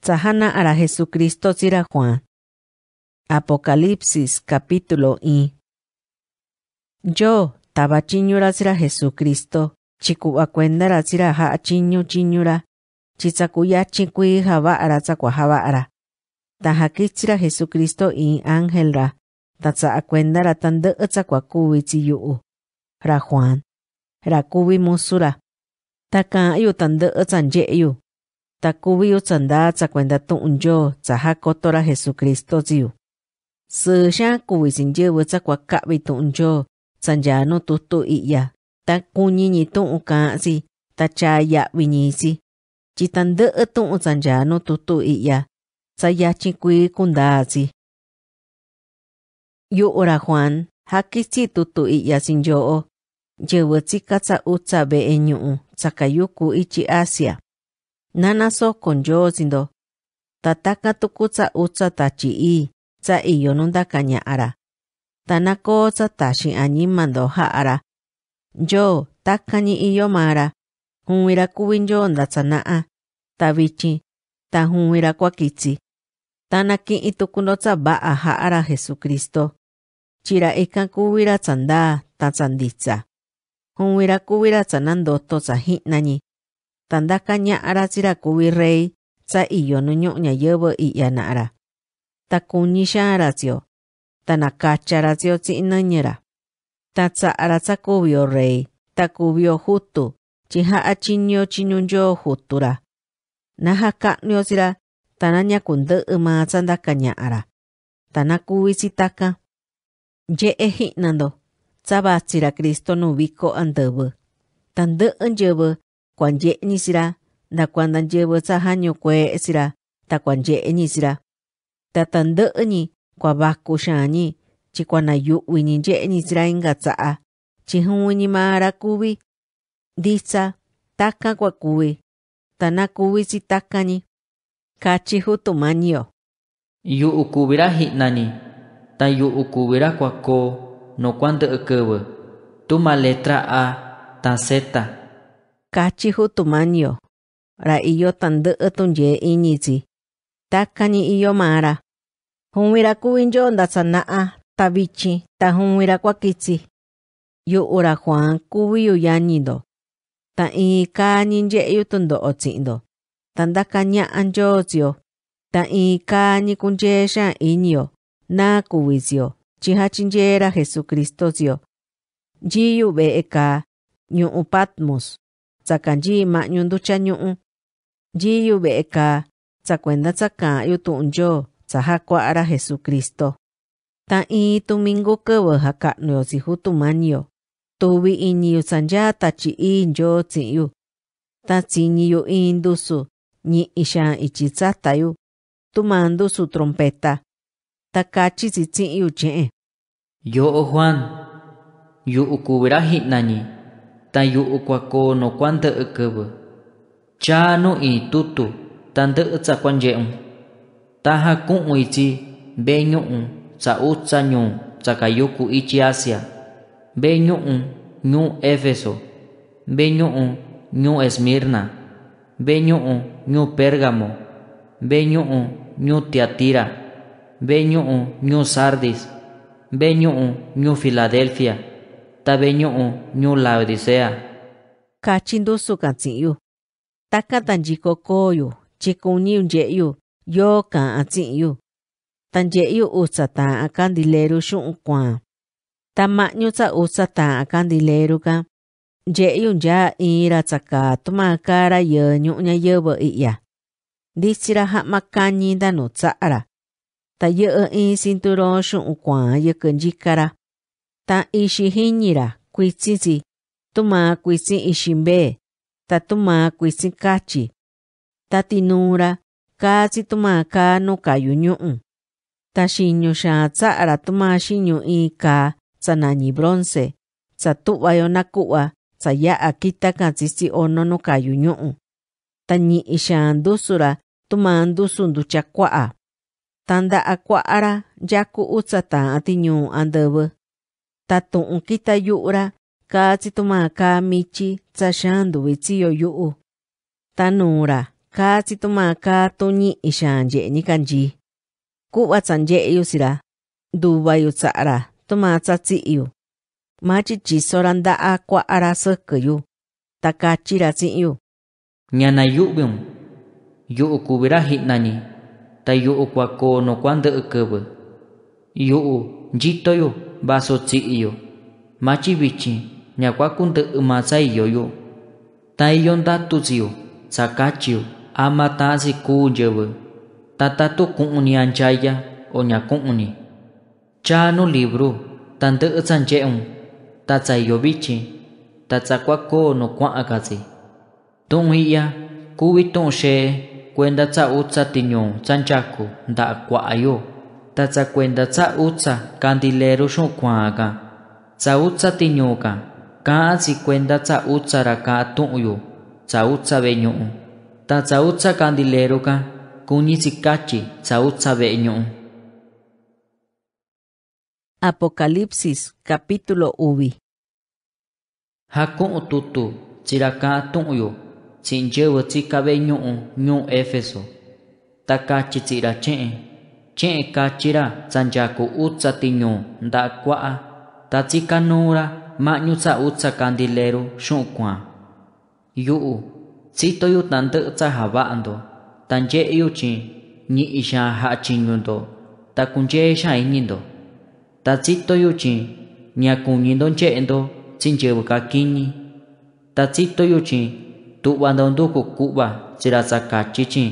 Tzahana ara Jesucristo tira Juan. Apocalipsis capítulo I. Yo, chiñura tira Jesucristo, chikubakuendara tsira ha chiñu chiñura, chizakuya chikui java ara tsakuajaba ara. kichira Jesucristo i ángel ra, tatsa akuendara tandë tsakuakubi Ra Juan. Ra kubi musura. Takaayu zanje ứng takubiu tsanda tsakuenda tu'unyo tsaja kotora Jesucristo ziu. Së xa kubi sinyewe tsakuakabi tu'unyo tụ tutu iya ta kuñi ni cạn si ta si chỉ chayabi ñisi. Chitandë'ë tu'un tsanjano tutu iya tsayachin kui kundasi. Yu'ura Juan hakitsi tutu iya sinyo'o yewe tsikatsa utsa cu ñu'u tsakayuku Á Asia. nanaso konyotsindo tataka tukutsa utsa tachi'i tsa iyonunda ara. tanako tashi animando ha ara. yo takani iyomara juwira kuwinyo ndatsana'a tavichi tajuwira kuakitsi tanaki'i tukundo tsa va'a ja'ara Jesucristo chira ika kuwira tsanda tatsanditsa juwira kuwira tsanandoto tsaji'nañi ara ña'ra kuwi rei sa iyo nuño ñayëvë i'yana'ra. Ta kuni xa'aratsyo, ta nakacharatsyo tsi'näñera. Ta tsa'ra o rei, ta kuvio jutu, chija'a chinyo chinyunyo jutura. Naja nyo sira, ta nañakundä'ä ma tsandaka ara. Ta nakuvi sitaka. Ye'e ji'nando, tsavatsira Kristo nuviko andävä. Tanda ndye'vä kuanye'eñisira ndakuananyewe tsajañokue'esira takuanye'eñisira tatandä'äñi kuavaku xañi chi kuanayu'wini ye'eñisira inka tsa'a chi júwini mara kuvi nditsa taka kuakuvi tanakuvi sitakani kachi jutumanio yu'u kuvira ji'nani ta qua chỉ chỉ yu'u kuvira kuako nokuandä'ä kävä tuma letra a ta ta kachi hu tumanyo. Ra iyo tandu tunye inyizi. Takani iyo mara. Hunwira kuinyo ndasanaa, tabichi, ta hunwira kwakitsi. Yo ora Juan kubiyo yanyido. Ta i kaninje yo tundo otsindo. Tanda kanya anjozio. Ta i kani kunje sha inyo. Na kubizio. Chihachinjera Jesucristosio. Jiyu beeka. Nyu'u upatmos tsakanyi mañu nducha ñu'u. Yiyu ve'eka tsakuenda tsaka yutunyo ara Jesucristo. Ta in tumingu kävä jaka'nyo sijutumanyo. Tuvi inyu sanya tachi inyo tsi'yu. Ta tsiñiyu ni isha ichi tsatayu. Tumandu su trompeta. Ta kachi tsitsi'yu che'en. Yo Juan, yu ukubra hinani tayu kwako no kwante ekebe chano i tutu tante tsa un taha un uichi un sa utsa ñu kayuku ichi asia un ñu efeso un ñu esmirna un Pergamo. pérgamo un tiatira un ñu sardis un new filadelfia ta tabe ñu'u ñu la odisea kachindu sukan tsiyu taka tanjiko koyo chikuniu yeyu yo ka'an tsiyu tanyeyu utsa ta'an candileru xu'un kuan tamañu tsa utsa ta'an candileru ka yeyu ya ira tsaka tuma kara yeñu ñayebo iya ditsira hama kañinda no tsa'ra ta ye'e in tu cinturón xu'un kuan ra. ta ixi jíñira kuitsin tsi, tuma kuitsin iximbe, ta tuma kuitsin kachi, ta tinura katsi tuma ka no kayu ñu'un, ta xiñu xaa tsa'ra tuma xiñu i ka tsanani bronce, tsatu'vayo naku'va tsaya'a kitaka tsitsi ono no kayu ñu'un, ta ñi'i xaa ndusura tuma ndusu nducha kwaa tanda nda'a kua'ara yaku utsa ta'an ti ñuu andɨvɨ. tatu'un kita yu'ra katsi tumaka michi tsaxandu vitsiyo yu'u. Tanura ka katsi tumaka tuñi'i xanye'ni kanyi. Ku'wa tsanye'yu sira, nduvayu tsa'ra tuma tsatsi'yu. Machi chisora nda'a kua'ara säkäyu, takachira tsi'yu. Ñana yu'byun, yu'u kuvira hitnani, ta yu'u kuakono kuandä'kävä. Yu'u, nyitoyu số basotzi'yo machi bichi ñakuakunti masayyoyo taiyonta tutsiyo say ama tasi tai yon tata tu ta ta ta tu ku'uni anchaya o ñaku'uni cha nu libru tandɨ'ɨ sanye'un tatsayyo bichi tatsakuakoo nu kua'akatsi tu'un i'ya kuvi tu'un xee kuenda tsa'u tsatiñuu tsanchaku nda'a kua'ayo Tazacuenda tsa utsa candilero xu'ukuaaga tsa utsa tiñuuka ka'atsi cuenda tsa utsara ka'a tu'yu tsa utsa ve'e ta tsa utsa candileruka kachi tsa utsa Apocalipsis capítulo uvi Haku'u tutu tsira ka'a yo, tsika ve'e efeso takachi Éfeso ta che ka chira tsanja ku utsa tiño nda kwa ta tsikanura mañu tsa utsa candilero shukwa yu tsito yu tandu tsa habando tanje yu chi ni isha ha chiñundo ta kunje sha inindo ta tsito yu chi nya kunindo cheendo tsinjebu ka kini ta tsito yu chi tu bandondu ku kuba tsira tsaka chichi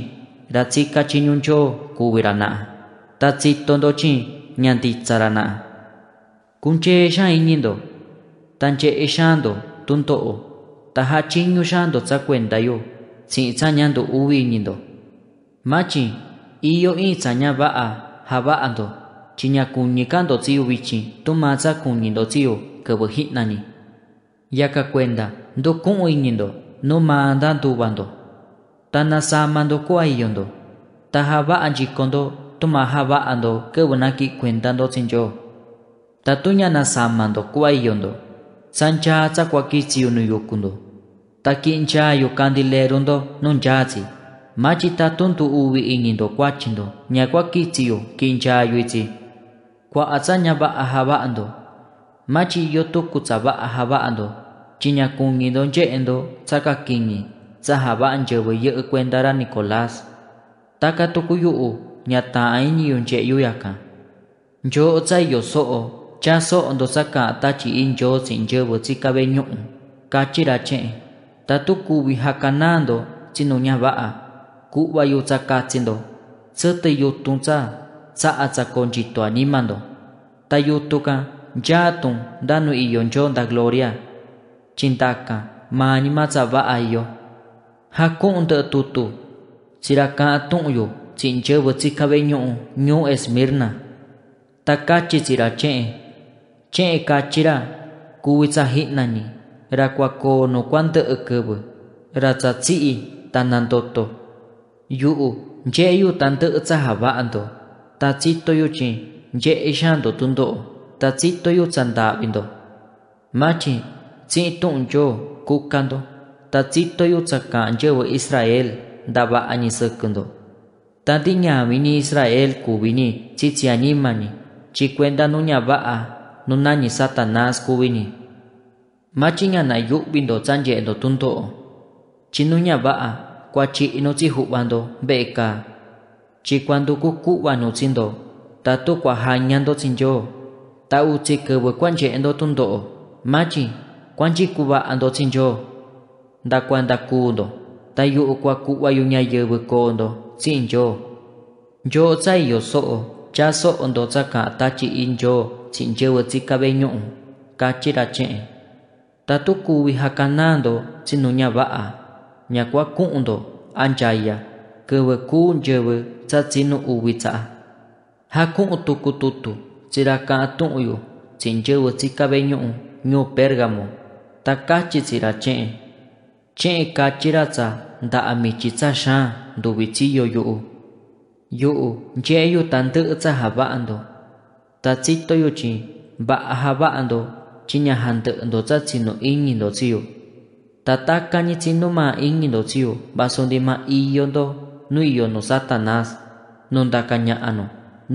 ra tsika chiñuncho na. tatsi tondochin ñanti tsarana'a kunche xan iñindo o! Taha tunto'o taja chiñu xando tsakuendayo Si tsa ñando uwi iñindo machin iyo in tsa ña va'a ja va'ando chiña kuñikando tsiyo vichin tuma tsa kuñindo tsiyo kɨvɨ ji'nani yaka kuenda ndoku'u iñindo nu ma nda ntuvando ta nasama ndoku'a iyondo Taha ja va'a nyikondo tumahaba ando kewunaki kwentando sincho tatuña na samando kuayondo sancha tsakuakitsi unuyokundo takincha yokandilerondo nunchatsi machi tatuntu uwi ingindo kuachindo ñakuakitsiyo kinchayuitsi kua'atsañaba ajaba'ando machi yotukutsaba'ajaba'ando chiñakungindo nye'endo tsakakinñi tsajaba'an yewe ye'e kuendara nicolás taka u. nyata aini yunche yuyaka. Njo otsai yo o cha so ondo saka atachi in jo sin jevo ka nyu'un, kachira che, tatu kubi hakanando tsino nyabaa, kuwa yo tsaka tsindo, tsete yo tunza, tsa atsa konjito animando, ta yo tuka, jatun danu iyonjo da gloria, chintaka, maani matsa baa iyo, hakun tutu, siraka atun yo, Sinche Botzikabe Ñu, Ñu Esmirna. Takachi Sira Che, Che Kachira, Kuwitsahitnani, Rakwako no Kwante Ukubu, Ratsatsii Tanantoto. Yuu, Nche Yu Tante Utsahabaanto, Tatsito Yuchi, Nche Ishando Tundo, Tatsito Yutsandabindo. Machi, Tsitunjo, Kukando, Tatsito Yutsaka Njewe Israel, Daba Anisekundo. Tanti ñamini Israel ni ni kubini chitsiañimani chicuenta nuña va'a nunañi Satanás kubini machi ñanayu'vindo tsanye'endo tundo'o chinuña va'a kuachi'inu tsiju'vando ve'eka chikuanduku ku'vanutsindo ta tukuajañando tsindyoo ta utsi kävä kuanye'endo tundo'o machi kuanchikuva'ando tsindyoo ndakuandakundo ta yu'u kuaku'vayu ñayävä koondo sin yo. Yo zai yo so, ya so ondo zaka tachi in yo, sin yewo zika beñon, kachira chen. Tatu kuwi hakanando, sinuña baa, ñakwa kundo, anjaya, kewe kun yewe, tsatsinu uwitsa. Hakun utukututu, siraka atuyo, sin yewo zika beñon, ño pergamo, takachi sira chen. Chen kachira za, da amichitsa shan. do wichi yo yu yu je yu tantu e tsa haba ando ta chi to yu chi ba haba ando chinya hantu ando e tsa chino ta do chiyo tata kani chino ma ingi do chiyo basondi ma iyo do nu iyo no satanas nunda kanya ano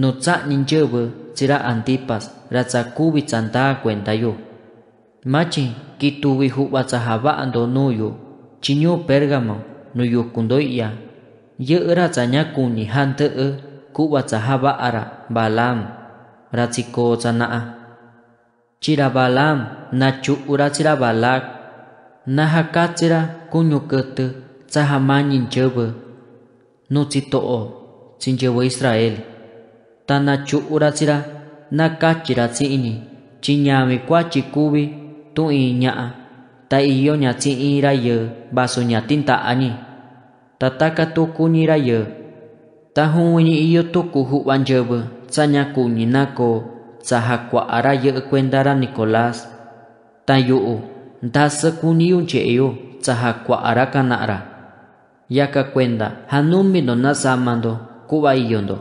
no tsa ninjebu chira antipas ratsa kubi chanta cuenta yo machi ba huwa tsa haba ando chỉ nhớ pergamo nuôi đôi kundoiya Ye ra chanya kuni hante e kuwa chahaba ara balam ratiko chanaa. Chira balam na chu ura chira balak na hakat chira kunyukete chahamanyin chebe nu chito o chinjewe Israel. Tana chu ura chira na kachira chini chinyami kwa chikubi tu inya ta iyo nya chi ira ye baso nya ta ani. tatakatukuñi raye tahuwiñi iyo tuku hu'wan yävä tsañakuñi nako tsahakua'a raye kuenda ra Nicolás tayu'u ntasäkuniyunche iyo tsahakua'a ra kana'ra yaka kuenda janumindo nasamando ku'a iyondo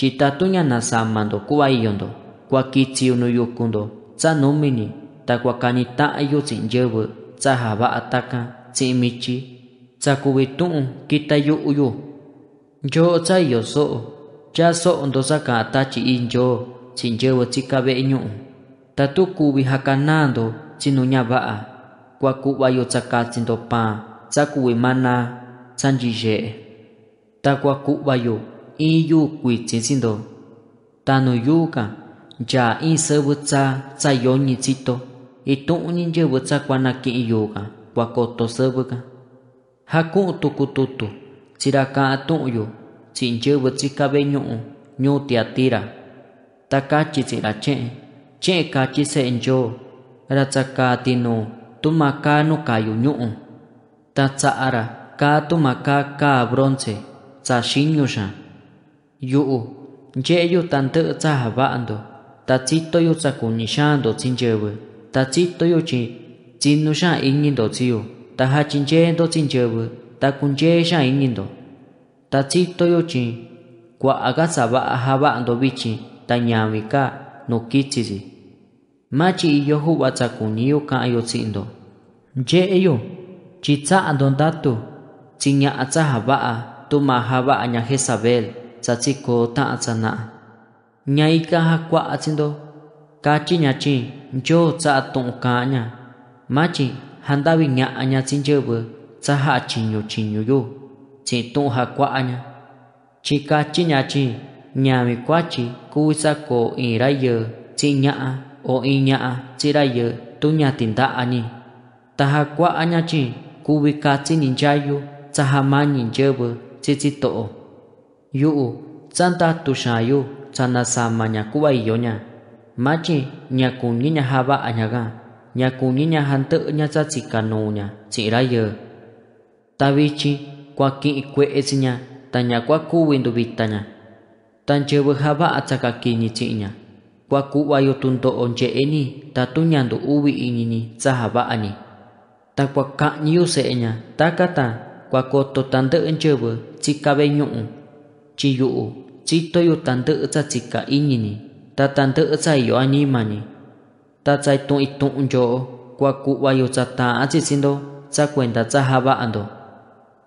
chitatuña nasamando ku'a iyondo kuakitsi'unu yukundo tsanumini takuakani ta'an yu tzi'nyävä tsaja va'a taka tzi'michi tsakuwi tu'un kita yu'uyu yo tsai yo so'o cha so'o ndosaka atachi in yo chinyewe tsikabe iñu'u tatukuwi hakanando tsinuña va'a kuaku'wayo tsakatsindopa tsakuwi mana tsanyiye'e takuaku'wayo in yukui tsitsindo tanuyuka ya in sewi tsa tsayoñi tsito itu'u ninyewe tsakuanaki'in yuka kuakoto sewi ka Hakutu kututu, chiraka atuyo, chinchebu chikabe ñuu, ñuu tiatira, takachi chirache, che che kachi senjo, ratsakati no, tumaka no kayu ñuu, tatsaara, ka tumaka ka bronce, tsashiñusha, yuu, yeyu tantu tsajabando, tatsitoyu tsakunishando chinchebu, tatsitoyu chi, chinusha iñindo tsiyu, Taha tajachinche ndotsinchewi takunche xa'inñindo tatsitoyochin kua'aka sava'a java'ando vichin tañavi ka nukitsisi machi iyo ju'va tsakuniyo ka'anyo tsi'ndo nche'eyo chitsa'ando e ndatu tsiña'a tsa java'a tuma java'a ña jezabel tsatsiko ta'an tsana'a ña ika jakua'atsindo kachi ña chin nchoo tsa'a tu'un ka'an ña machi hắn handa bi nga anya chin che bu cha ha chin yo chin yo yêu, chi tu ha kwa anya chỉ ka chi nya chi nya mi quá chi ku sa ko i ra yo chi nhã, ô i nhã, chi ra yo tu nya tin ta anh ani ta ha kwa anya chi ku bi ka chi nin cha yo cha ha ma nin che bu chi chi yêu, yo ta tu yêu, yo chana sa ma nya ku ba yo nya ma chi nya ku ni nya ha ba anya ga nhà cù như nhà hàn tự nhà gia chỉ cà nô nhà chỉ ra giờ ta vi chi qua kỹ quệ gì nhà ta nhà qua cú win đồ ta nhà ta chưa bước hạ vạ ta cả kỳ như chị nhà qua cú wayo tun to onche eni ta tu nyan do ubi ini ni cha hạ vạ ani ta qua cả nhiều sẽ nhà ta cả ta qua cô to tan tự chưa bước chỉ cà bên nhụng chỉ dụ chỉ tôi yêu tan tự cha chỉ cả ini ni ta tan tự cha yêu anh mà nhỉ ta chạy tung ít tung unjo kwa ku wa yo cha ta achi sindo cha cuenta cha haba ando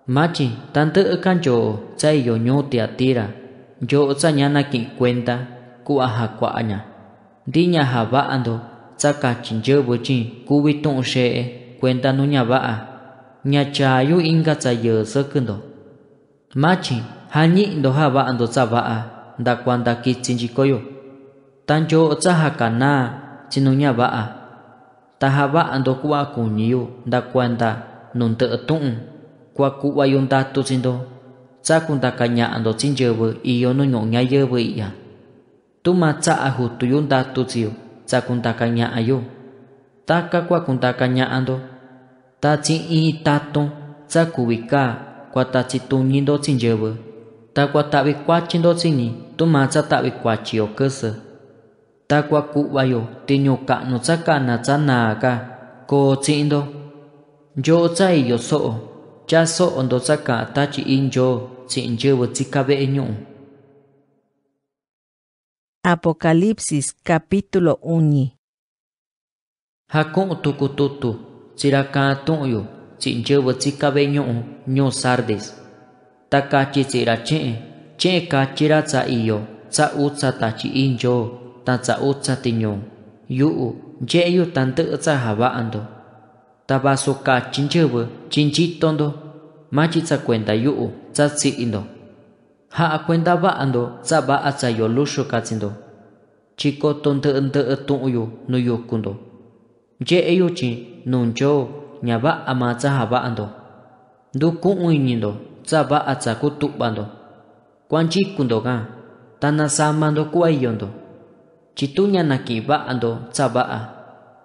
machi tanto kanjo chai yo nyo te atira yo cha nyana ki cuenta ku aha kwa anya diña haba ando cha ka chinjo cụ chin ku wi tu she cuenta nhà nya ba nhà cha yêu yo inga cha yo sokundo machi hani ndo haba ando cha ba da kwanda ki chinji koyo tanjo cha na chinoña ba'a taja ba'a ndokua kuñiu ndakuanta nuntä'ä tu'un kua cha ndatusindo tsakunta ña'ando sinyävä iyo nu ño'onyayävä i'ya tuma tsa'a jutuyu ndatutsiyu tsakuntaka ña'ayu taka kuakuntaka ña'ando tatsi in tatu tsakuvi ka kua tatsi tunyindo sinyävä ta kua ta'vi kuachindotsini tuma tsa ta'vi kuachio käsä ka ku'vayo tiñuka'nutsaka yo so yo so, ya tsaka tachi inyo tsi'nyävä tsikave'e nyu Apocalipsis capítulo uni jaku'u tuku tutu tsiraka'an tu'uyu tsi'nyävä tsikave'e ñu'u ñuu sardes ta será che che'e che'e yo ra tachi in. tachi ta tsa o tsa tinyong yu u je yu tan tự ba haba ando ta ba so ka chin che bu chin chi tondo ma chi quen ta yu u tsa tsi indo ha a ta ba ando tsa ba a tsa yo lu shu ka tsindo chico tonto ndo e tu yu no yu kundo je yu chi nun jo nya ba ama tsa haba ando ndu ku u nindo tsa ba a tsa ku tu bando quan chi kundo ga tanasama ndo kuayondo do takwa tsava'a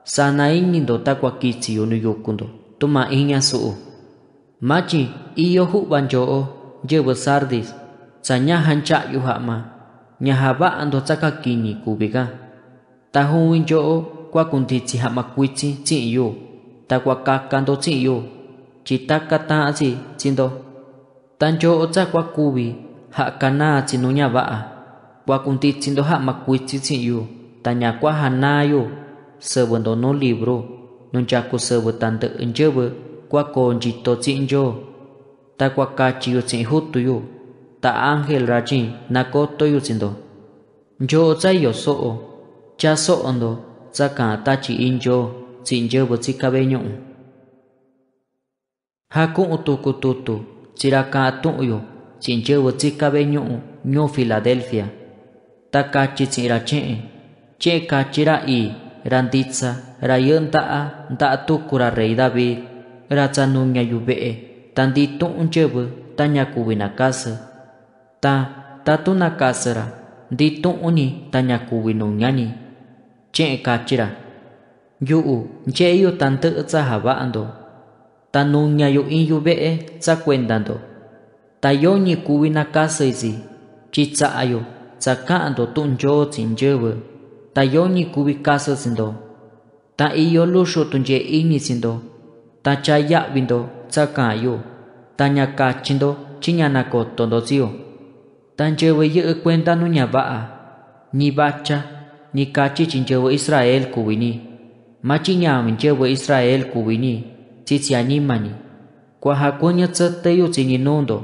sanaínindo takuakitsiyo nuyokunto tuma'iña su'u machi iyo ju'va ncho'o yävä sardis tsa ñajan cha'yu ja'ma ñajava'anto tsakakini hama taju'in ncho'o kuakuntitsi ja'ma kuitsi tsi'yu takuakakanto tsi'yu chitaka ta'ansi tsindo tancho'o tsakuakuvi ha'kana'atsi baa. chín wakuntitsindo ha makuitsitsiyu tanyakua hanayo sebendono no libro nunchaku sebe tante enjebe kua chín tsinjo ta kua kachiyo tsinhutuyu ta ra na ángel chín nakotoyu tsindo chạy otsayo so'o cha số cả ta chín tsaka'an tachi inyo tsinjebe tsikabe ñu'u ha cô chỉ ra cả ku'u chín tutu tsiraka'an tu'uyu tsinjebe tsikabe ñu'u New Philadelphia takachitsira che'e che kachira i randitsa rayunta'a nda'tukura rey tanditu ratsanunña tanya kubina kasa ta na ñakuvinakasä ta tatunakasära nditu'uni ta ñakuvinunñani che'e kachira yu'u nche'yu tandä'tsa java'ndo ta nunñayu in yuve'e tsakuendando ta yoñikuvinakasäisi ayo tsakanto tunjo tsinjewe ta yoni kubi kasa sindo ta iyo lusho tunje ini sindo ta chaya bindo tsakayo ta nyakachindo chinyanako tondozio ta njewe ye kwenta nuña va'a ni bacha ni kachi chinjewe Israel kubini machi ñaminjewe Israel kubini tsitsianimani kuajakoña tsateyo tsininondo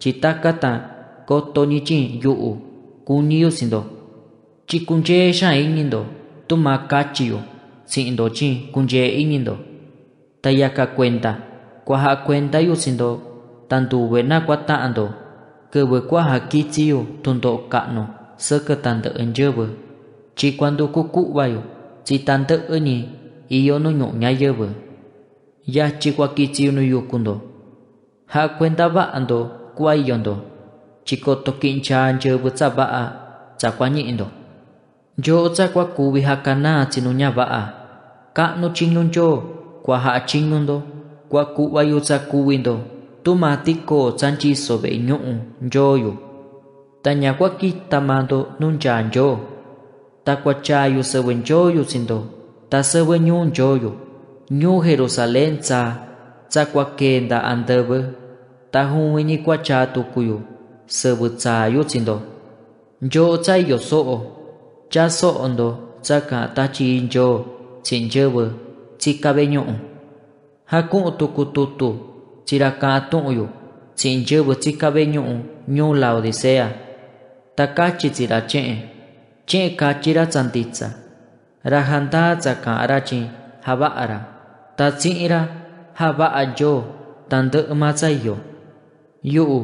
chitakata kotonichin yu'u kuniyo sindo chi kunche sha inindo tuma kachiyo sindo chi kunche inindo tayaka cuenta cuaja cuenta yo sindo tantu wena kwatando kewe kwaja kichiyo tondo kano seke tanda enjewe chi cuando kuku bayo chi tanda eni iyo no nyonya yewe ya chi kwakichiyo no yokundo ha cuenta ba ando kwayondo chỉ có Chico tokin cha je butsa ba cha kwa nyi indo. Jo cha kwa kubi hakana chinunya ba. Ka no chingun jo kwa ha chingun do kwa kuwa yo cha kuwindo. Tuma tiko chanchi sobe nyu jo yo. Tanya kwa kitamando nun chan jo. Ta quá kwa cha yo sewen jo yo sindo. Ta sewen nyun jo yo. Nyu sa cha cha kwa kenda andebe. Ta hùng huwini kwa cha tukuyo sebuta yutsindo yo tsai yo so cha so ondo tsaka tachi yo tsinjebu tsikabeño hakun tukututu tsirakatuyo tsinjebu tsikabeño ñu la odisea takachi tsirache che kachira tsantitsa rajanta tsaka arachi haba'ara tatsi'ira haba'a yo tandɨ'ɨ matsayo yu'u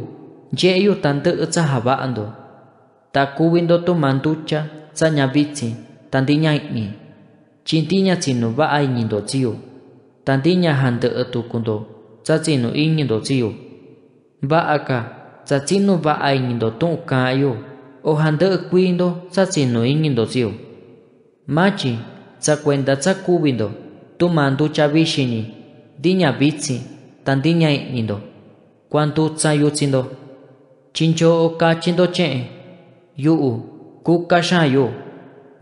yeyu tante itza haba'ando ta kuwindo tu sa manducha tsa ñavitsin tandiña'ini chintiña tsinu va'ayñindo tsiyu tandiña jande'ä tukundo tsa tsinu i'ñindo tsiyu va'aka tsa tsinu va'ayñindo tu'un ka'anyu o jande'ä kuindo tsa tsinu i'ñindo tsiyu machi tsa kuenda tsa kuvindo tu manducha vixini di ñavitsin tandiña'inindo kuandu tsa yutsindo chincho ka chindo chen yu u ku ka shan yu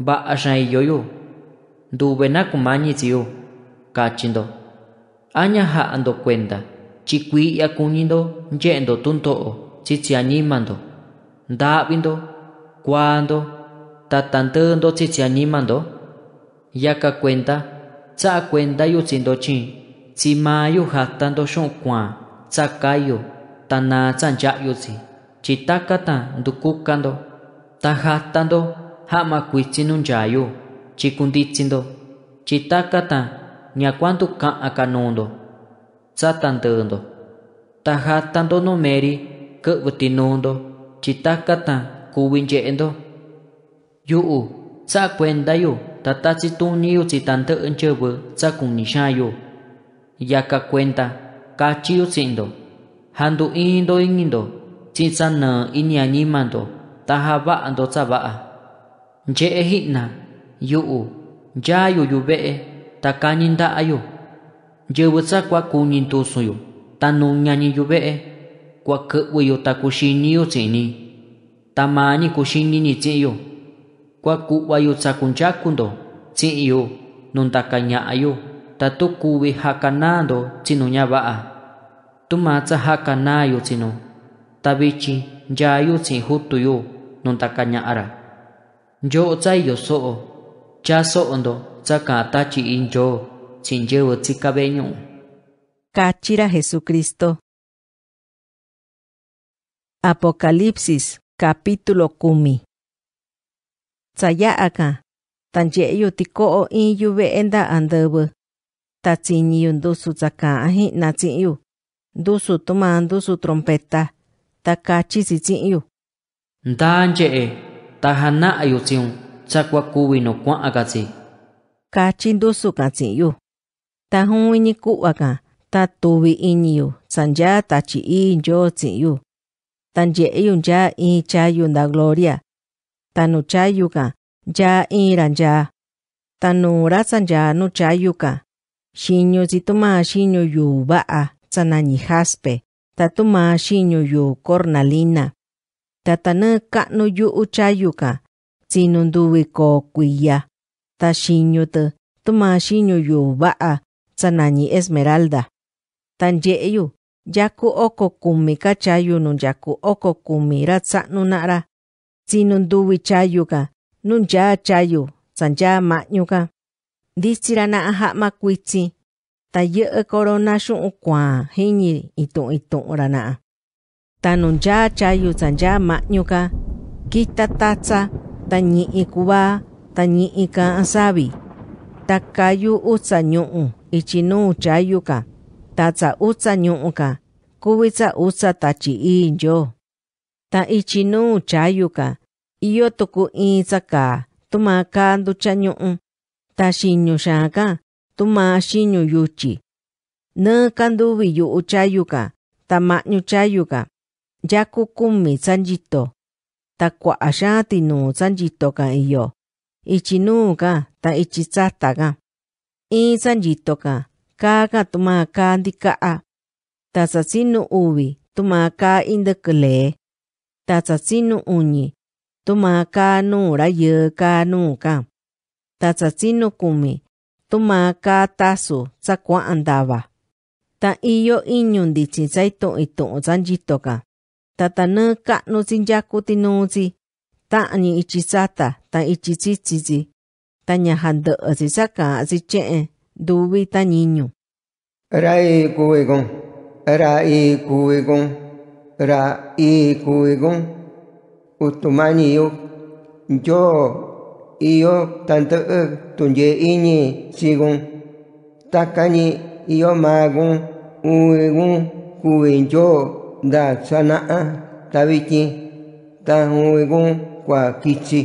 ba a shan yo yu ndu be na ku ma ni yu ka chindo aña ha ando kwenda chi kui ya ku ni ndo nje ndo tun to chi chi ani mando nda bi ndo kwando ta tan te ndo chi chi ani mando ya ka kwenda cha kwenda yu chindo chin chi ma yu ha tan do shon kwa cha ka yu ta na chan cha yu chi chitakata ndukukando tajatando jamakuitsinunyayu chikunditsindo chitakata ñakuandu ka'a kanundo tsatandando tajatando numeri k'ä'vä tinundo chitakata kuwinye'endo yu'u tsakuendayu tatatsi tuniyu tsitantä'ä ntyävä tsakunixayu yakakuenta kachiyu tsi'ndo jandu'indo iñindo tsintsana ini animando taha ando tsaba'a nje'e hina yu'u yayu yube'e takani nda'ayu yäwä tsakua kuñi ntusuyu tanuñani yube'e kuakä'wäyu takuxiniyu tsi'ni tamaani kuxinini tsi'yu kuaku'wayu tsakunyakundo tsi'yu nundakaña'ayu ta e, kwa Kwa ta Ta ma tsa ha ka na-andọ, tukuvi jakanando tsinuñava'a tumatsa jakanayu tsinu tabichi hutu yu nuntaka ara. yo otsai yo so'o cha so'ondo tsaka tachi in yo sin yewo kachira Jesucristo Apocalipsis capítulo kumi tsaya'aka Tanje tiko'o in yuve'enda andävä ta tsiñiyu ndusu tsaka'aji natsi'yu ndusu tomando su trompeta ta ta ta chi gì yêu? yêu anh chị na ai takachi tsitsi'yu ndanye'e tajana'ayu tsi'un tsakuakuwi nokua'akatsi kachi ndusuka tsi'yu tajun ini ku'waka tatuvi iniyu sanya tachi inyo tsi'yu tanye'eyu ya in yêu yêu ta in in chị cha cha chayu da gloria ta nu cha tanu cha in inranya cha ta nu cha cha nu chayuka xiño tsituma xiño yuva'a tsanani haspe tatuma xinyo yu cornalina. Tatana ka'nu yu uchayuka, tsinunduwi ko kuiya. Ta xinyo te tuma xinyo yu ba'a sanani esmeralda. Tanye'yu, yaku oko kumi kachayu nun yaku oko kumi ra tsa'nu na'ra. Tsinunduwi chayuka, nun ya chayu, tsanya ma'ñuka. Nditsira na'a ja'ma kuitsi. Tayë corona xun kuan jiñi itun itun rana. Tanun ya chayu ya mañuka kita tatsa tañi'i kuba tañi'i kansavi takayu utsa ñu'u ichinu chayuka tatsa utsa ñu'uka kuwitsa utsa tachi ii inyo ta ichinu chayuka iyo tuku tsa tsaka tuma cha ta chañu'u taxiñu xanka tumashinyo yuchi. Nankandubi yu uchayuka, tamanyu chayuka, yakukumi tsanjito. Takuashati nu sanjito ka iyo. Ichinuka ta ichi ichitsata ka. In tsanjito ka, kaka tumaka ndikaa. Tasatsinu ubi, tumaka indekle. Tasatsinu uñi, tumaka ka. yeka nuka. Tasatsinu kumi, tomáka tasu tsakua'an dava. Ta iyo iñu ndichi tsaito'on ito'on tsanchitoka. Ta ta tanɨ ka'nu tsinyaku tinutsi ta'ni ichi tsata ta ichi tsítsitsi ta ñajandä'ätsi tsaka'atsi che'en nduvi ta ñiñu. Ra'i kuvikun, ra'i kuvikun, ra'i kuvikun, utumani yo, jo iyo tantu'uk eh, tunye iñi sigun takañi iyo magun uwegun kuwenyo da sana'a tabiki ta uwegun kua kichi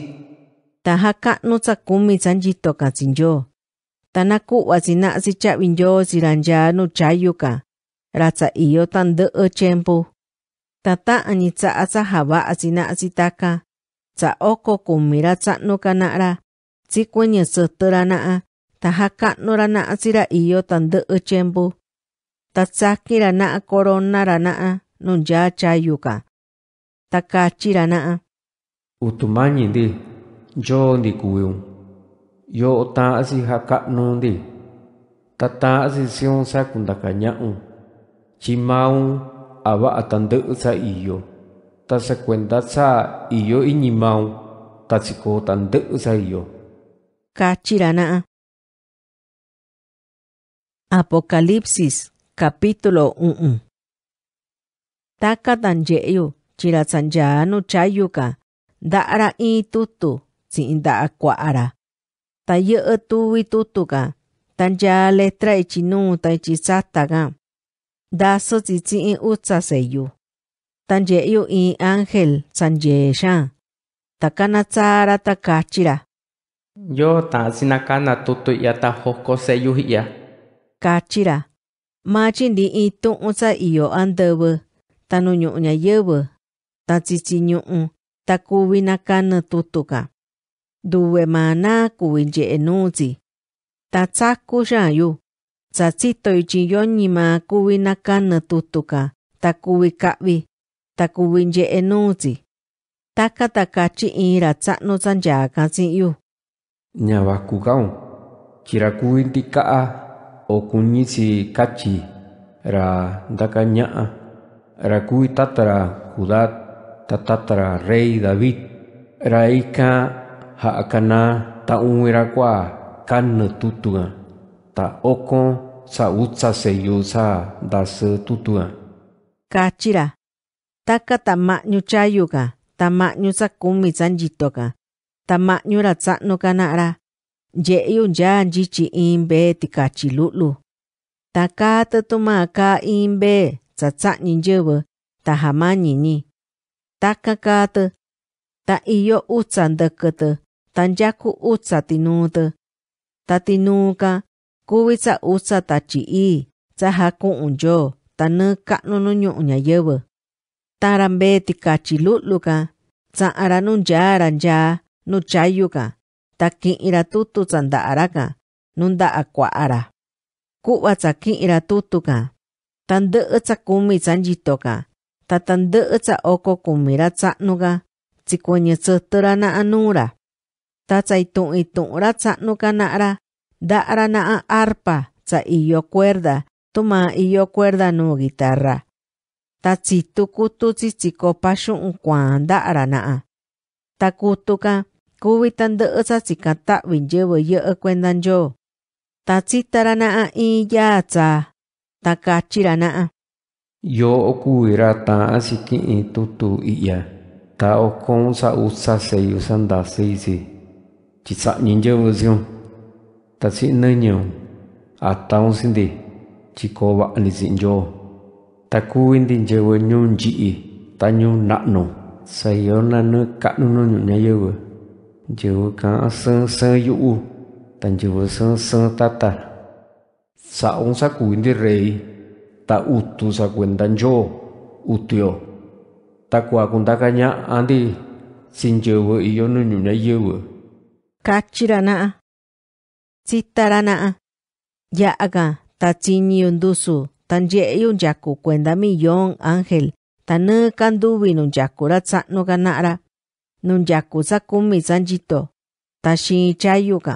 taja ta tsakumi tsanchito katsinyo tanaku'wa tsina sicha'vinyo siranyaa nu chayuka ratsa iyo tandä'ä tiempo eh, tata'ani tsa'a tsajawa'a tsina sitaka tsa oko kumira tsa'nu kana'ra tsikueñesätära na'a ta ra na'a tsira iyo tandä'ä tyempu ta tsákira na'a coronara na'a chayu chayuka ta kachira na'a utumañindi yo'ondi kuwiun yo'o ta'asi jaka'nundi ta ta'asi si'un sakundakaña'un chimaun ava'a tandä'ä sa iyo tasakwenda sa iyo inimaw tatsiko tandeu sa iyo. Kachirana. Apocalipsis capítulo 1 Taka tanjeyo chirasanjanu chayuka da'ra itutu tsinda'a kua'ara. Taye'e tuwi ka, tanja letra ichinu ta ichisataga. Daso tsitsi'in utsa seyu. tan ye yu i ángel san ye sha takana tsara takachira yo ta sinakana tutu yata ta hoko se yu ya kachira machin di i tu utsa iyo andebu tanu nyu nya yebu ta tsitsi nyu ta kuwi nakana tutuka duwe mana kuwi ye nuzi ta tsaku sha yu tsatsito ichi yo nima kuwi nakana tutuka ta kuwi kavi takuwinye enunzi. Taka takachi ira tsakno sanjaka siyu. Nyabakugaun, chirakuwin tikaa okunyisi kachi ra dakanyaa ra kui tatara ta tatatara rey David ra ika ha'akana kwa kanä tutu'ã ta oko sa'utsa seju sa ndasä tutu'ã kachi Taka tamaño chayuka, tamaño sakumi sanchitoka, tamaño ratsano kanara, ye'yun jiji ya imbe tikachi lulu. Taka tatumaka imbe tsatsañin yewe, tajamañini. Taka kate, ta iyo utsa ndekete, tanyaku utsa tinute, tatinuka, kuvi sa utsa tachi'i, tsaja unjo, ta ne ka'nu nu ñu'u ñayewe. tarambe tikachilú'luka tsa'ra nunyára nya nuchayuka ta ki'ira tutu tsanda'araka nunda'a kua'ara ku'va tsa ki'ira tutuka tande tsa kumi tsanchitoka ta tandä'ä tsa oko kumira tsa'nuka tsikueñetsäjtära anura. ta tsaitu'i tu'unra tsa'nuka na'ra nta'ra na'a arpa tsa iyo cuerda tuma iyo cuerda no guitarra ta ta ta chỉ chỉ chỉ chỉ quan đã ra tân cả tatsitukutusi chikopaxun kuanda'ara na'a. Takutuka kuvi tandä'ätsa tsikata'vin yävä yä'ä kuendanyo. Tatsitara na'a iyatsa. Takachira na'a. Yo ta okuira ta'asi ki'i tutu i'ya. Ta con sa sa chỉ okon sa'utsa seyu sandaseisi. à ta siun. Tatsi đi chỉ sindi. Chikova'ni anh yo takuin din jewe nyun ji ta nyun na no sayo na no ka no no nya yewe jewe ka sa sa yu u tan jewe sa sa tata sa un sa kuin di rei ta utu sa kuendan yo utio ta kwa kunda ka nya andi sin jewe iyo no nya yewe kachira na tsitara na ya aga ta tsinyi undusu tan yeyon yaku cuenta millón ángel tanú canduvi nun yakura tsa'nu ganara nun yaku sakumi sanchito taxi chayuka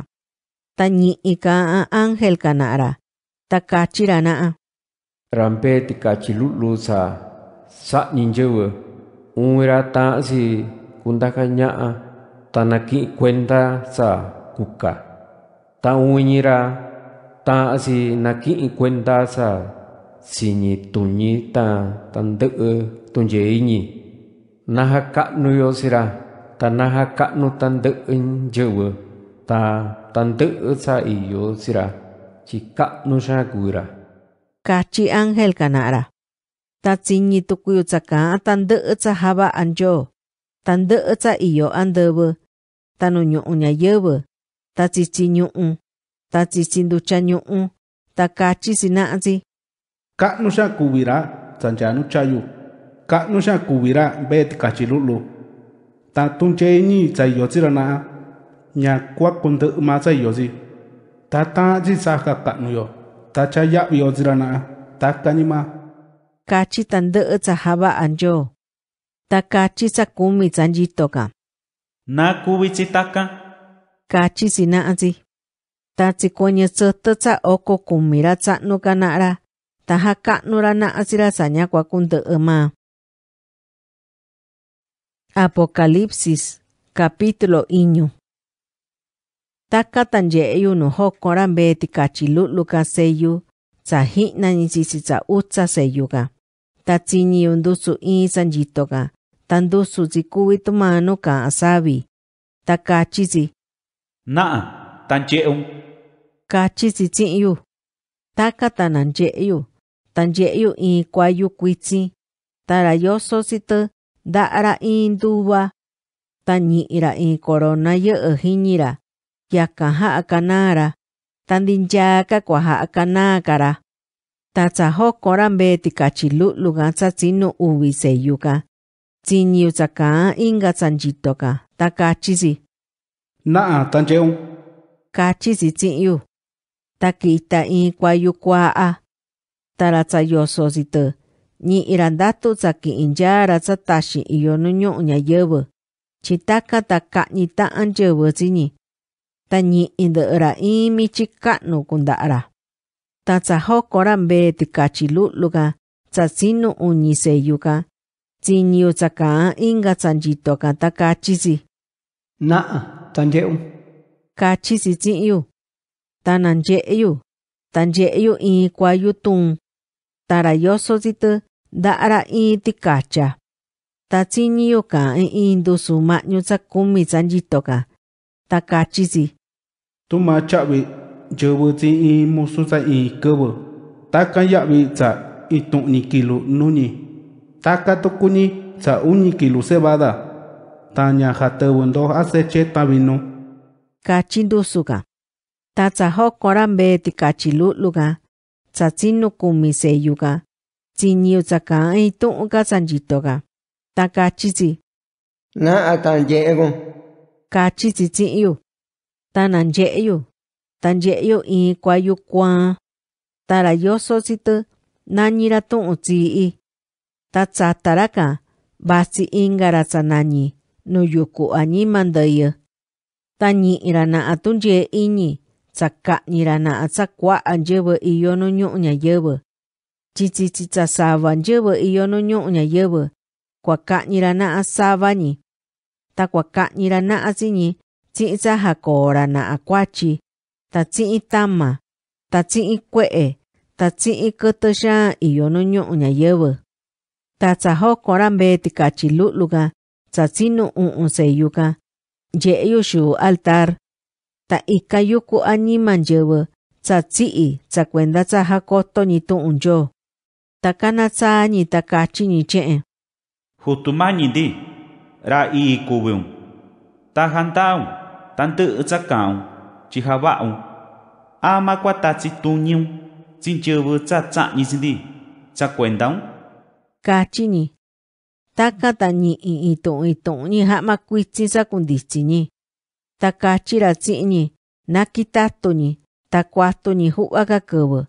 ta ika ángel kanara ta kachirana'a rampe tikachi lulu sa sa'nin yewe unra ta'si kundaka ña'a tanaki cuenta sa kuka ta uñira si naki cuenta sa si ni tu ni ta tan de tu je ni na ha ka nu yo sira ta na ha ka nu tan de in je wo ta tan de sa i yo sira chi ka nu sha kura ka chi angel kanara ta chi ni tu ku cha ka tan de cha ha ba an jo tan de cha i yo an de wo ta nu nyu nya ye wo ta chi chi nyu ta chi chi ndu cha nyu ta ka chi si sina chi ka'nuxa kuwirá tsanchanú chayu ka'nuxa kuwirá beti kachilulu ta tung tuncheiñi tsaiyocira na'a ña kuá kuntɨ'ɨ ma tsaiyoci ta ta ta'anchi sajka ka'nuyo ta chaya'viyocira na'a takañima kachi tandɨ'ɨ tsajava'anyo ta kachi tsakumi tsanyitóka na kuvichi taka kachi sina'anchi ta tsikoñecätä tsa oko kumira tsa'nu kana'ra Taha ka'nura na'asira saña ma. Apocalipsis capítulo iño. Taka tanyeyu no hokora mbeti kachiluluka seyu tsahina nisisi tsa utsa seyuga. Tatsini undusu isan yitoga. Tandusu zikuwi tumano ka asabi. Ta kachi Takachisi. Naa, tancheun. Kachisi tsinyu. Taka tanancheyu tanyeyo in kuayo kuitsi, tarayo sosito, da'ra in duba, tañi'ra in corona ye'e jiñira, yakaja akanara, tandinchaka kuaja akanakara, tatsajokora mbeti kachiluluga tsatsino uwi seyuka, tsinyiu tsaka inga tsanchitoka, takachisi. Na'a tancheu. Kachisi tsi'yu, takita in kuayo kua'a, talatsayosotsitö ñi'irandatu tsaki'inyára tsataxi iyonuñu'u ñayävä chitaka ta ka'ñita'an yävätsini ta ta ñi'intä'ära in michika'nu kunta'ra ta ra, tsajokora mbe tikachi lu'luka tsatsinu uñiseyuka tsiniu tsaka'an inka tsanchitoka ta kachisi na'a tandye'u kachisi tsi'yu ta nandye'yu tandye'yu in kuayu tuun tarayósotitɨ ndaꞌra in tikacha tatsíñíyo kaꞌin in ndusumaꞌñu tsákumi tsányitoka takachítsi tumá cha'vi yävɨtsi in musu tsa in kɨvɨ taka ya'vi tsa itu'ni kilu nuni taka tukuni tsa uni kilu cebada tañaja tävä ndoj aceche tavinu kachi ndusuka ta tsa joko ra mbee tikachi lu'luka tsatsinokumi seyuga tsinio tsaka'i to'onka sanchitoga ta ka ka na ego. kachitsi na'a tanye'egon kachitsi tsi'yu tananye'yu tanye'yu in kuayu kuan tarayoso tsitu nañira to'on tsi'i tatsataraka vatsi ingara tsanañi no yuku nyi ndeyä tañi'ira na'a tunye iñi ka na kwa tsakañirana atsakua anyevë iyo nuñu'u ñayevë. Chichichitsasava anyevë iyo na ñayevë. Kuakañirana asavañi. Ta kwa ka na ha kuakañirana asiñi tsi'itsa jakoorana chi. Ta tsi'i tama. Ta tsi'i kue'e. Ta tsi'i kätä xaa iyo nuñu'u ñayevë. Ta tsajokora mbe tikachi lú'luka tsatsínu'u u'un seyuka. Ye'yu xuu altar. ta ika yuku animan yewe ta tsi'i tsa kwenda tsa jakoto ni tu'un unjo, Ta kana tsa ni ta kachi ni che'en. Hutumani di, ra i kuwun. Ta hantaun, tantu tsa kaun, chi hawaun. Ama kwa ta tsi tunyun, tsin chewe tsa tsa ni zindi, tsa kwendaun. Kachi ni. Taka ta ni i i tu'un i tu'un ni hama kwitsin sa kunditsi ni ta ta na ni, ni takachiratsi'ni, nakitátuni, takuátuni ju'vakakävä.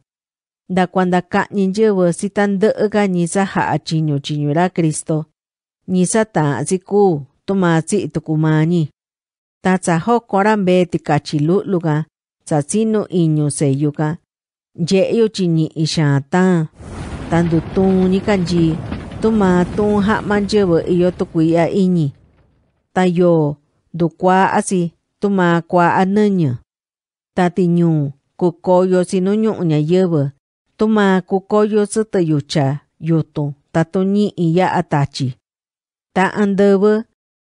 Nda kuandaka'ni nyävä si tandä'äka nisaja'a chiño chiñorá Cristo. Nisata'atsi kuu tumatsi tukumani. Tatsa jokorá mbeti kachilú'luka, tsatsinu iñu seyuka. Ye'yu chini ixaatá. Tandutuni kanyi, tumatun ja'man nyävä iyo yo du Tayo, dukua'asi, tuma kwa ananya. Tatinyu kukoyo sinunyu ñayeva. Tuma kukoyo sita yucha yuto tatonyi iya atachi. Ta andava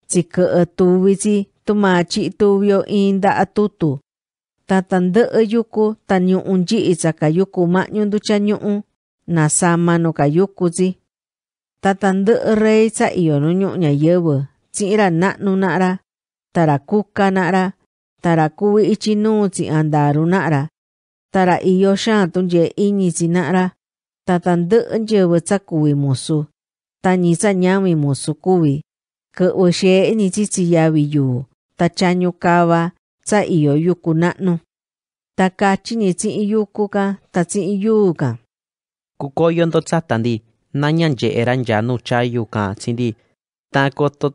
tsika e tuvizi tuma chi tuvio inda atutu. Tatanda e yuku tanyuunji isakayuku ma'nyunducha ñu'u nasama no kayukuzi. Tatanda e rei sa iyo nuñu ñayeva. Tsira na'nu na'ra tara kuka tara tarakuwi ichi nuutsi andaruna'ra tara iyo xaantunye iñitsina'ra ta tandɨ'ɨ nyäbä tsakuwi musu ta ñitsañami musu kuwi kä'wä xe'nitsi tsiyavi yuu ta chanyu kava tsa iyo yuku na'nu ta kachini tsi'in yukuka ta tsi'in yuuka ku koyondotsajtandi naña nye'era nyanu chayuka tsindi ta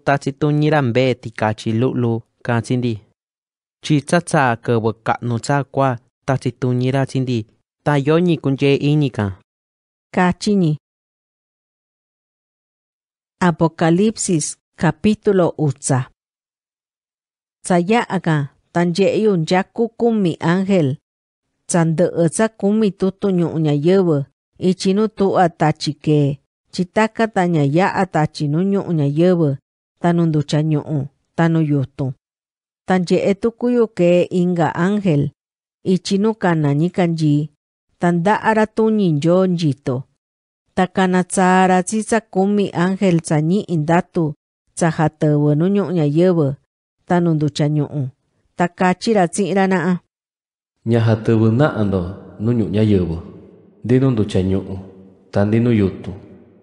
ta chỉ làm bé thì chín đi, cơ Tako to tatsi tunyi rambe ti kachi lulu katsindi. Chi tsatsa kewa katnu tsakwa tatsi tunyi ratsindi. Tayo ni kunje chín Kachini. Apocalipsis capítulo Saya aga utza. Tsayaaga tanjeyun yaku kumi ángel. Tsandeetsa kumi tutu ñu'u yewe Ichinu tu'a tachike. Cita katanya ya ya'a tachi nu ñu'u ñayëvë tanu nducha ñu'u tanu yutun. Tanche'e tukuyu ke inga ángel ichi nu kana ñikanyi tanda'ara tuñi nyo nyito. Takana tsara tsitsa kumi angel tsa ñi'i ndatu tsa jatëvë nu ñu'u ñayëvë tanu nducha ñu'u. Takachira tsi'ra na'a. Ña jatëvë na'ando nu ñu'u ñayëvë. Ndinu nducha ñu'u ta ndinu yutun.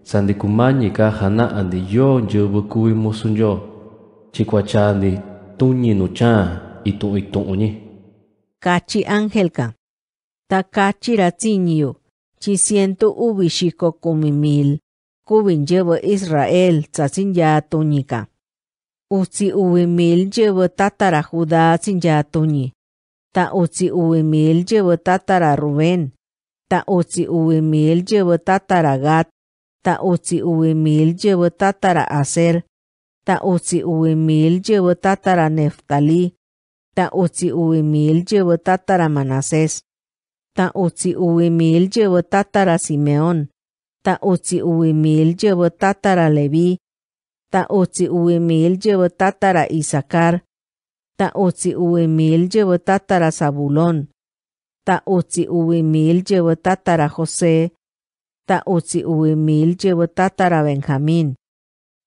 sandi kumañi ka hana andi yo llevo kui yo cha andi nucha itu ito kachi angelka ta kachi ratsinyo chi Ubishiko ubi shiko mil kubin Israel tsatsin ya utsi ubi mil tatara juda sinja ta utsi ubi mil tatara Rubén ta utsi ubi mil tatara Gat ta utsi uwi mil llevo tatara Aser. ta utsi uwi mil llevo tatara Neftali. ta utsi uwi mil llevo tatara manasés, ta utsi uwi mil tatara simeón, ta utsi mil llevo tatara leví, ta utsi uwi mil llevo tatara ta utsi uwi mil tatara zabulón, ta mil tatara josé, ta otzi uemil yewo tatara Benjamín.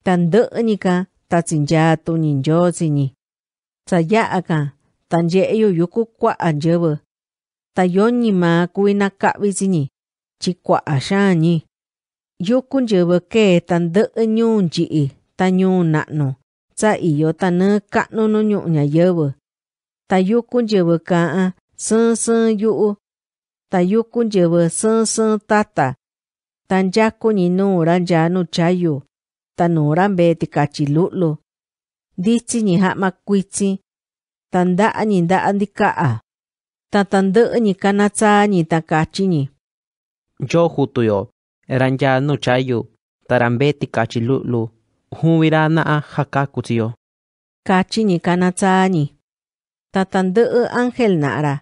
Tan dënika ta tsinya tunin yotsini. Tsayaka tan yeyo yuku kwa'a yewo. Ta yoni ma kuina kabitsini. Chikwa'a shani. Yukun yewo ke tan dënyun chi'i ta ñun na'nu. Tsa iyo ta në ka'nu no ñu'u ñayewo. Ta yukun yewo ka'a sơn sơn yu'u. Ta yukun yewo sơn sën tata. Tanyaku ninuran yanu chayu, tanuran beti kachilulu. Dichi ni hama tan tandaa ni ndaa ndikaa. Tatandu ni kanatsa Jo hutu Yo jutuyo, eran yanu chayu, tarambeti kachilulu. Huwirana a hakakutiyo. tan tan Tatandu angel nara.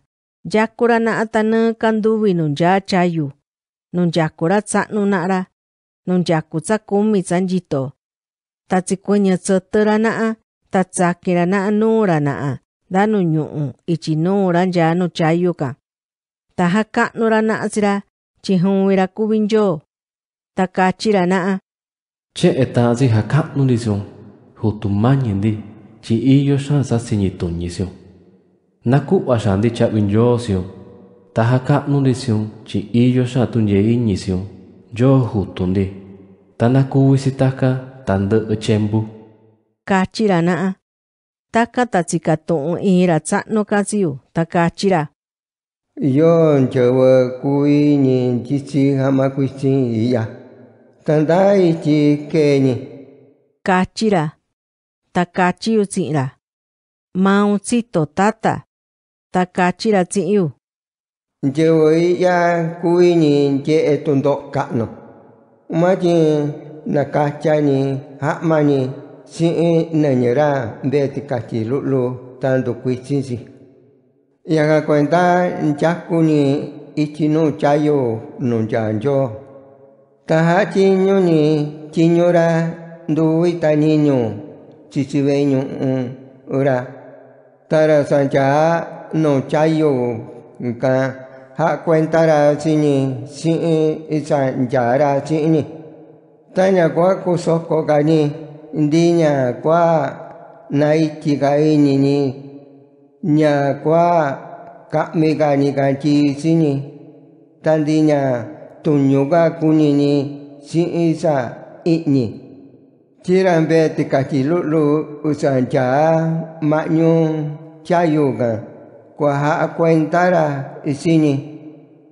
Yakura na atanu kanduwinun ya cayu. ra ra ta nunyakura ta nunyakutsa tsakumi tsanchito tatsikuniatsätära tatsaakirana'a nuurana'a ndanu ñu'u ichi nuura nya nuchayuka taja ka'nurana'a-sira chiju'unra kuvi nyoo takachirana'a che'e ta'asi ja ka'nurisiun jutumáñindi chi iyo xa'an sasiñituñisiun naku'va xandi cha'vi nyoosiun tahaka n u d i s i u n chi iyo shatunye d i ñ i s i u n yo hutundi tanaku wisitaka tande echembu kachira naa taka t a t s i k a t u n ira n i t s a n u katsiu takachira yo n c h a v a kuini n chichi hamakuichi iya tanda ichi k e n i kachira takachiu tsira n i maun tsito tata takachira tsiu là nhận nó, mà mà chỉ ra về thì độ gì, jewoy ya kuini je tondo kano maji nakachani hamani si nanyera beti kachi lulu tanto kuisinsi yaga cuenta chakuni ichino chayo nonjanjo taha chiñoni chiñora nduita niño chisibeño ora tara sancha no chayo ka hakuentaraachini si'i ichancharaachini taña kua kusojkokani kami kua naikigainini sini. kua ka'mikanikanchiisini ta ndiña tuñukakunini si'i sa i'ñi chirambe tikachilu'lu' uchancha ma'ñu cayuga. Kwa ha quen isini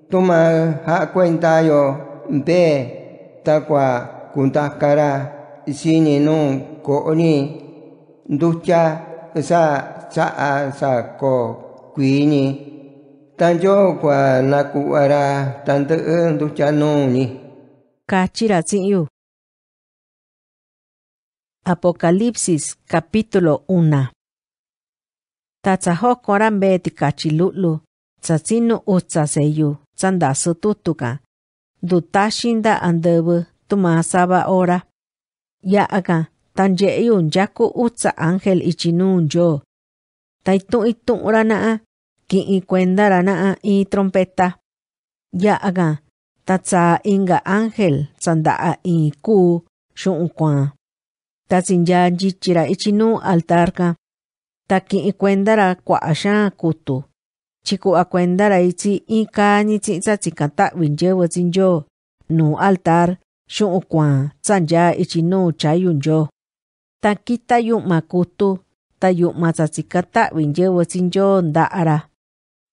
tuma ha ta yo mpe kunta kara isini no ko ducha sa sa sa ko tanjo kwa na tante tanto ducha no ni kachira Apocalipsis capítulo 1 tatsajok orambe tikachilulu, tsatsino utsaseyu, tsandaso tutuka. Dutashinda andebu, tumasaba ora. Ya Yaaka, tanjeyu yaku utsa ángel ichinun yo. Taitu itu uranaa, ki'i kwenda ranaa i trompeta. Ya aga. tatsa inga ángel, tsandaa i ku, xu'un kuan. Tatsinyan yichira ichinu altarka. ta takin kuentara kuaxan kutu. Chikua kuentara ichi inkani chitsa tsikantawin yewe tsinyo. Nu altar, xun kuan, tsanya ichi nu chayun yo. Takita yuma kutu, ta yuma tsatsikantawin yewe tsinyo ndaara.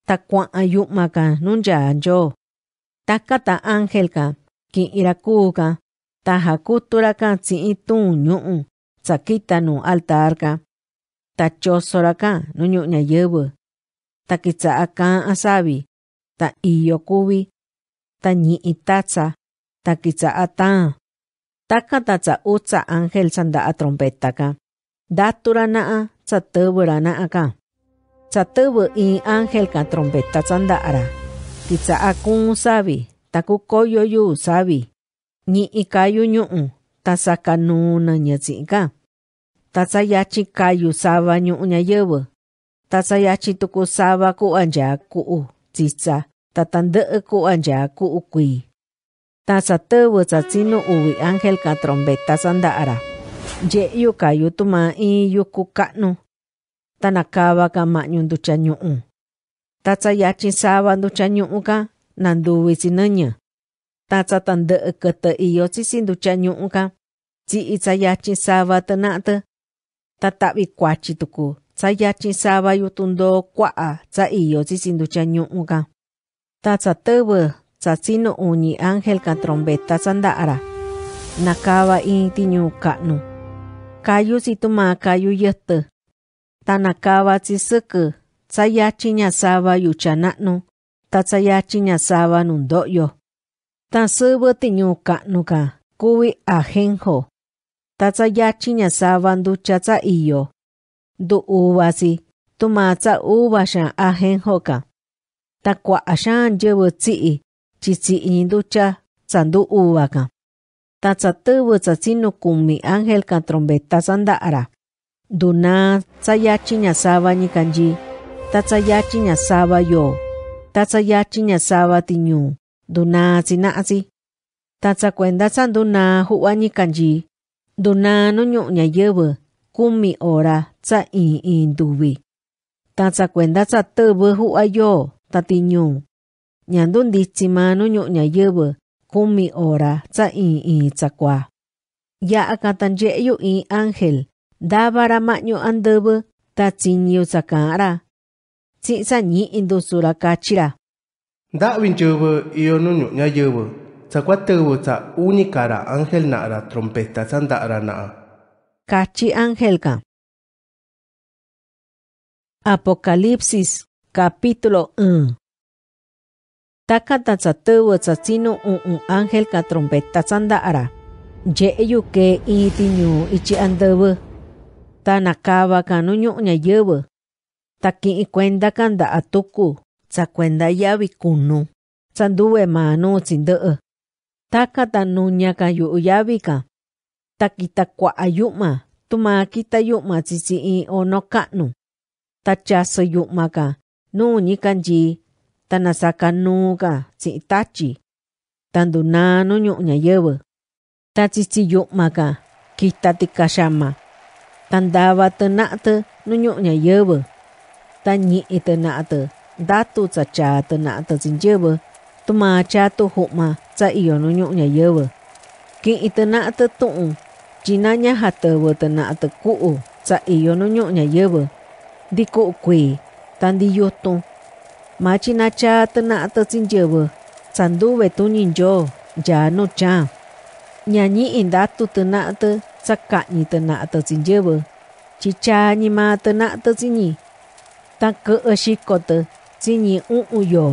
Ta kuan yuma kan nunyan yo. Takata ángel kan, kiira kuka, taja kutura kan tsi'in tuun ñu'un, tsakita nu altar kan. tachósoraka nuñu'u ñayëvë takitsa'a ka'an savi ta iyo kuvi ta ñi'i tatsa takitsa'a ata taka tatsa utsa ángel sanda'a trompetaka ndaturana'a tsatävärana'a i in angelka trompeta tsanda'ara kitsa'a ku'un savi taku koyo yuu savi ñi'i kayu ñu'u ta sakanuu na ñätsi'ka Tatsayachi kayu unya yewe, Tasa Tatsayachi tuku saba ku'anya ku'u tsitsa. Tatandë'ë ku'anya ku'u kui. Tatsatöbë tsatsinu uvi ángel ka trompeta sanda'ara. yu kayu tuma yu yuku ka'nu. Tanakava ka ma'ñu nducha ñu'u. Tatsayachi saba nducha ñu'u ka nanduvi sinëña. Tatsa tandë'ë kët iyo tsisi nducha ñu'u ka. Tsi'i tsayachi saba t te. ta tatavi kuachi tuku tsa yachin sava yutundo kua'a tsa iyo tsisinducha ñu'uka ta tsatävä tsatsino'u ñi angelka trompeta tsanda'ara nakava in tiñu ka'nu kayu situma kayu yätä ta nakava tsisäkä tsa yachi ñasava yuchana'nu ta tsa yachi ñasava nundo'yo ta sävä tiñu ka'nu ka kuvi ajenjo tatsayachi ñasaban duchatsa iyo. Du'ubasi, tumatsa ubaxan ajen joka. Takua'axan yäbä tsi'i, chitsi'in ducha tsandu'ubaka. Tatsatäbä tsatsinu kumi angelka trompeta sanda'ara. Duna tsayachi ñasaba ñikanyi, tatsayachi ñasaba yo. Tatsayachi ñasaba tiñu, duna tsina'si. Tatsakuenda tsanduna ju'a ñikanyi. Donano ño ñayeve kumi hora tsa in in duvi. Ta tsa cuenta tsa tebe hua yo ta chi tiñu. Ñando ndichimano ño ñayeve kumi hora tsa in in tsa cua. Ya akatanyeyo in ángel. Dabara maño andebe ta ra tsiñu tsa cara. Tsi tsa ñi indusura kachira. Da vincheve iyo no ño ñayeve. Tzacuateuza unikara ángel nara trompeta santa arana. Kachi ángelka. Apocalipsis capítulo 1. Takatatzatewe tzatzino un ángel trompeta ara. Ye yuke itinu ichi tanakawa Tanakaba nya ñayewe. Taki ikwenda kanda atuku. ya yavi kunu. manu zindu. taka tanuñaka yuyavica takita kuayuma tumakita yuma chichi ono kanu tachaso yumaka nu nyikanji. tanasaka nuka chitachi tandunanu nyuknya yewe tachichi yumaka kita tikashama te, nu nyuknya yewe tañi te, datu chachate nate cincewe. tu ma cha tu hộ mà cha iyo nó nhộn nhà dơ vờ kinh ít nã tơ tụng chỉ na nhá hạt tờ vờ tơ nã tơ cụ cha iyo nó nhộn nhà dơ vờ đi cụ quỷ tan đi yo tu mà chỉ na cha tơ na tơ xin dơ vờ sản du về tu nhìn cho giá nó cha nhà nhị in đã tu tơ na tơ cha cả nhị tơ na tơ xin dơ vờ chỉ cha nhị ma tơ na tơ xin nhị ta cỡ ở shi có tơ xin nhị u u yo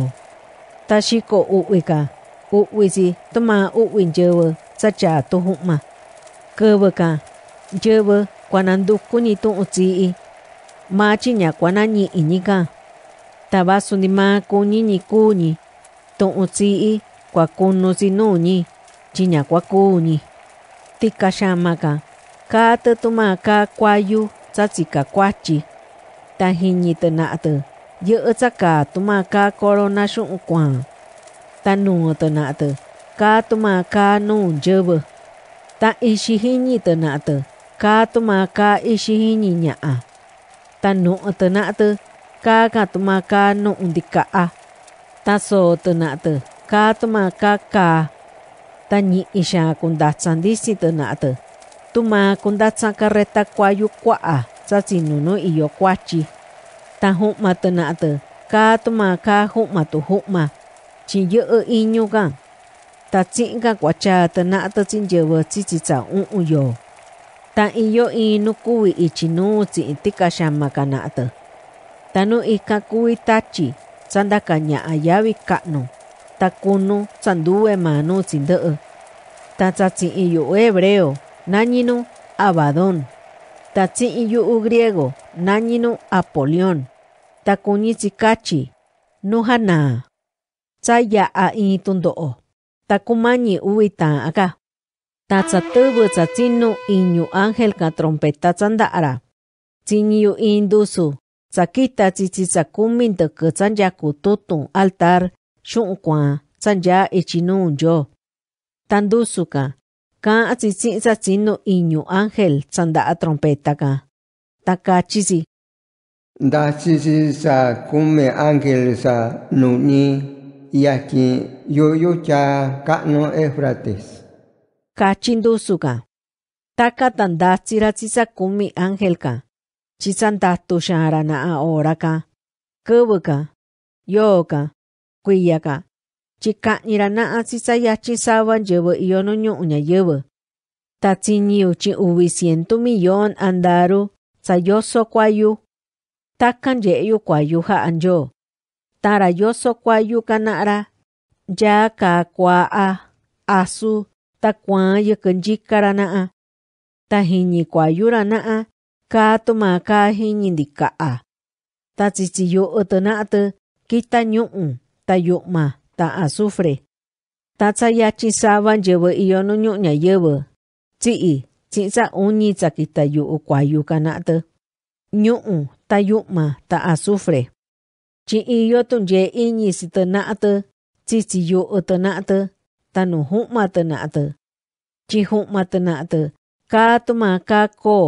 ta chỉ có u uy cả u uy gì tôi mà u uy chơi vợ sa cha tôi hụt mà cơ vợ cả chơi vợ quan ăn đục cũng như tôi chỉ mà chỉ nhà quan ăn nhị nhị cả ta ba xuân đi mà cũng như nhị cô nhị tôi chỉ qua con nó gì nô nhị chỉ nhà qua cô nhị tí cả sa mà cả cả tôi tôi mà cả qua yêu sa chỉ cả qua chỉ ta hình như tôi nã ye ka tuma ka corona xu'unkuan ta nuutə na'tə ka tuma ka nuu yəvə ta ixi jiñitə na'tə ka tuma ka ixi jiñi ña'a ta nu'utə na'tə ka ka tuma ka nu'u ndika'a ta sootə na'tə ka tuma ka kaa ta ñi'i kundatsa ndísitə na'tə tuma kundatsa kwa kuayu kua'a tsatsinu nu iyo kwaci. ta hukma tanata katuma ka hukma tu hukma chin yo inyo gan ta chinga kwacha tanata chin yewa chichicha un un yo ta iyo inu kuwi ichinu chi tika shama kanata ta no ika kuwi tachi sanda kanya ayawi kanu ta kunu sanduwe manu chindeu ta cha chachi iyo hebreo nañino abadón ta chi iyo griego nanino Apolión, takunitsikachi, nujana. Tsaya a intundoo. Takumañi uita aka. Tatsatıvı tsatsinu inyu angel ka trompeta tsanda'ara. Tsiniyu indusu. Tsakita tsitsi tsakumin tëkä tsanyaku tutun altar xu'unkuan tsanya ichinunyo. Tandusuka. Ka'a tsitsi tsatsinu iñu ángel tsanda'a ka. Takachi si. Ndachi si sa kume angel sa nuni yaki yoyo cha kano Efrates. Kachindusuka. Taka tandatsira tsisa kumi ángelka. Chisandatu sharana ka. Kubuka. Yoka. Kuyaka. Chika'nirana'a tsisayachin saban yäbä iyo no ñu'u ñayäbä. Tatsinyiu chi uvi ciento millón andaru sayoso kwayu takan yeyu kwayu Tara tarayoso kwayu kanara ya ka kwaa asu ta takuan yekenjikara naa tahinyi kwayura naa ka tuma ka hinyi ndikaa ta tsitsiyo otona'atö kita ñu'u ta yu'ma ta azufre ta tsayachi sava nyävä iyo nu ñu'u ñayävä tsi'i Chisa uni tsakitayu o kwayu kanata. Ñu'u ta yu'ma ta je azufre. Chi'iyo tunye iñi si tana'ata. Tsitsiyo tana'ata. Tanu hu'ma tana'ata. Chi hu'ma tana'ata. Katuma ka ko.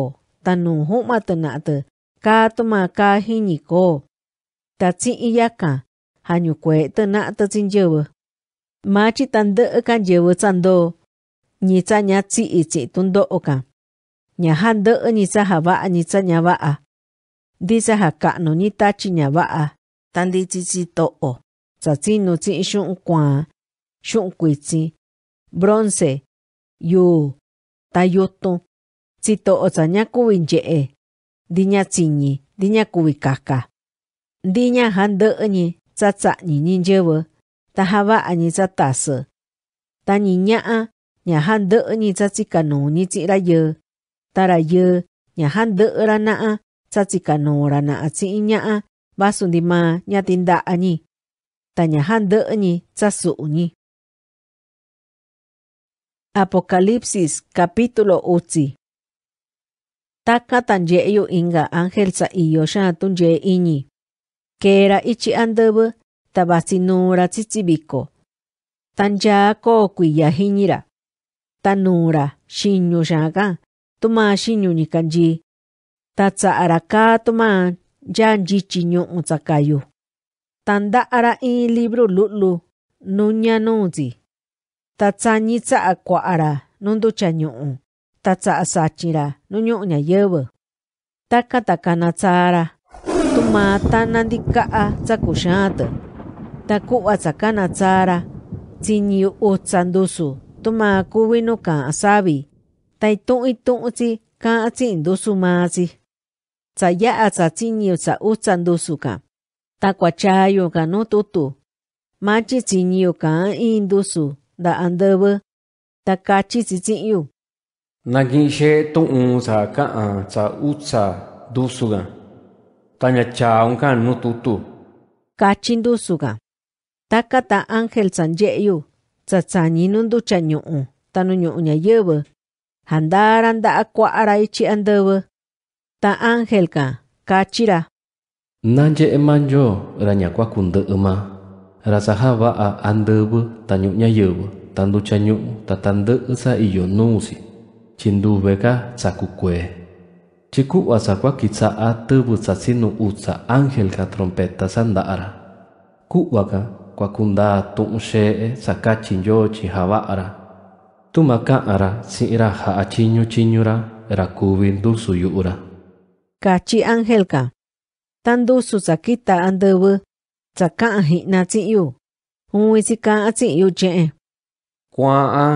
Tanu hu'ma tana'ata. Katuma ka hini ko. Ta tsi'iyaka. Hañu kue tana'ata tsinyewa. Machi tandë kan yewa do ni cha nhà chị ý chị tun đỗ cả nhà han đỡ ni cha hà vạ ni cha nhà vạ đi cha hà cả nó ni ta chị nhà vạ tan đi chị chị tổ ổ cha chị nó chị xuống quan xuống quỷ chị bronze yu ta yu tun chị tổ ổ cha nhà cô in chị đi nhà chị nhỉ đi nhà cô bị cả cả đi nhà han đỡ ni cha cha ni nhìn chơi vợ ta hà vạ ni cha ta sợ ta nhìn nhã nhà han đỡ như cha chỉ cả nổ như chị ra giờ ta ra giờ nhà han đỡ ra nã cha chỉ cả nổ ra nã chị nhã ba sùn đi mà nhà tin đã nhỉ ta nhà han đỡ như cha sụ nhỉ Apocalipsis capítulo 8 Taka tanyeyo inga ángel sa iyo siya tunye inyi. Kera ichi andabu tabasi nura tsitsibiko. Tanja ko kuya hinira. tanura xiñu shaka tuma xiñu nikanchi tatsa'ra araka tuma ya nchichi ñu'u tsakayu tanda'ra in libru lu'lu nuñanutsi tatsañi tsa'a kua'ara nu nducha ñu'u tatsa'a sachinra nu ñu'u ñayevë taka takanatsára tuma tanantika'a tsakuxaatɨ taku'a tsakanatsára tsiñiutsa ndusu. tuma kuwi no ka sabi tai tu i tu chi ka chi ndusu ma chi tsa ya tsa chinio tsa utsa ndusu ka ta kwachayo ka no tutu machi chinio ka i ndusu da andabu ta kachi chi chinyo nagin she tu un sa ka tsa utsa ndusu ga tanya cha un ka no tutu kachi ndusu ga takata ángel sanyeyo tsatsani nunducha ñu'u tanu ñu'u ñayëvë jandara nda'a kua'ara ichi andävä ta angelka kachira nanye'e manyo ra ñakuakundä'ä ma ra saja va'a andävä ta ñu'u ñayëvä ta nducha ñu'u ta tandä'ä sa iyo nuusi chinduväka tsakukuee chiku'a sakuakitsa'a tävä tsatsinu'u tsa angelka trompeta sa nda'ara ku'uaka kwakunda tu'unxe saka chinyo chihawa'ra tumaka'anra si'ra ja'achiñu chiñura rakuvi ndusu yu'ra kachi angelka tandusu tsakita andävä tsaka'a ji'na tsi'yu juwi tsika'a tsi'yu che'e kua'a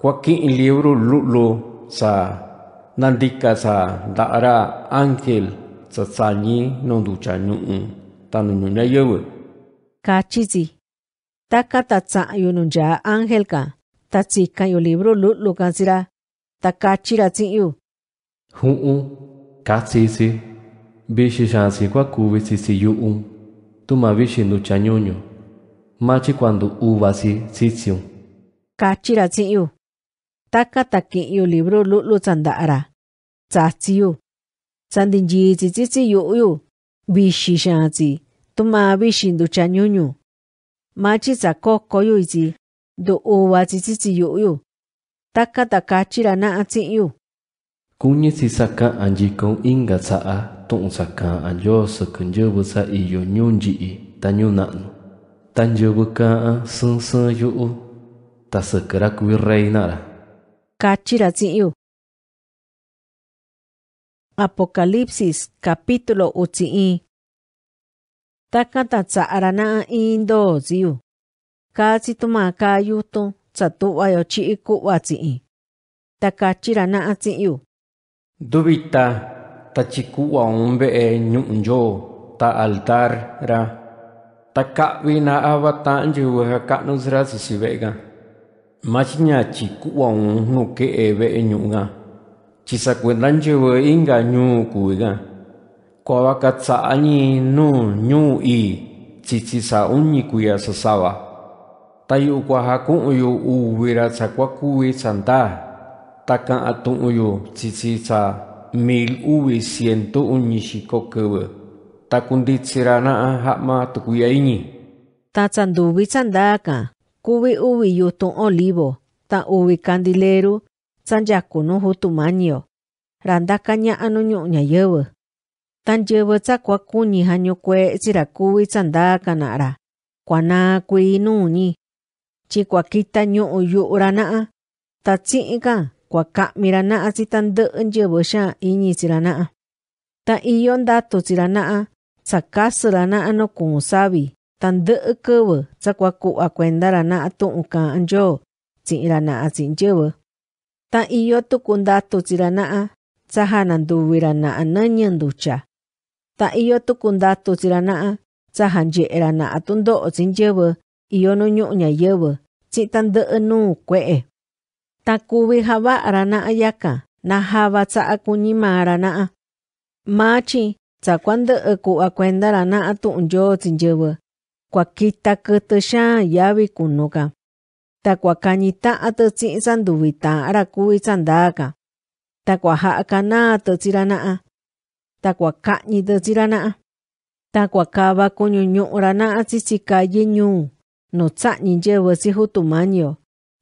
kuaki'in libru lu'lu sa nandika sa nda'ra ángel tsatsanyi nonducha ñu'u tanu ñuñayävä kachitzi. Taka tatsayo nunyaa Angelka, tatsikayo libro lulu kansira, takachira tsiyu. Hu'u, katsisi, bishi shansi kwa kubisi siyu'u, tuma bishi nuchanyuño, machi cuando uvasi sitsiun. Kachira tsiyu. Taka takiyo libro lulu tsandara, tsatsiyu. Tsandinji tsitsitsi yu'u, bishi shansi. tomabishi nduchañuñu machi tsakojkoyu itsi ndu'uva tsitsi tsiyu'yu taka takachira na'a tsi'yu kuñi sisaka anyikon inka sa'a tu'un saka'an ayoso kunyävä sa'iyu ñunyi'i ta ñuna'nu ta nyävä ka'an sän ji i, ta säkä rakuvi reina'ra kachira tsi'yu Apocalipsis capítulo utzi'i takata tsa'arana in dosiu. Katsi tumaka yuto tsatu'ayo chi'iku'a tsi'i. Takachirana tsi'yu. Dubita tachiku'a umbe'e ñu'unyo ta altar ra. Taka'vina ava ta'anyiweja ka'nusra sisive'ga. Machiña chiku'a un nuke'e ve'e ñu'unga. Chisakuentanyiwe inga ñuu kuiga. Kwa wakati saanyi nu nyu i cici sa unyi kuya sesawa. Tayu kwa haku uyu uwira sakwa kuwi santa. Takan atung uyu cici sa mil uwi siento unyi shiko kewe. Takundi cirana hakma tukuya inyi. Tatsandubi sandaka. Kuwi uwi yutung olivo. Ta uwi candileru. Sanyaku nuhu tumanyo. Randa kanya anu ñu'ña yewe. Tanyewe tsakwa kuni hanyo kwe tsirakui tsandaka nara. Kwana kui nuni. Chikwakita ñu'u yu'ra na'a. Tatsi'ka kuakamira na'a tsitande'e nyewe xa iñi tsira na'a. Ta iyo ndatu tsira na'a. Tsakasura na'a no kuun savi. Tande'e kɨvɨ tsakuaku'a kuendara na'a tu'un ka'an yoo. Tsi'ira na'a tsinyewe. Ta iyo tuku ndatu tsira na'a. Tsajana ntuvira na'a nɨñɨ nducha. ta iyo tuku ndatutsira na'a tsaja nye'era na'a tundo'otsi nyävä iyo nu ñu'u ñayävä tsi'tantä'ä nuu kue'e ta kuvi java'ara na'a yaka najava tsa'a kuñimara na'a matyi tsakuandä'ä akwenda kuendara na'a tu'undyôtsi nyävä kuakita kätä syä yavi kunuka ta kuakanyita'atä tsi'in sa ntuvita'ara ku'itsa ndaka ta kuaja'aka natätsira na'a ta ta na takuakañi tachirana'a. Takuakava kuñuñu'rana'a tsisikaye ñuu, nocha'ñi yewe si jutumañio,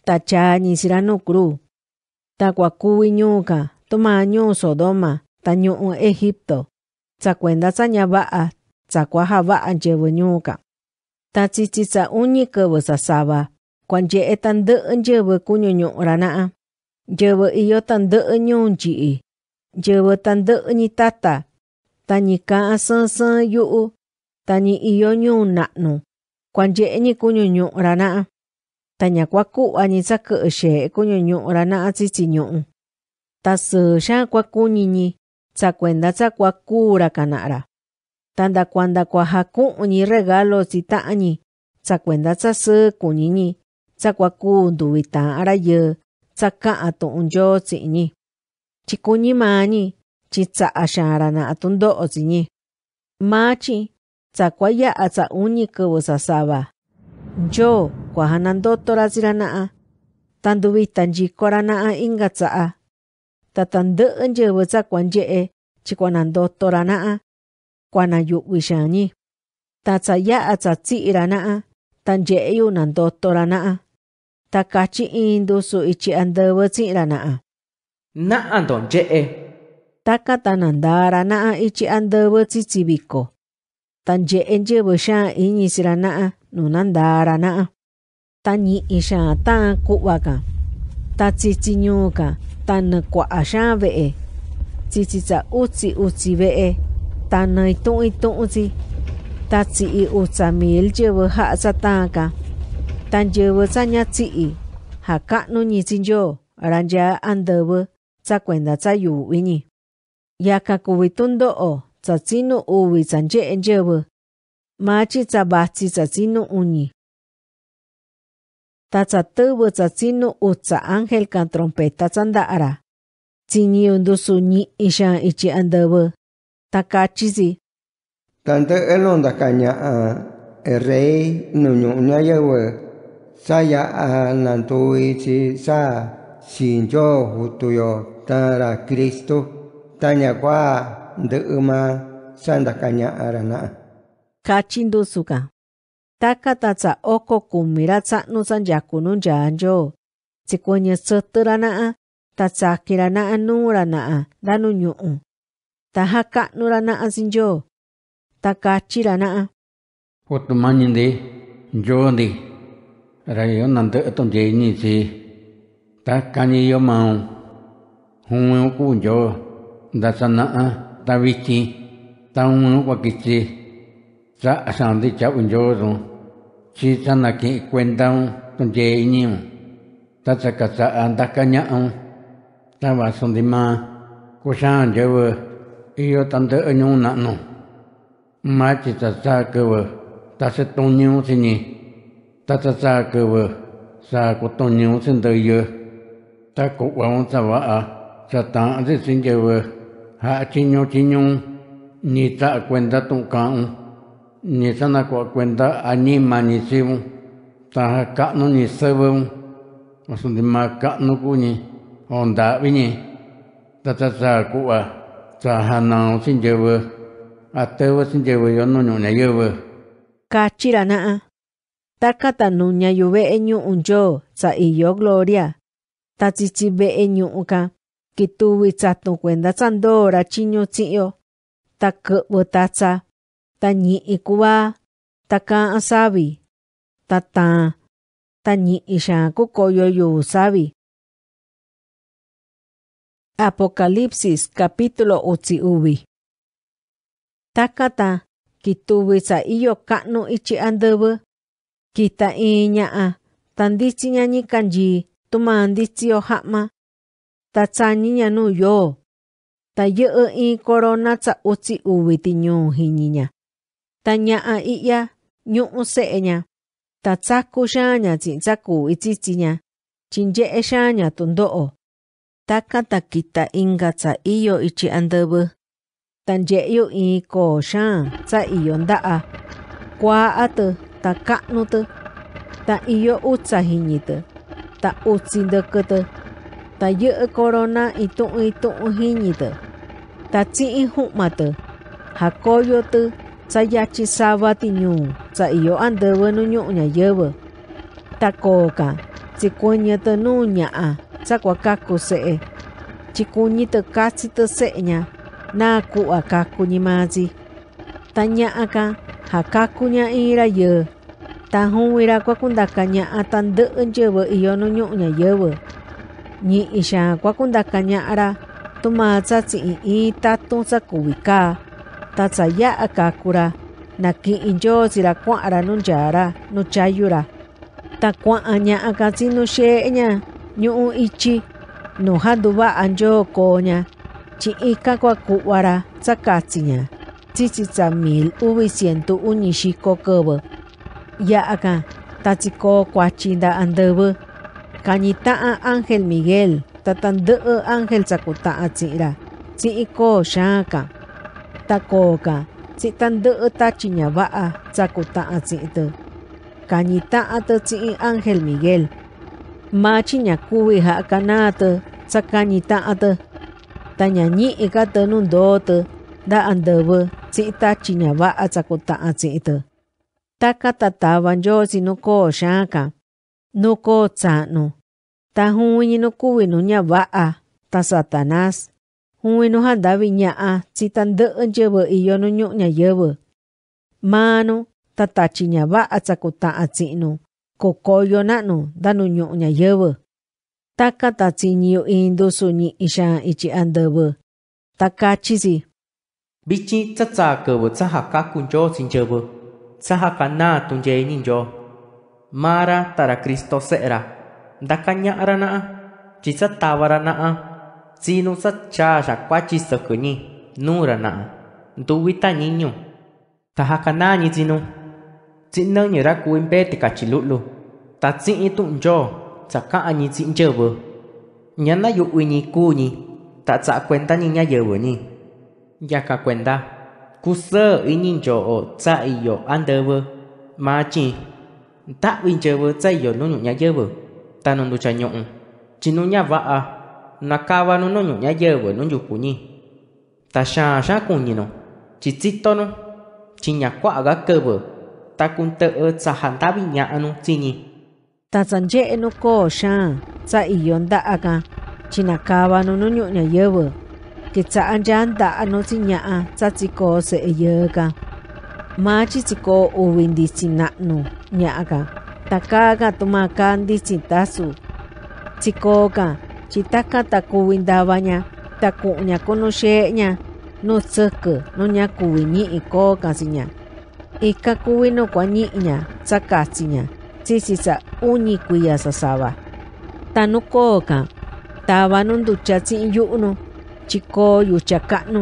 tachañi sira nukru. Takuakuwi ñuuka, toma ñuu Sodoma, tañu'u Egipto, tsakuenda tsañava'a, tsakuajava'a yewe ñuuka. Tatsitsitsa uñi kewe sasava, kuanye'e tandɨ'ɨ yewe kuñuñu'rana'a. Yewe iyo tandɨ'ɨ ñuu nchi'i, yewe tandɨ'ɨ tata Tani ka'a sän yu'u, tani iyo ñuu na'nu, kuanye'eñi kuñu ñu'ra na'a. Taña kuaku'ani tsak'ä xee kuñu ñu'ra na'a tsitsi ñu'u. Tasää xan kuakúñiñi tsa kuenda tsa kuakúra kana'ra. Ta ndakuanda kuajaku'ñi regalotsi ta'añi tsa regalo tsa sää kuniñi tsa kuakuu nduvi ta'anra yäö tsa ka'an tu'un yoo tsi'ní. maani chi tsa tsa tsa na na na kwa ya chitsa axanrana atundo'o tsiñi. Machi tsakuaya atsauñi kɨvɨ sasava. Yo kuajanandotoratsirana'a tanduvi tanchikorana'a inka na tatandɨ'ɨ nyɨvɨ tsakuanye'e chikuanandotorana'a kuanayu'vi xañi. Tatsaya'a tsatsi'irana'a a nandotorana'a takachi in ndusu ichi Na tsi'irana'a. Na'ánto e. Taka tanandara ichi andebe tsitsibico. Tanye'en yevo xaa iñisira naa nunandara naa. Tañi'i xaa taa ku'vaka. Ta tsitsiñuuka tanä kua'a xaa ve'e. Tsitsitsa utsi utsi ve'e. Tanä itu'un itu'unsi. Ta tsi'i utsa mil yevo ja'sa taaka. Tanyevo sa ñatsi'i. Ja ka'nu ñitsinyo ranyaa andävä tsakuenda tsayu'uiñi yakakuwi tundo'o tsatsinu uwi tsanye'e nyewe machi tsabajtsi tsatsinu uñi. Tatsatäwä tsatsinu utsa ángel kan trompeta tsanda'ara. Tsiniu ndusu ñi'i xan ichi andäwä. Takachisi. Tandä'ä lontaka'aña'a errey nuñu'ña yäwä. Saya'a nantuichi sa chi sa? sinyo jutuyo tara Cristo tanya tañakua ndu'uma santakanya arana. Kachindu suka. Takatatsa oko kumiratsa nusan yakunun yanyo. Tsikuña soturana tatsakirana anurana danu ñu'u. Tahaka nurana asinyo. Takachirana. Potumaninde yodi rayonande tonjeni si takani yomao. Hunu kunjo dasana'a taviti taumunu pakichi sa asanti cha unyorun chi sanaki cuentan tunye inim tatsakasa andakanya'un tava sundima kushan yewe iyo tante anyun na'nu machi tatsa kewe tase tonyu sini tatsatsa kewe sa kutonyu sindayu ta kuwaun sava'a sa ta'an si sinyewe ha chiño chiño ni ta cuenta tu kan ni sana ko cuenta anima ni sibu ta ka no ni sebu osun de ma ka no kuni onda vini ta ta sa ku a ta hana sin jebu atewa sin jebu yo no no yebu ka chirana taka ta ta nuña yuve eñu unjo sa iyo gloria ta chichi be eñu ka kituwi tsatun kuenda tsandora chiño tsiyo ta k'vo tatsa ta ñi'i kuva ta ka'an savi ta taan ta ñi'i xan ku koyo yuu savi Apocalipsis capítulo utsi uvi Takata kituvi sa iyo ka'nu ichi andävä kita in ña'a ta nditsi ñañikanyi tuma nditsio ja'ma ta tsani ñanu yo ta yä'ä in corona tsa'utsi uvi tiñuu jiniña ta ña'a i'ya ñu'u se'eña ta tsaku xáña tsi'ntsakuvi tsitsiña chinye'e xáña tundo'o taka ta kita inka tsa iyo ichi andävä ta nye'yu in koo xáan tsa iyo nda'a kua'atä ta ka'nutä ta iyo utsa jiñitä ta utsi ndäkätä ta yö corona itu'u itu'u jiñitɨ tatsi'in ju'matɨ jakoyotɨ tsayachi savati ñuu sa'iyo andɨvɨ nuu ñu'u ñayɨvɨ takooka tsikuɨñɨtɨ nuu ña'a sakuakaku se'e chikuñitɨ katsitɨ se'ña naaku'a kakuñi matyi ta sa ña'aka ja kakuña iinra yɨɨ ta a a ta ra ju'uira kuakundaka ña'a tandɨ'ɨ nyɨvɨ iyo nuu ñu'u ñayɨvɨ. Ñi'ixan kuakuntakaña ara tumatsatsi i'in tatun tsakuwika ta tsaya'a kakura naki'in yo'sira kua'ra nunyara nuchayura ta kua'a ña'a katsi nuxe'eña ñu'u ichi nujanduva'a nyokoña chi ika kuaku'vara tsakatsiña tsitsitsa mil uvi ciento uñixiko kɨvɨ ya'aka ta tsiko kuachinta andɨvɨ. Kañitaa Ángel Miguel, Tatandu'u Ángel Tsakuta'a tsi'ra, tsi'iko shaka, takoka, tsitandu'u tachi ñava'a Tsakuta'a tsi'tu. Kañita'atu tsi'i Ángel Miguel, machi ñakuvi ja'kana'atu tsakañita'atu, ta ñañi'ikatu da nda andävä tsi'tachi ñava'a Tsakuta'a tsi'tu. Taka tatava nyosi nuko shaka. Noko tsa'nu. Ta juwini no kuwinu ñava'a ta satanás. Juwinu jandavi ña'a tsitandɨ'ɨ nyävä iyo nu ñu'u ñayävä. Manu ta tachi ñava'a tsakuta'a tsi'nu ko koyo na'nu nda nu ñu'u ñayävä. Taka ta ta tsiñiu indu su ñi'i xaan ichi a ndävä. Ta kachisi. Vityin tsatsa'kävä tsajakajku nyo sindyävä. Tsajakana tunye'eni nyo mara tara Cristo se'ra ndakanya'ra na'a chisatavara na'a sinu sachaxa kuachi söküñi nuura na'a nduvi tañiñu ta jakanáñi sinu tsi'näñära kuvi mpe tikachilu'lu ta tsi'i tu'unyoo tsaka'añi tsi'nyävä ñanayu'uiñi kuuñi ta tsakuentáñi ñayäväñi yaka kuenda kusää'iñi nsyo'o tsa'iyo a ma maatyi ta win chờ vợ dây yo nó nhụ nhà dơ vợ ta nó đồ chạy nhộng chỉ nó nhà vợ à nó cao và nó nó nhụ nhà dơ vợ nó nhụ cũ nhỉ ta xa xa cùng nhỉ nó chỉ chỉ to nó chỉ nhà quá gã cơ vợ ta cũng tự ở xa hẳn ta bị nhà nó chỉ nhỉ ta chẳng chế nó có xa ta ion đã à cả dạ chỉ là cao và nó nó nhụ nhà dơ vợ cái ta anh chàng đã nó chỉ nhà ta chỉ có sẽ dơ cả machitsiko uwintichina'nu ña'aka takaka tumakantichi tasu tsikoka chitaka takuwintabaña taku'ña konoxe'ña nu no nu ñakuvi ñi'i kookasiña ika kuvi nokuañi'ña tsakatsiña tsisi sa uñi sa sasava ta nu kooka tava nu nduchatsi'in yu'nu chiko yucha ka'nu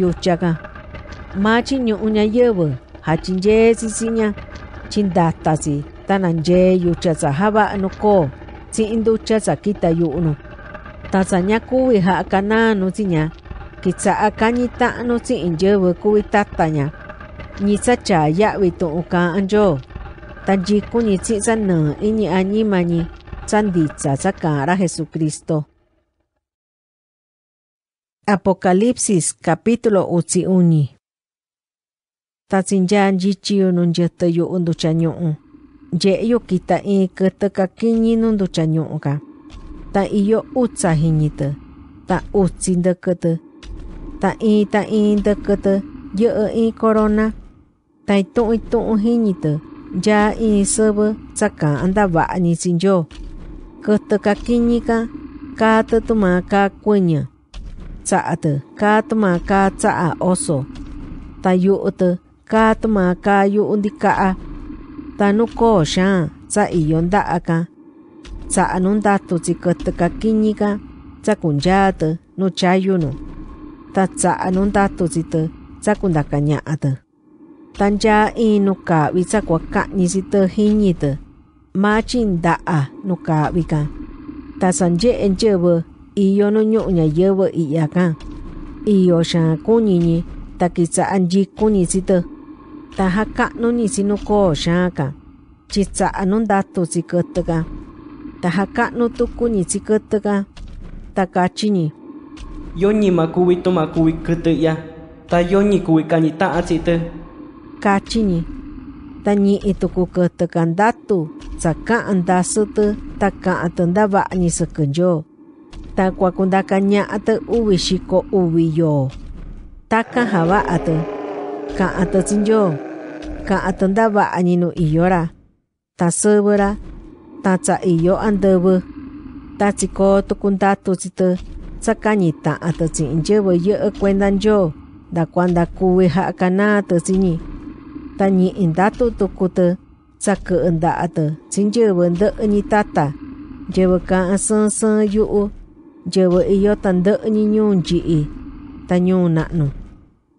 yuchaka machi ñu'u ñayɨvɨ jachinye sisiña chindata‑tsi ta nandye yucha sajava'a‑nu koo tsi'in ndutya nya, yu'u‑nu ta sa ñakuvi ja'a kaná ta tsiña kitsa'a kañi ta'nu tsi'in yɨvɨ kuvi tataña ñi sachaa ya'vi tu'un ka'an nchoo ta ndyikuñi tsi'in sanɨɨ ya iñi añimañi sanditsa saka'an‑ra jesucristo Apocalipsis capítulo uchi uni tatsinyan yichiyo nunyeto yo onduchaño'o yeyo kita in kutaka kiñi ka ta iyo utsa te ta utsi ndukutu ta i ta in ndukutu korona, in corona ta itu'un itu'un jiñito ya in sävä tsaka'an ndava'ani sinyo kutuka kiñika katu tuma ka kueña tsa'atu ka ma ka tsa'a oso ta yu'utu ka tomakayo ondika'a sa xa tsa iyo nda'aka tsa'a ka ndatu tsikotokakiñika nu no chayuno ta tsa'a no ndatutsitö tsakuntakaña'atö tantyaa in no ka'vi tsakuaka'ñisitö jiñitö machi nda'a no ka'vika ta sanye'e ntyävä iyo no ñu'u iya i'yaka iyo xaa kunini ta anji nyikuni tsitö tajaka'nu nitsinokooxaaka chitsa'nu ndatutsikätäka tajaka'nu tuku nitsikäätäka takachini yonimakuwi tomakuwi ya. ta yonikuwi kanita'atsi'tä ni. ta ñi'i e tuku kätäka ndatu tsaka'a ndasätä taka'atä ndava'ani säkändyo takuakundakaña'atä uwi uwe uwi yoo taka atu. Ka'an tsinyo, ka'an anino iyora, tasývora, tatsa'iyo andävä, tatsiko tukundatutsitä, tsakañita'an tätsi'indyävä yä'ä kuendanyo, ndakuandakuvi ha'akanáatä tsini, tañi'indatu tukutä, tsakää nda'atä tsindyävä ndä'äñi tata, yävä ka'an sän sän yu'u, yävä iyo tandä'äñi ñuun yi'i, ta ñuu na'nu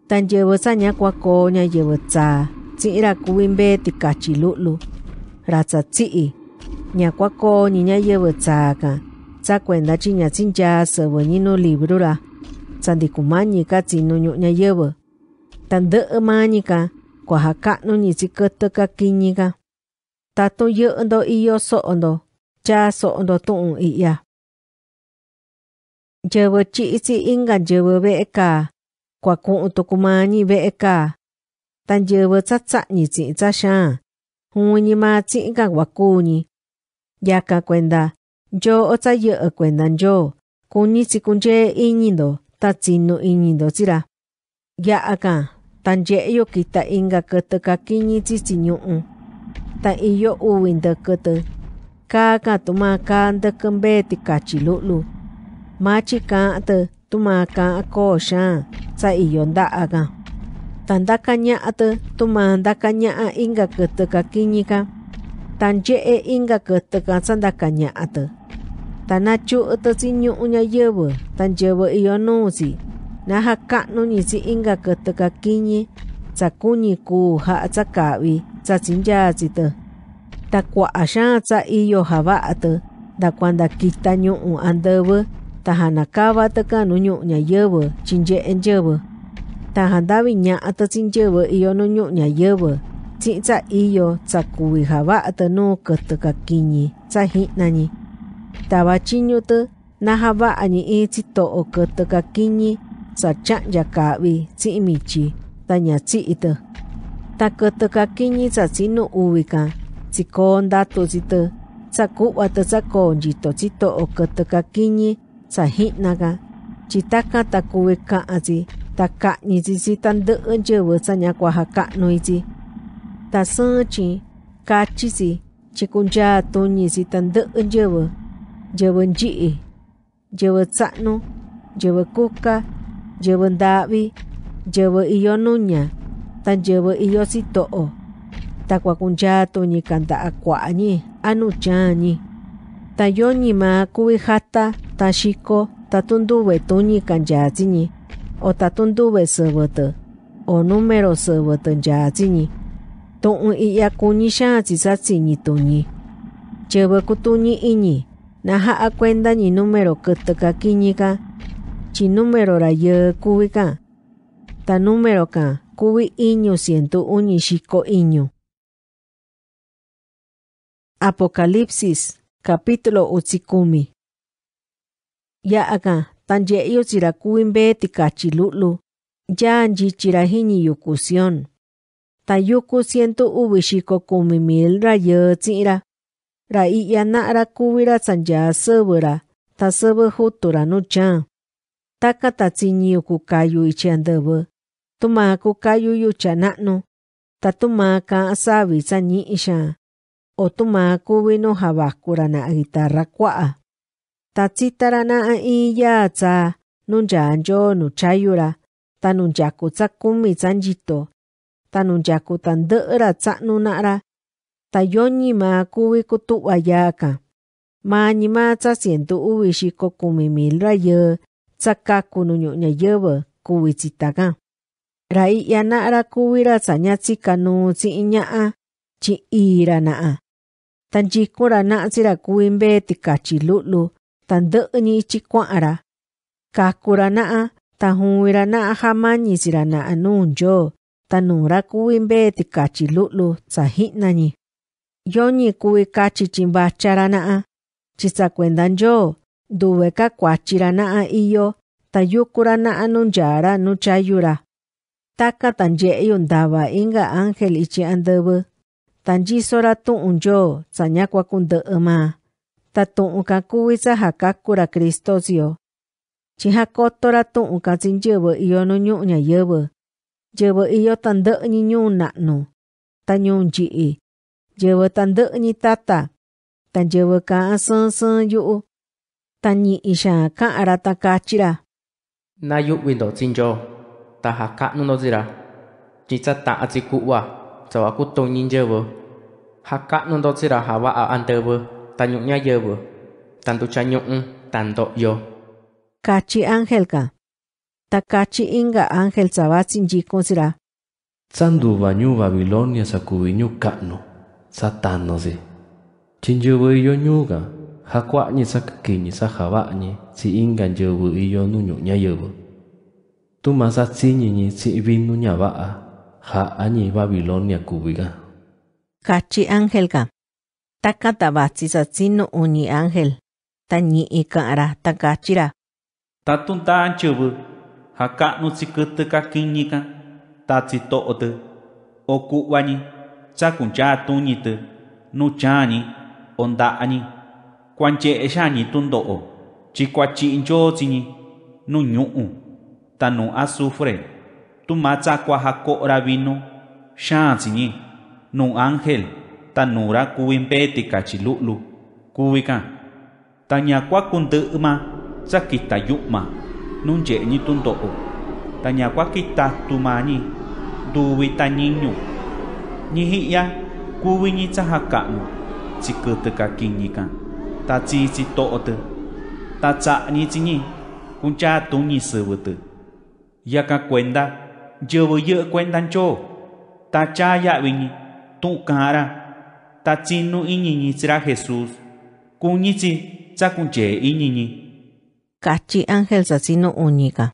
tan yewo sa ña kuako ña yewo cha tsi'i ra kuimbe tikachi lu'lu ra tsa tsi'i ña kuako ñi cha yewo cha tsa kuenda chi ña tsinya sëwo ñinu libro e ra tsantikumañi ka tsinuñu ña yewo tandɨ'ɨ mañi ka kuaja ka'nuñi tsikɨtɨ ka kiñi ka tatu yä'ndo iyo so'ondo cha so'ondo tu'un i'ya yävä chi'i tsi inka nyävä ve'e ka Kwa ku'u tukumani ve'eka. Tanyäbä tsatsanyi tsi'i tsaxaa. Juunyi ma tsi'nhka wakuñi. Yaka kuenda yoo tsayä'ä kuenda yoo. Kuni tsikunchee iñindo ta tsinu iñindo tsira. Ya'aka tanye'yu kita inka kätä kakiñi tsitsiñu'u. Ta iyo uvi ntäkätä. Kaaka tuma kaa ntäkä mpeeti kachi lu'lu. Machi ka'antä tumaka ako akoya tsa iyo nda'aka tandaka ña'atu tumandaka ña'a inka kätä kakiñika tanye'e inka ate. Tanacho ña'atu sinyo unya yewa, tanjewa iyo nuusi najaka'nunisi inka kätä kakiñi tsa kuñi kuu ja'a tsa ka'vi tsa Takwa takua'axya sa iyo java'atu nda kwanda kita ñu'u andawa tahan nakawa teka nunyuk nya yewe cinje enjewe tahan dawi nya ata cinjewe iyo nunyuk nya yewe cinca iyo cakuwi hawa ata no keteka kini cahit nani. tawa cinyo te nahawa anyi e cito o keteka kini cacak jakawi cimici tanya ci ite ta keteka kinyi cacino uwika cikonda to zite cakuwa te cakonji to cito o keteka kinyi cacino tsajinaga chitaka takuweka'atsi taka'nitsitsi tandä'ä nyäwä tsanyakuajaka'nuytsi tasïtyi kachitsi chikuncyaa tunyitsi tandä'ä nyäwä yäwä ntyi'i yäwä tsa'nu to, kuka yäwä nda'vi yäwä iyo nuña tanyäwä iyo sito'o takuakuncyaa tunyi kanta'a kua'añi anutyaañi Tayonima kuwi tashiko tashiko tatunduwe tuni kanyatsiñi o tatunduwe sävätä o número sävätä nyatsiñi to'on i'ya kuni xáa tsisatsiñi tuni tyävä kutuñi naha ni numero número kätä chi número-ra yää ta número ka kuwi iñu un y shiko Apocalipsis Capítulo Utsikumi Yaaka, tanyeyo chirakuimbe tikachilulu, yanji chirajini yukusión. Tayuku ciento ubishiko kumi mil rayotsira. Ra iyanara kubira sanja sebera, ta sebe jutura nucha. Taka tatsinyi ukukayu ichandebe. Tumaku kayu yuchanakno. Tatumaka asabi sanyi isha no otuma kuwino jabajkurana guitarra kua'a. Tatzitarana iya tsa nunyanyo nuchayura ta nunyaku tsa kumi tsanchito ta nunyaku tandä'ra tsa'nuna'ra ta yónima kuwi kutu'wa yaka. ma tsa sientu uvi xiko kumi milra yä tsa kaku nuñu'u ñayävä kuwi tsitaka. Ra i'yana'ra kuwira tsa ñatsikanu tsi'in ña'a chi ira na'a. Tanji ku na zira kuwimbeti kacilutlu, tan ë ñ ci kwaara, Ka ku na’a ta hungwiranaahami zira naa nunjo tanura kuwi mbeti kaciluklu sa hin nanyi. Yonyi kuwi kaci cmba cara na’a cisa kwenda jo duwe ka kwaci naa iyo ta yku na nun jara nu cayura. Taka tanje iy ndawa ingaanghele andăb. Tanjiso ra tu'un yo tsañakua kunde ema, Ta tu'un ka kuvi tsajakakura Cristosio. Chi jakoto ra tu'un ka tsinyävä iyo nu ñu'u ñayävä. Yävä iyo tandä'ni ñuu na'nu. Ta ñuu nchi'i. Yävä tandä'ni tata. Ta yävä ka'an sää san yu'u. Ta ñi'i xaa ka'anra ta kachira. Na window yu'vindo tsinyo. Ta jaka'nu nosira. Chi tsata'a tsiku'wa. Tsawakuto'in nyävä. Hakka nondotira hawa a antebu, tanyuknya yebu, tantuchanyukun, tanto yo. Kachi angelka. Takachi inga angel sabatsin yikonsira. Sandu bañu Babilonia sakubiñu kano, satanose. Chinjubu iyo nyuga, hakwani sakakinyi sahabani, si inga njubu iyo nunyuknya yebu. Tumasatsinyi si ibinu nyabaa, ha babylonia Babilonia kubiga. Kachi ángel ka. Taka tabatsisatsino uni ángel. Ta ñi'i ka'ra ta kachira. Ta tunta'an chävä, ja ka'nu tsikätä ka kinnika, ta to tsito'otä, oku'wani, tsakunchaa tuñitä, nuchaani, onda'ani, kuanche'exani tundo'o, chikuachi'inchootsini, nu ñu'u, ta tu cha nu azufre, tumatsakuajako'ra vino, xa'ansini nun ángel tanura kuwimpeti kachilulu kuwika tañakuakunti'ma sakitayu'ma nun ye'ñi tundo'o tañakuakitatumañi nduwi tañiñu ñihi'ya kuwiñi tsahaka'nu tsikätä kakiñika tatsi'itsi to'otä tatsa'nitsiñi kuntyatuñi sävätä yaka kuenda ta yäʼ kuendancho tachaya'viñi ta tu'ka'ra tatsinu iñiñi tsirá Jesús kuñitsi tsakunchee iñiñi kachi ángel satsinu uñika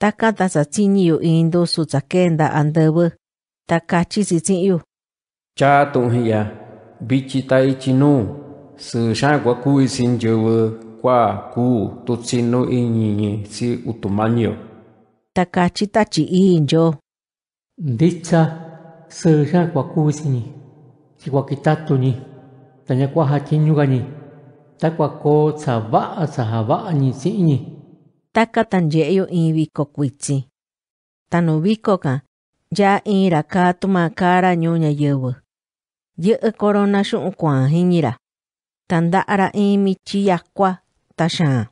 takata satsiniyu Indo su tsakenda andävä takachi sitsi'yu cha tu'jiya vichi ta ichinu sä xa'an kuaku'i sindyävä kua ku tutsinu iñiñi si utumañio takachi tachi'i nyo nditsa sơ cô tát vã vã Seja kuakuisini, chikuakitatuñi, tañakuajachiñugañi, takuako tsaba'a sajaba'añi si'ñi. Taka tanyeyo in viko kuitsi. Tanu viko ka, ya inra ka tumakara ñuña yewe. Ye'e corona xu'un kuan jiñira. Tanda'ara in michi yakua taxaan.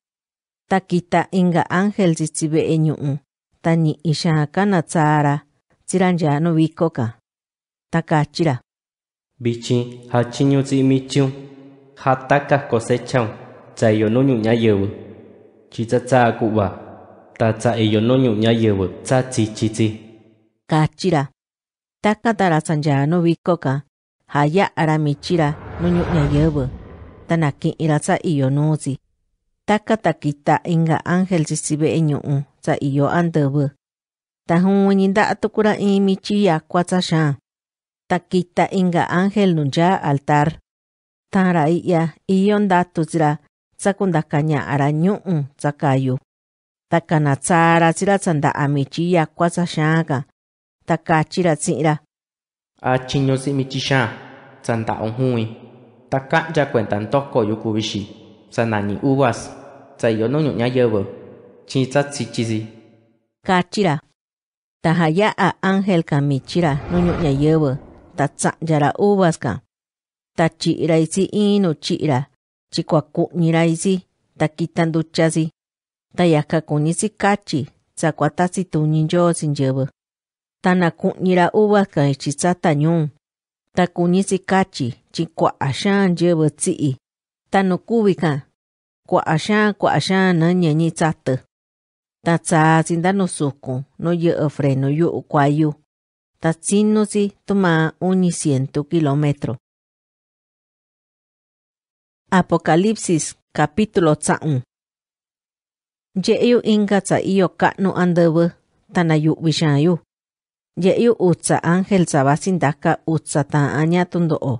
Takita inga ángel sitsive'e ñu'un. Tani ixan kana tsara. Tsiran ya no viko ka. Takachira. Bichi, hachiño si michu, hataka cosechan, tsayonuñu ña yewu. Chitsatsa kuwa, tatsa eyonuñu ña yewu, tsatsi chitsi. Kachira. Takatara sanjano bikoka, haya ara michira, nuñu ña yewu. Tanaki iratsa iyonuzi. Takata kita inga ángel sisibe eñu'u, tsa iyo andebe. Ta hun ñinda tukura in michi yakwa tsa xan. takita inga ángel nunya altar. Tara iya iyon datuzra kanya ara ñu'un tsakayu. Takana tsara tsira tsanda amichiya kwatsa shaka. Takachira tsira. Achiño si michisha tsanda unhui. Takaya cuentan toko yukubishi. Sanani uwas. no nyunya yevo. Chitsa tsichizi. Kachira. Tahaya a ángel kamichira nuñunya yevo. ta tsanyara uvaska, ta chi'raisi inu chi'ra, chikuaku'niraisi, ta kitanduchasi, ta yakakunisi kachi, tsakuatasi tuninyosin yevë. Ta naku'nira uvaska ichi tsata ñun, ta kunisi kachi, chikua'axan yevë tsi'i, ta nukuvika, kua'axan kua'axan nanyañi tsatı. Ta tsasi ndanusukun, no yë'ë freno yu'u kuayu tatsinnosi toma uni ciento kilómetro. Apocalipsis capítulo tsaun. Yeyu inga tsa iyo ka'nu andewe tanayu vishayu. Yeyu utsa ángel sabasin daka utsa ta'aña tundo'o.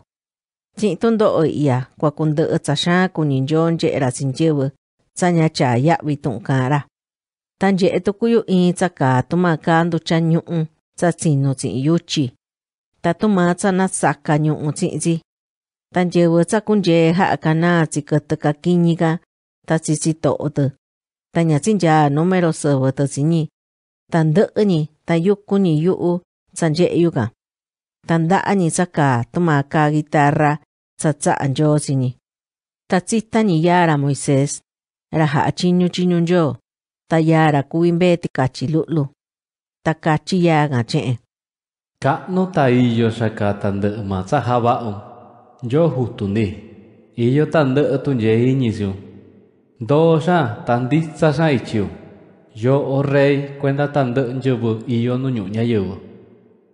Tsin tundo'o iya kwakunde'e tsa xaa kuninyon ye'era sinyewe tsa ñachaya vitun kara. Tan ye'e tukuyu in tsa kaa tuma kaa nducha ñu'un tsatsinotsin yuchi ta tu tumatsa na tsaka ñu'utsitsi tanyewe tsakunye ja'aka na tsikotaka kiñiga ta tsitsito'otu ta ñatsinyaa número sävätätsiñi ta ndä'äni ta yukuni yu'u tsanye'yuka ta nda'ani tsaka tumaka guitarra tsatsa'a nyoosini ta tsitani yaara moisés ra ja'a chiñu chiñu nyoo ta ra yaara kuvi mbeeti kachi lu'lu Takachiya nga che. Ka no ta iyo shaka tande ma sa haba um. Yo hutundi. Iyo tande tunye inisio. Do sa tandi sa sha ichiu. Yo o rei cuenta tande njubu iyo no nyunya yewu.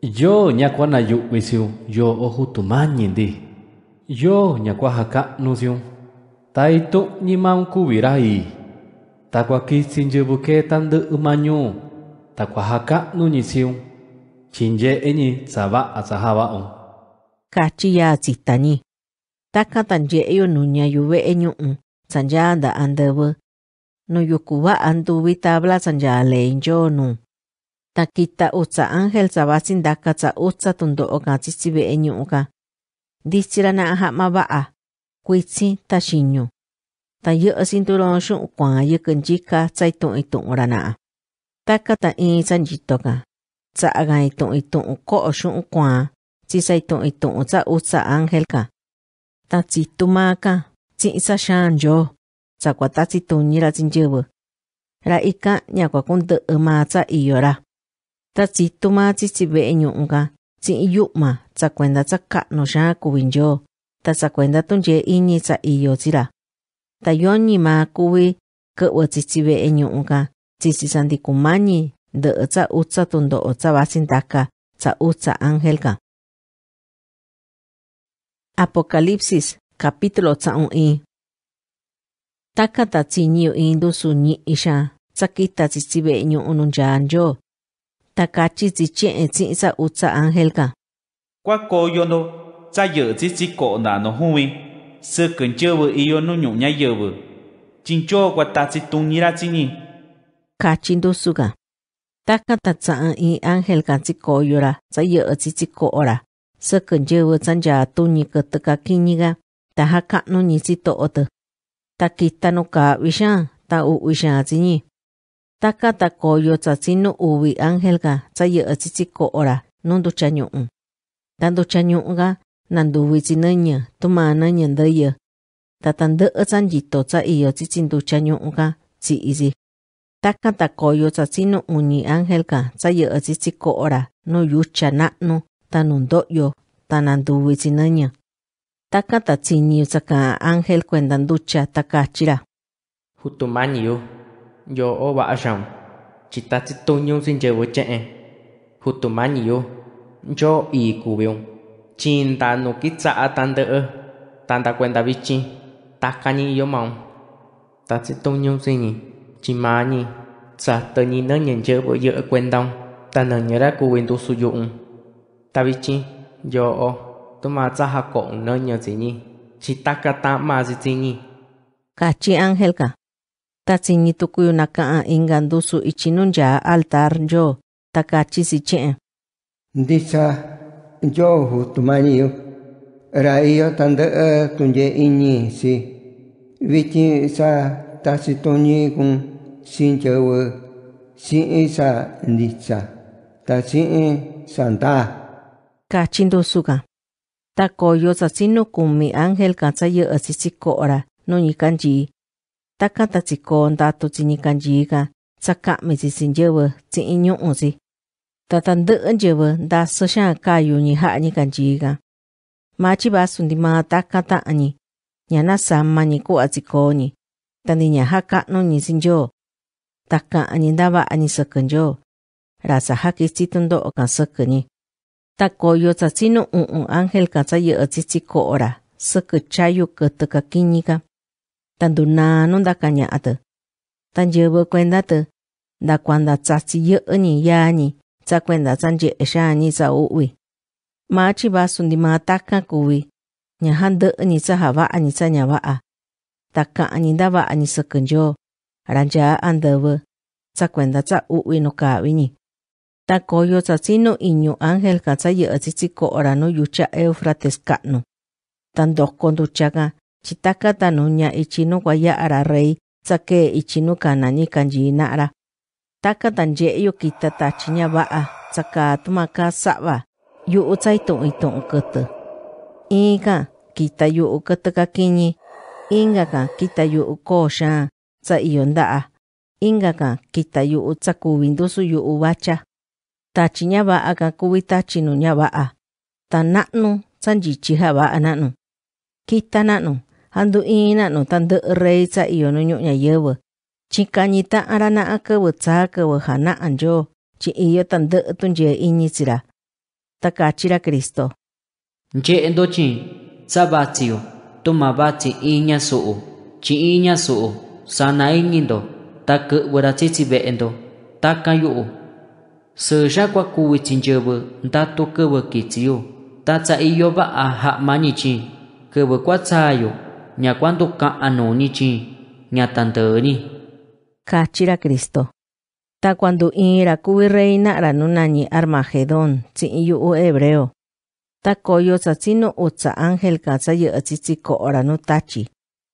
Yo nyakwana yu wisiu. Yo o hutumanyindi. Yo nyakwa haka Ta Taito nyimam kubirai. Takwa kisinjubu ke tande umanyu ta ta Ta ba chi ya takwahaka nuñisiun chinye eñi tsaba atsajaba'un kachiya tsitani taka tanye'eyo nuña yuve eñu'u sanya nda andävä nuyukuva'a nduvi tabla sanya leinchonu takita utsa ángel tsavasi ndaka tsa utsa tundo'o katsitsi ve'e ñu'uka nditsirana ja'ma va'a kuitsi taxiñu tayä'ä cinturón xu'un kuan yäkä nchika tsaitu'un itu'unrana'a ta takata in san jitoka. Tsa aga itong itong ko o siyong kwa, sisa itong itong tsa o tsa angel ka. Ta tsitumaka, tsi isa siyan jo, tsa kwa ta tsitunyi la tsinjibu. Ra ika niya kwa kundu ima tsa iyo ra. Ta tsituma tsitsibe inyunga, tsi iyuma tsa kwenda tsa kano siya kuwin jo, ta tsa kwenda tunje inyi tsa iyo tsira. Ta yonyi ma kuwi, kwa tsitsibe inyunga, Tzitzisantikumani de otza utza tondo otza basintaka tza utza angelka. Apocalipsis capítulo tza i. Taka ta tzinyu indu su ni isha tsakita tzitzibe nyu ununjanjo. Takachi tzichien tzitza utza angelka. Kwa koyono tza yo tzitziko na no huwi. Sơ cần chơi với yêu nó nhụng nhá giờ vừa. Chính cho qua ta chỉ tung nhira chính nhỉ kachin dusuga. Taka tatsa in angel kan tsiko yura, sa yo tsitsiko ora. Sa kanjewa tsanja tuni kataka kiniga, taha kano ni tsito oto. Takita no ka wishan, ta u wishan tsini. Taka tako yo tsatsino uwi angel ka, sa yo tsitsiko ora, nundu chanyuun. Tandu chanyuun ga, nanduwi tsinanya, tumana nyandaya. Tatanda tsanjito tsa iyo tsitsindu chanyuun ka, tsi izi. Taka takoyo tsatsino uni angelka tsaye tzitziko ora no yucha na'nu tanundoyo tananduwi tsinaña. Taka tatsinio tsaka angel kuendanducha takachira. Hutumanio, yo owa asham, chitatsi tunyun sinjewo che'en. Hutumanio, yo ikubiun, chinta nukitsa'a tande'e, tanda kuenda vichin, takani yo maun. Tatsi tunyun sinjin ni sa tani na nyen je bo ye kwendang ta na nyara ku wendu su yung ta bichi yo o to ma cha ha ko na nyo zi ni chi ta ka ta ma zi zi ni ka chi angel ka ta zi ni tu ku na ka ingandu su chi ichinun ja altar yo ta ka chi si che ndisa yo hu tumani yo ra tu nje in inyi si chi sa ta tashi toni kun sin chewe sin sa ndicha ta ta. sin santa kachindo suga ta có koyo sasino kun mi ángel kansayo asisiko'ra no nikanji ta ta ta kanta tsiko ndato tsinikanjiga tsaka'mi sisin yewe tsi'in ñu'u si ta vợ tandɨ'ɨ yewe ndaso xa'an kayu ni ja'ni kanchiga machi vasu ndimata ka'an ta'an ni ña nasama ni ku'a tsikoni Tandiña jaka no nisinyo. Taka anindaba anisakanyo. Rasa jaki situndo okansakani. Takoyo tsatsino un un ángel kansayo atsitsiko ora. Sakachayo katakakinika. Tandunano ndakañaata. Tanjebo kuendata. Da kwanda tsatsiyo ani yaani. Tsakwenda tsanje eshani sa uwi. Machi basu ndima taka kuwi. Nyahanda ani sa hawa ani sa nyawa a. takaꞌañi ranja sɨkɨnyoo sa kwenda sa uwi no kaꞌvi‑ñi ta koyo sino inyo angel‑ka tsayɨꞌɨ‑tsi tsikoꞌo‑ra nuu yutya eufrates kaꞌnu tan ndoko kondu chaga chitaka tanunya ichino nuu ara rei sa ke ichino kanani kanji na ara taka tanje yo kita ta chinya ta a sa ka tuma ka sa ba yu tsaituꞌun ituꞌun kɨtɨ iin‑ka kita yu kɨtɨ kakiñi. inga ka kita yu yu'u koxa tsa iyo nda'a inga ka kita yu'u tsa kuvi ntusu yu'u vacha tachi ña va'a ka kuvi tachi nu ña va'a ta na'nu tsa nchichi ja va'a na'nu kita na'nu jandu in na'nu tandɨ'ɨ rei tsa iyo nu ñu'u ñayɨvɨ tyi kañi ta'an ra na'a kɨvɨ tsaa kɨvɨ ja na'a ncoo tyi iyo tandɨ'ɨ tunchee iñitsi ra ta kachi ra cristo nche'e ndo tyi savatyi tuma ti chi iña su'u chi iña su'u sana inindo, ta que wara chichi ve'endo ta ka yu'u së kwa kuwi chi nda ta chi kachira Cristo ta cuando ira kuwi reina armagedon, nani armagedon, hebreo ta koyo sa sino o sa angel ka sa ye atsitsi ko ora no tachi.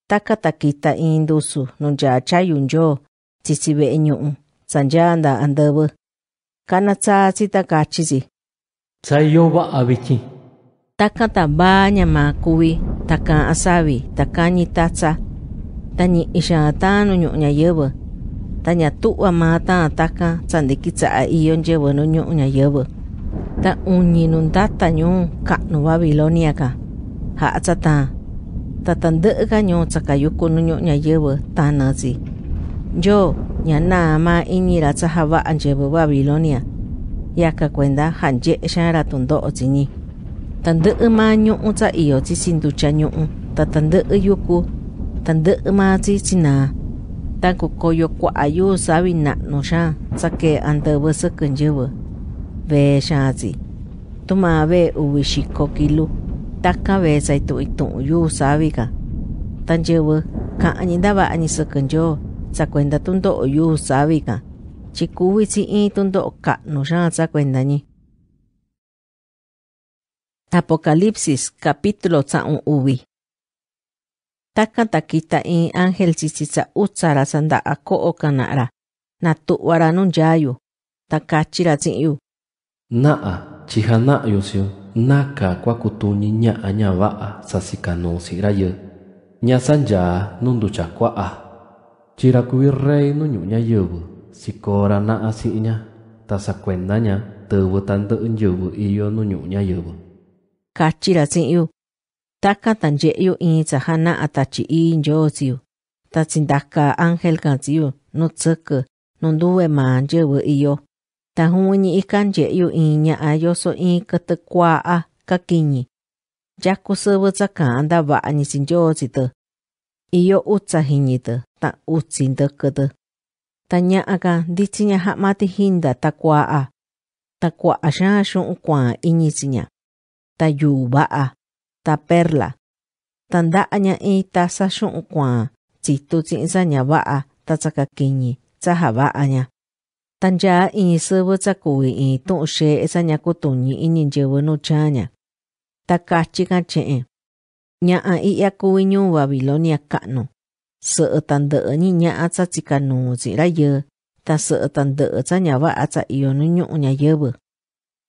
Ta ka ta kita indo su no ja cha yun jo, tsitsi be e nyo un, san ja anda andabu. Ka na tsa si ta ka chisi. Tsa yo wa abichi. Ta ka ta ba nya ma kuwi, ta ka asawi, ta ka ni ta tsa. Ta ni isha ta no nyo nya yebu. Ta nya tuwa ma ta ta ka, tsa ndikitsa a iyo nje wa no nyo nya yebu. ta uñinuntata ñon ka'nu babiloniaka ha'atsata tatande'ka ñon tsakayukunu ño ñayëvä tanätsi yo ñanama iñiratsa java'a nyävä babilonia yaka kuenda janye'xara tundo'otsinyi tandä'äma ñu'u tsa i'otsi sinducha ñu'u ta tandä'ä yuku tandä'ämatsi tsina tanko koyo kua'ayu savi na'nu xa tsake'antävä säkä nyävä vexaasi tuma ve uvi xiko kilu taka ve saitu i tuu yuu saavika tanjewe kaani dava ani sakanjo sa kuenda tundo o yuu saavika chi kuvi si i tundo o kaknu saa sa kuenda ni Apocalipsis capítulo tsaun uwi Taka takita i angel si sa utsara sanda ako o kanara na tuwara nun jayu takachira tsiyu si ra ye, du na'a chijana'yosyo naka kuakutuni ña'a ñava'a sasikanusiraya ñasanya'a nunduchakua'a chirakuvi reinu ñu'u ñayɨvɨ sikora na'a si'ña ta sakuendaña tɨvɨ tandɨ'ɨ nyɨvɨ iyo nu ñu'u ñayɨvɨ kachira si'yu taka tanye'yu in tsajana'a tachi'i ndyosyu ta ta tsindaka ángel ka'an tsiyu nu tsɨkɨ nu nduve ma nyɨvɨ iyo Tajuni ikan yeyu iña ayoso in kete kuaa kakiñi. Yaku sewe tsakanda vañi sinyoosite. Iyo utsa jiñite ta utsin tököte. Ta ña'aka ntitsiña jamati jinda ta a. Ta kuaa xaa xu'un kuaan iñitsiña. Ta ba a. Ta perla. Ta ntaña in taza xu'un kuaan tsitu tsi'insaña va'a ta tsakakiñi tsaja va'aña. Tanja in sewa tsa kui in tong she esa nya ko tunyi in jewa no chanya. Ta cá kachi ka cheen. Nya a i ya kui nyo Babilonia kano. Sợ e tàn đỡ e như nhà á tsa chỉ cá nụ chỉ ra giờ Ta sợ tân đỡ tsa nhà vã á tsa yêu nó nhộ nhà dơ bờ.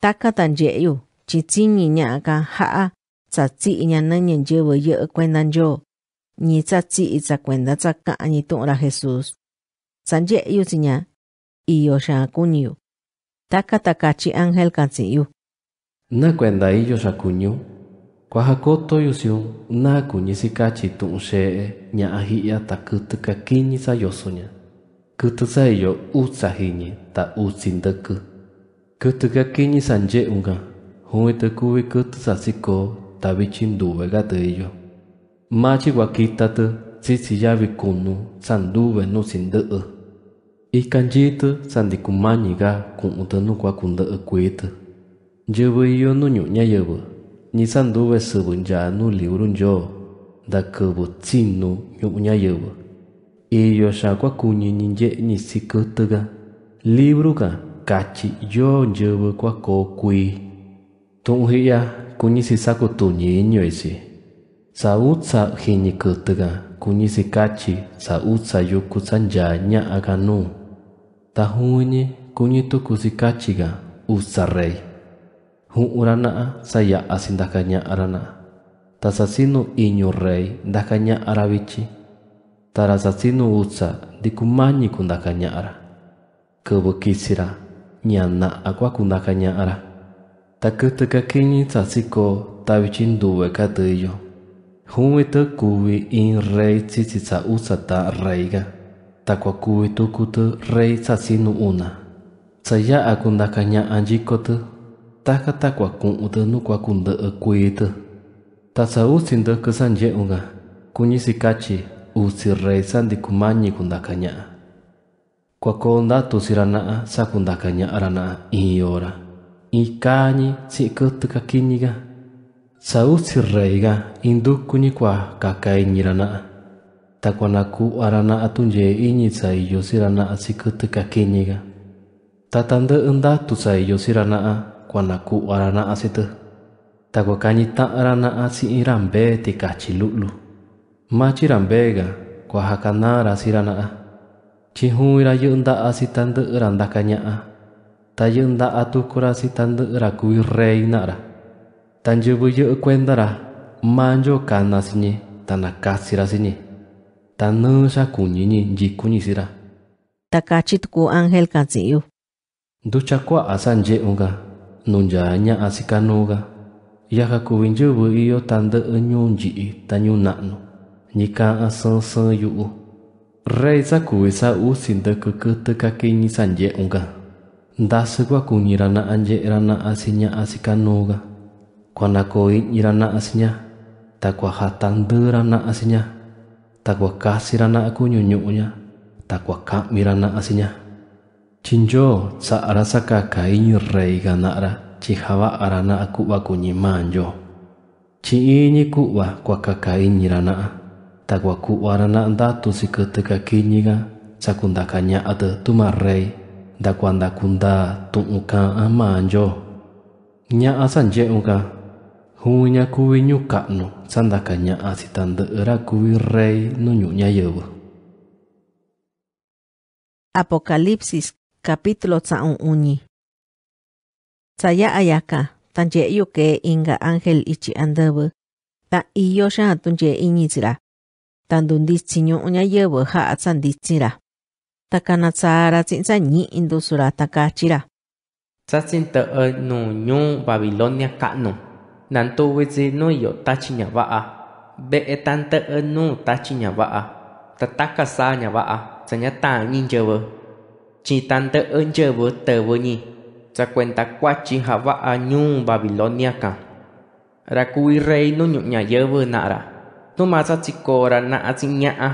Ta cá tân dễ yêu. Chỉ chỉ nhì nhà ka hạ. Tsa chỉ nhà nó nhận dơ với dơ quen đàn dô. Nhì tsa chỉ tsa quen đá tsa cả nhì tụng ra Jesus. Tsa dễ yêu chỉ iyo xakuñiu. Taka takachi ángel katsiyu. Na kuenda iyo xakuñu. Kuajakoto yusiun na kuñisikachi tunxe'e ña'a hi'a ta kɨtɨ kakiñi sayosoña. sa saiyo utsajiñi ta utsindäkä. Kɨtɨ kakiñi sanye'unga ju'itɨ kuvi kɨtɨ sasikó ta vichinduvegati iyo. Machi kuakitatɨ tsitsiyavi kunu sanduvenu sindä'ä. Ikanjita sandikumani ga kung utanu kwa kunda akuita. Jebu iyo no nyunya yebu. Nisan duwe sebunja no liurun jo. Da kebu tsinu nyunya yebu. Iyo shakwa kunyi ninje ni sikutaga. Libru ka kachi yo jebu kwa ko kui. Tunghia kunyi sisaku tunyi inyoisi. Saut sa hinyi kutaga kunyi sikachi saut sa yuku sanja nya aganu. tahunye kunyitu kusikachiga usarrey hun urana'a saya'asi ndakaña'arana'a tasasinu iñu rey ndakaña'ara vichi tarasasinu utsa ndikumáñi ara. kävä kisira ñana'a kuakundakaña'ara takätä kakiñi sasiko tavichi nduve katyäyu ju'untä kuvi in rei tsitsi sa ta reiga. reyga takwaku itu kutu rei sasinu una. Saya aku nakanya anji kote, taka takwaku uta nukwakunda akui itu. Tasau sinda kesanje unga, kunyi kaci usi rei sandi kumanyi kundakanya. Kwako ndatu siranaa sakundakanya aranaa iora. Ikanyi sikutu kakinyiga. rei ga, induk kunyi kwa kakai nyiranaa takwanaku arana atunje iñitsai yosirana asikete kakeñega tatande enda tusai yosirana a kwanaku arana asete takwakañita arana asi'irambe tikachilu'lu machirámbega kuahakana'ra sirana a tanda yɨ'nda'a sitande'yra ndakaña'a ta yɨ'nda'a tukura sitande'yra kuvi reina'ra ta njyvyjy'y kuendara manjo kana siñe ta nakásira siñe tanã xa kuñiñi nyikuni sira takachit ku ángel katsi'yu nducha kua'a asanje unga, nunyaa ña'a sikanuuga yaja kuvi iyo tanda ñuu nyi'i ta ñuu Nika nyika'ä sä sä yu'u Reza sa kuvi sa usi ndäkä kätä kakiñi sa nye'unga ndasä kuñira na'a nye'ra na'a si asinya. sikanuuga kuanakoi'ñira na'a si takwa kasirana aku nyunyunya takwa kamirana asinya Cinjo, sa arasa kakainyu rei ganara cihawa arana aku waku nyimanjo chiinyi kuwa kwa kakainirana takwa kuwarana ndatu siketeka kinyiga sakundakanya ate tumarrei ndakwanda kunda tu'uka amanjo nya asanje unka hunya kuwi nyuka'nu sanda kanya asitante era cubi rey nuñuña yewa. Apocalipsis capítulo tsaun uñi. Saya ayaka tanje ke inga angel ichi andebe Ta iyo sha tunje iñitsira. Tandunditsiño uña yewa ja atsanditsira. Takana tsara tsinsa indusura takachira. sasinta e ñu Babilonia ka'nu. nan tu wizi no yo tachi nya va'a be etan te enu tachi nya va'a tataka sa nya nhà sa à? nya ta nyin jewe chi à? tan à? te nhỉ, jewe quen ta nyi chỉ cuenta kwachi ha va'a nyu babilonia ka rakui rei no nyu nya jewe nara tu ma sa chikora na asi nhà à,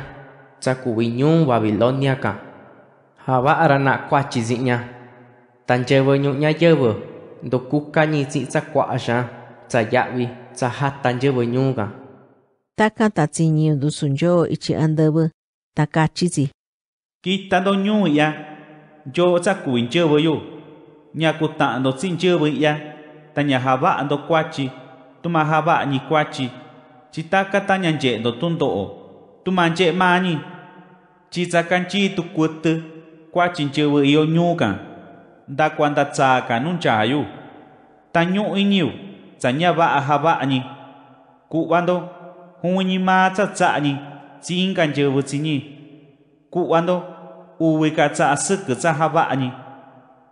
sa kuwi nyu babilonia cả, ha va'a ra nà na kwachi zi nya tan jewe nyu nya jewe dokuka nyi si sa quá sha tan ta tsa yawi tsa hatan yewe ñuga taka tatsiñiu dusunyo ichi andebe ta kitando ñuu ya yo tsakuin ta yo ñakutando tsin yewe ya ta ba ba kuachi tumahava'añi kuachi chitaka ta ta ñanye'ndo tundo'o tumanye'e mañi chitsakanchi tukuätä kuachin yewe yo ñuuka ndakuandatsaaka nunchayu ta ñu'u iñiu tsanya ba ahaba ni ku wando huni ma tsatsa ni chin kan je bu chini ku wando uwe ka tsa asuk tsa haba ni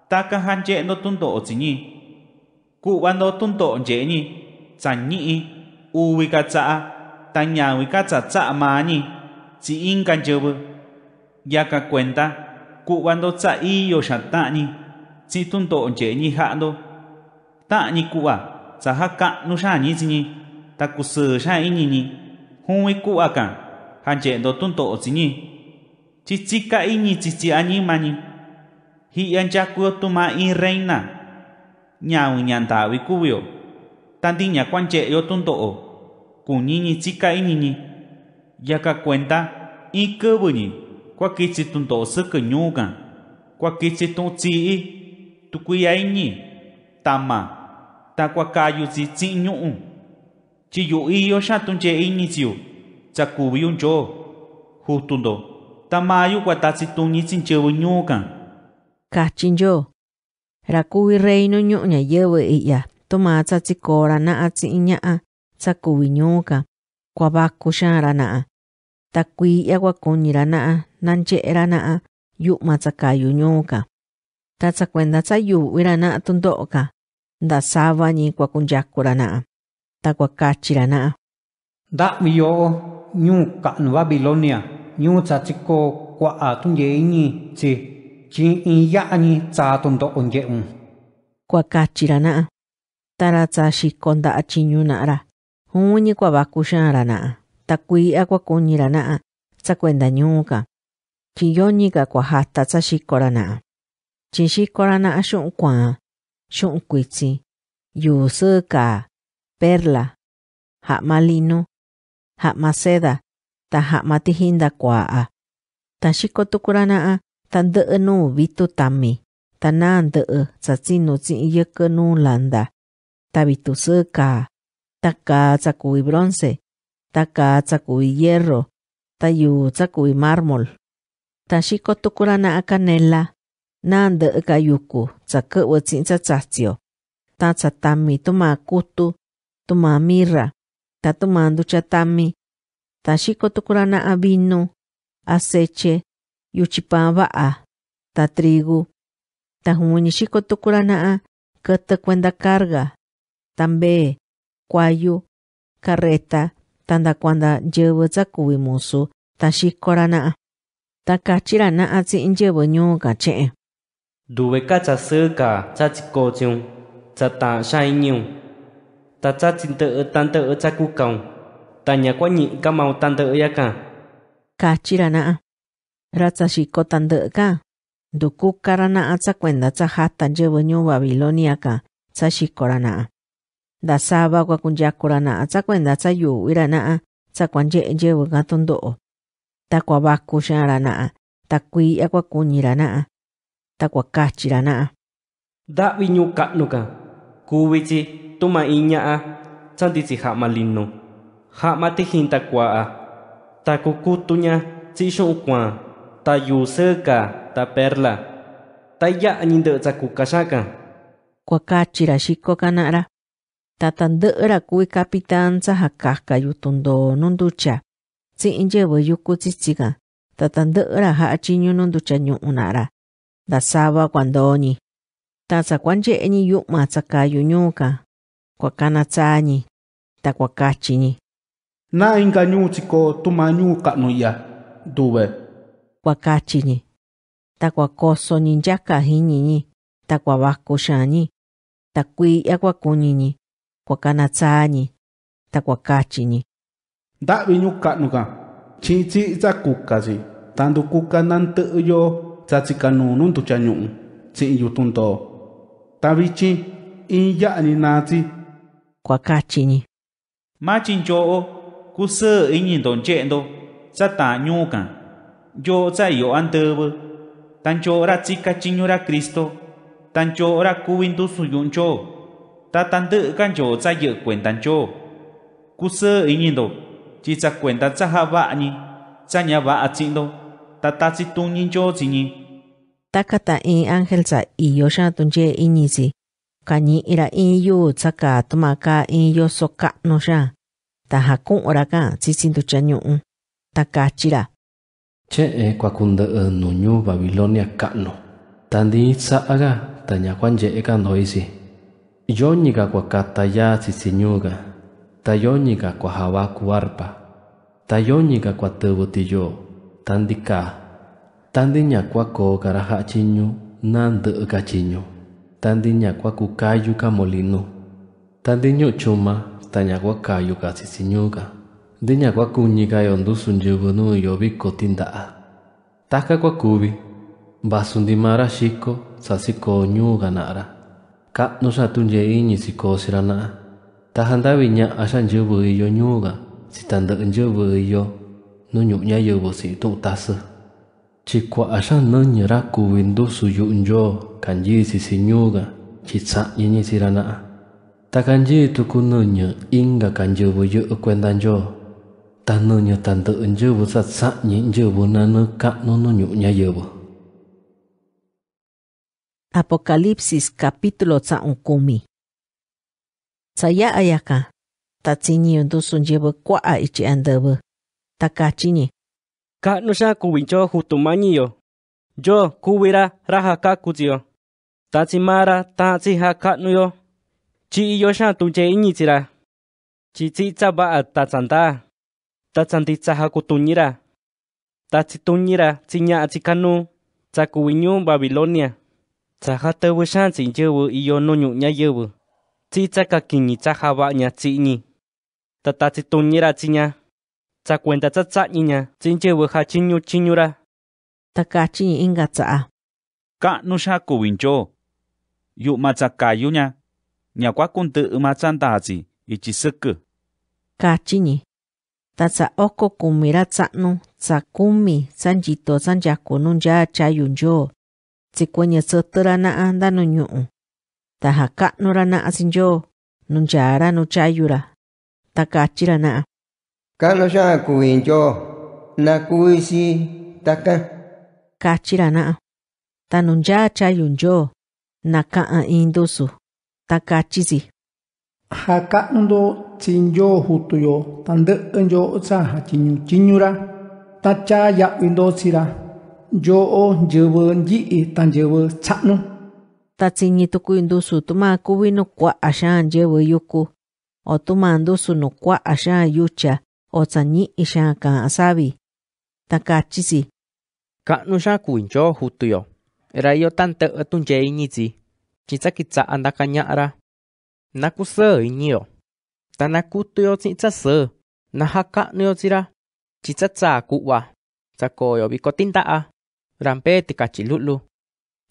ta ka han je no tun do chini ku wando tun do je ni tsanyi uwe ka tsa tanya we ka tsa tsa ma ni chin kan je bu ya ka cuenta ku wando tsa iyo shatani chi tun do je ni ha do ta ni ku wa tsahaka nuxañitsini takusya'inini jun iku'akan janye'nto tunto'otsini tsitsika'ini tsitsi'añimani ji'yanchakuyo tuma'in reina ña'un ñanta'vi kuviyo tanti ñakuanche'yo tunto'o kuñini tsika'inini yaka kuenta in käväñi kuakitsi tunto'o säkä ñuukan kuakitsi tu'un tsi'i tukuyaini tama ta takuakayu tsitsi ñu'u chiyu iyo xatun che iniciu tsakubiyun cho jutundo tamayu kuatatsitun ñitsin chewu ñuu kan kachinyo rakuvi reino ñu'u ñayeve iya toma tsatsikora na'a tsi'iña'a tsakuvi ñuu kan kuavaku xa'anra na'a takui'ya kuakunira na'a nanche'era na'a yu'ma tsakayu ñuu kan ta ta vi tsakuenda tsayu'vira na'a tundo'o kan ndasáva ñikuakunyakurana'a takuakachirana'a nda'vi yo'o ñuu ka'nu babilonia ñuu tsatsikó kua'a tunye'eñi tsi chi'in ya'añi tsaa tundo'o nye'un kuakachirana'a tara tsaa xiko nda'a chiñuna'ra jún ñikuavaku xa'anrana'a ta kui'a kuakunirana'a sa kuendañuúka chi kwa ta yónika kuajata sa xikorana'á chi shiko ra xikorana'á xu'un kuaan quý xuncuitzi, cả, perla, ja'malinu, ja'maseda, ta ja'matihinda kua'a. Ta xiko tukurana'a, ta ndë'ë nuu vitu tami, ta naa ndë'ë tsatsinu tsi'in yëkë nuu landa, ta vitu sëka, ta kaa tsakuvi bronze, ta kaa tsakuvi hierro, ta yuu tsakuvi mármol. Ta có xiko tukurana'a canela, nanda eka yuku tsaka watsin tsatsatsio ta tsatami tuma kutu tuma mirra ta tumandu chatami ta xiko tukurana avino aceche yuchipan va'a ta trigu ta juni xiko tukurana kata cuenta carga tambe kwayu carreta tanda cuanda yewe tsakuwi musu ta xikorana ta kachirana atsi yewe ñuu kache'en Due ca cha sư cả cha chỉ cô chung cha ta sai nhiều ta cha chính tự e, tan tự e cha cu còng ta nhà quá nhị ca mau tan tự e ya cả ca chỉ là na ra cha chỉ có tan tự ca du cu là na cha cuenta cha hát tan je baño Babilonia ca cha chỉ có là na đã sa ba qua cun ya cô ra na cha cuenta cha với là na cha quan je với ga ton độ ta qua bạc cô sha là na ta quy ya qua cun là na ta ta ta ta ta ta na, perla, takuakachirana'a da'vi ñuka'nuka kuvichi tuma'iña'a tsantitsikja'malinnu ja'mati jintakua'a takukutuña tsi'ixu'ukuan tayuusäka taperla taya'a ñindä'tsakukaxaka kuakachira xikokana'ra tatandä'ra kuvi capitansa ja kajkayu tundoo nunducha tsi'in yävä yuku tsitsika'an tatandä'ra ja'achiñu nunducha ñu'una'ra ta dasawa kuandoni tasakuanye'eñi yu'ma tsakayu ñuka kuakana tsañi takuakachiñi na inka ñuu tsiko tuma ñuu ka'nu ya nduve kuakachiñi takuakosoñi nyaka jiñiñi takuavajku xañi takui'ya kuakuniñi kuakana tsañi takuakachiñi nda'vi ñuu ka'nuga chi'in tsi'itsa kukasi tandukuka nantɨ'ɨ yo tzatzikanuunun ta tsi'yutunto tavichi in ya'ni naatsi kuakachini machin yo'o kusä iñindon ye'ndo tsatañuukan yo' tsayo antäävä tancho'ra tsikachiñura cristo tancho'ra ku'in tusuyu'uncho ta tandä'kan yo' tsaye'ä kuentancho kusä iñindo tyi tsakuentan tsajava'ñi tsañava'a tsi'ndo ta tan tan ni ta tatsituñincho tsiñi takata in angelza iyo xaatun tunje iñisi. Kañi ira in yu tsaka tumaka in yo soka'no chanyu un. ku'ura ka Che e kwa kunda e nunyu Babilonia kano. Tandi aga sa'aga tañakwan ye'eka ndoisi. Yóñiga kuakataya tsisiñuga. Tayóñiga kuajawa kuarpa. yo. Tandika. Tandika. Tandi ñakuakóo karahá'chiño nandy'e kachiño tandi Kayu ka molinu tandi Chuma, ta Kayu ka sisiñúka ndi ñakuakuñíkayo ndusu nyävä viko ti nda'a tahka kuakuvi mbasunt'imara xiko sa sikoo ñu'ka na'ra ka'nuxa tunye'íñi sikosira na'a ta hantaviña'a xa nyävä iyo ñu'ka sitandä'ä nyävä iyo nu ñu'u ñayävä si'tu'tasä chi kwa asan no ni ra ku win do su yu si si nyu ga chi sa ni ni si ra na ta kan ji tu ku no ni ing ga kan e kwen dan jo ta no ni tan do bu sa sa ni njo bu nana no ka nyu nya yo bu Apokalipsis kapitulo sa unkumi. Saya ayaka, ta tsinyi yun dusun jebe kwa a ichi andebe, ta kachinyi. Ka no sha kuwincho jutumanyiyo. Yo kuwira raja kakutiyo. Tatsi mara tatsi ha katnuyo. Chi iyo sha tunche iñitsira. Chi tsitsa ba'a tatsanta. Tatsantitsa ha kutunyira. Tatsi tunyira tsiña atsikanu. Tsakuwiñu Babilonia. Tsaja tewe sha tsinyuwe iyo no nyuña yewe. Tsitsa kakiñitsa ha ba'ña tsinyi. Tatatsi tunyira tsiña tsakuenta tsatsáñiña tsínchehue jachiñu chiñura takachiñi inka tsa'a ka'nu xakuwincho yu'matsakayuña ñakuakuntä'ä matsantatsi ichi säkä kachiñi ta tsa oko kumira tsa'nu tsa kumi tsanchito tsanchaku nunya chayunyo tsikueñetsätära na'a nda nu ñu'u taja ka'nura na'a sinyo nunyara nuchayura ta kachira na. Carlos ya cuincho na cuisi taka. Kachirana. Tanunja chayunjo na kaa indusu. Takachisi. Haka undo chinjo hutuyo tande enjo utsa hachinyu chinyura. Tacha ya undo sira. Yo o jewe nji i tan jewe chaknu. Tatsinyi tuku indusu tuma kuwi no kwa ashan jewe yuku. O tuma indusu no kwa ashan yucha otsañi ixan ka'a savi, takachisi. Ka'nu xa kuincho jutuyo, era yo tante'e tunye iñitsi, chitsakitsa andaka ña'ra. Nakusö iñiyo, ta na sơ, nakutuyo tsitsasö, najaka'nuyo tsira, chitsatsa ku'wa, tsakoyo viko tinda'a, rampe tikachi lulu.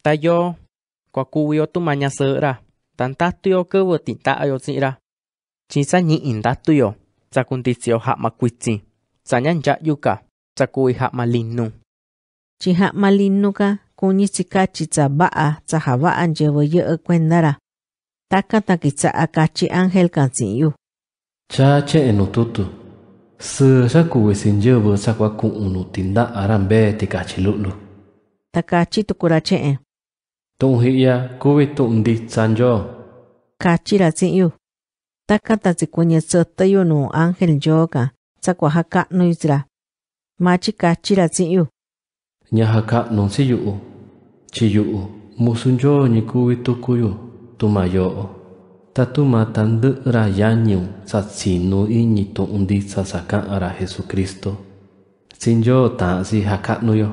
Ta yo, kuakuviyo tumañasö'ra, ta ntatuyo kävä tinta'ayo tsi'ra, chitsañi'i ntatuyo tsakuntitsi ha makuitsi tsanyan ya'yuka tsakui ha malinnu chi ha malinnuka kuni tsikachi tsaba'a tsajaba'a yevo ye'e kuendara taka takitsa'a kachi ángel kantsi'yu cha che'enu tutu sɨ xakuwisin yävä tsakuaku'unu tinda'a rambe tikachi lu'lu takachi tukura che'en tu'un ji'ya kuvi tu'un ntitsan yoo kachi ra tsi'yu takata tsikuñetsotayo ángel yoka tsakuajaka nuitsla machi kachira tsiyu ñajaka nonsi yu'u chi yu'u musunyo ñikuvi tukuyu tumayo'o ta tuma tandɨ'ɨra undi satsinu iñi tu'un nditsa saka'anra jesucristo sinyo ta'an-si jaka'nuyo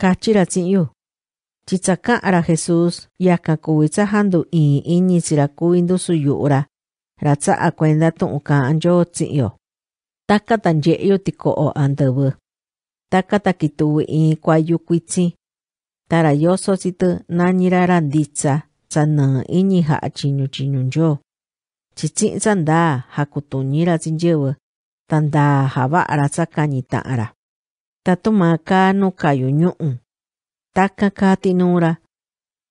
kachira tsi'yu chitsaka'anra jesus yajka kuvi tsa jandu i'in iñitsira kuvi ndusu yu'u-ra ra tsa'a kuenda tu'un ka'an yo tsi'yo taka tanye'yo tiko'o andävä taka takituwi in kuayu kuitsin tara yosositü nanira randitsa tsa nä ini ja'a chinyu chinyunyo tsitsi'ntsa ndaa ja kutunyira tsinyävä ta ndaa ja va'ara tsa kanita'ara ta tuma kaa nu kayu ñu'u taka kaa tinura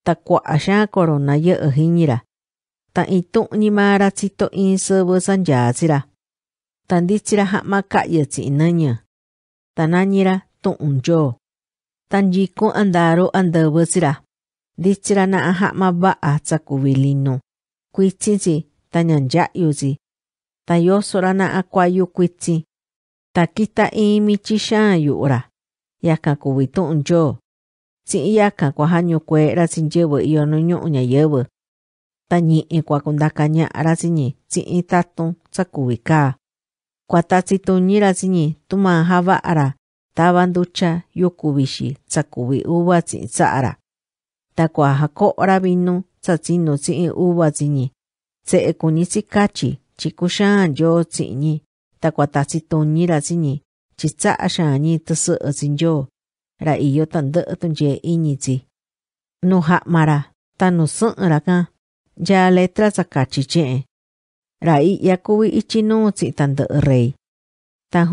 ta kua'a xaa corona yä'ä jinyira ta ni ma ra mara tsito in sebo san yatsira. Tandichira hama kaya tsinanya. Tananyira tu'unjo. Tanjiku andaro andabasira. Dichira na hama ba'a tsakubilino. Kuichinsi tanyanjayusi. Tayosora na yu akwayu kuitsi. Takita imi chishayu ora. Yaka kubitunjo. Tsi yaka kwahanyo kwera sinjewe iyo no nyu'nya yewe. Tañi i k u a k u n d a k a n y a a r a z i n i tsi'i tatun t s a k u v i k a k u a t a t i t u ñ i r a z i n i t u m a h a v a a r a t a w a n d u c h a y u k u v i s h i tsakuvi u w a tsi'i tsa'ara. t a k u a h a k o r a b i n u tsatsinu tsi'i u w a z i n i Tse'ekuni tsikachi c h i k u s h a n yo tsi'ni. t a k u a t a t i t u ñ i r a z i n i chitsa'a s h a n i t s a u t s i n y o Ra iyo tandä'ä tunye i n i t s i n u h a m a r a t a n u s u n r a k a ya letra tsakachi che'en ra'i yakuwi ichinutsi tandɨ'ɨ rei Ta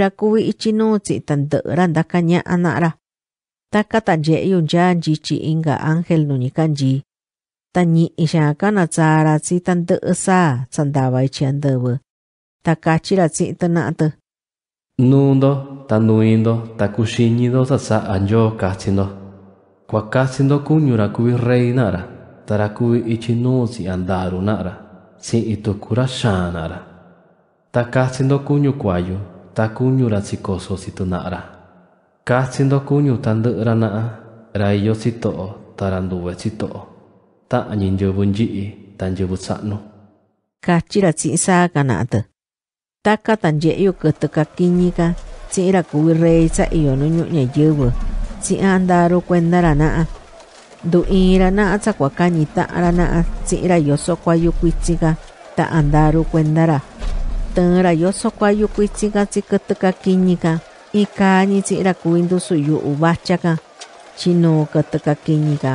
rakuwi ichinutsi tandɨ'ɨ ra ntakaña'a na'ra taka tanye'yu nya nchichi inka ángel nuni kanchi ta ñi'i xaa kanatsaa ra tsi tandɨ'ɨ saa tsandava ichi andɨvɨ ta kachi ra tsi'in-tɨ na'an-tɨ nuun-ndo ta nuin-ndo ta kuxiñi-ndo sasa'a njoo katyi-ndo kuakasin-ndo kuñu ra kuvi rei na'ra tara kui andaru nara, si kunyu takasindo kuñu kuayu nara. sikosositunara kasindo kuñu tandi'rana'a raiyo sito'o taranduwe sito'o ta'añi nyävu nyi'i ta nyävu sa'nu kachira tsi'sáka na'tä taka tandye'yu kätä kakinyi'ka si kuvi reisa iyo nu si andaru tsi'andaru kuendara na'a ra ndu'irana tsakuaká ñita'arana atsi'nra yosokua yukuitsika ta andaru kuendara tä'ra yosokua yukuitsika tsikätäka kiñika ikáni tsi'ra kuindu suyu'u vachaka chinu kätäka kiñika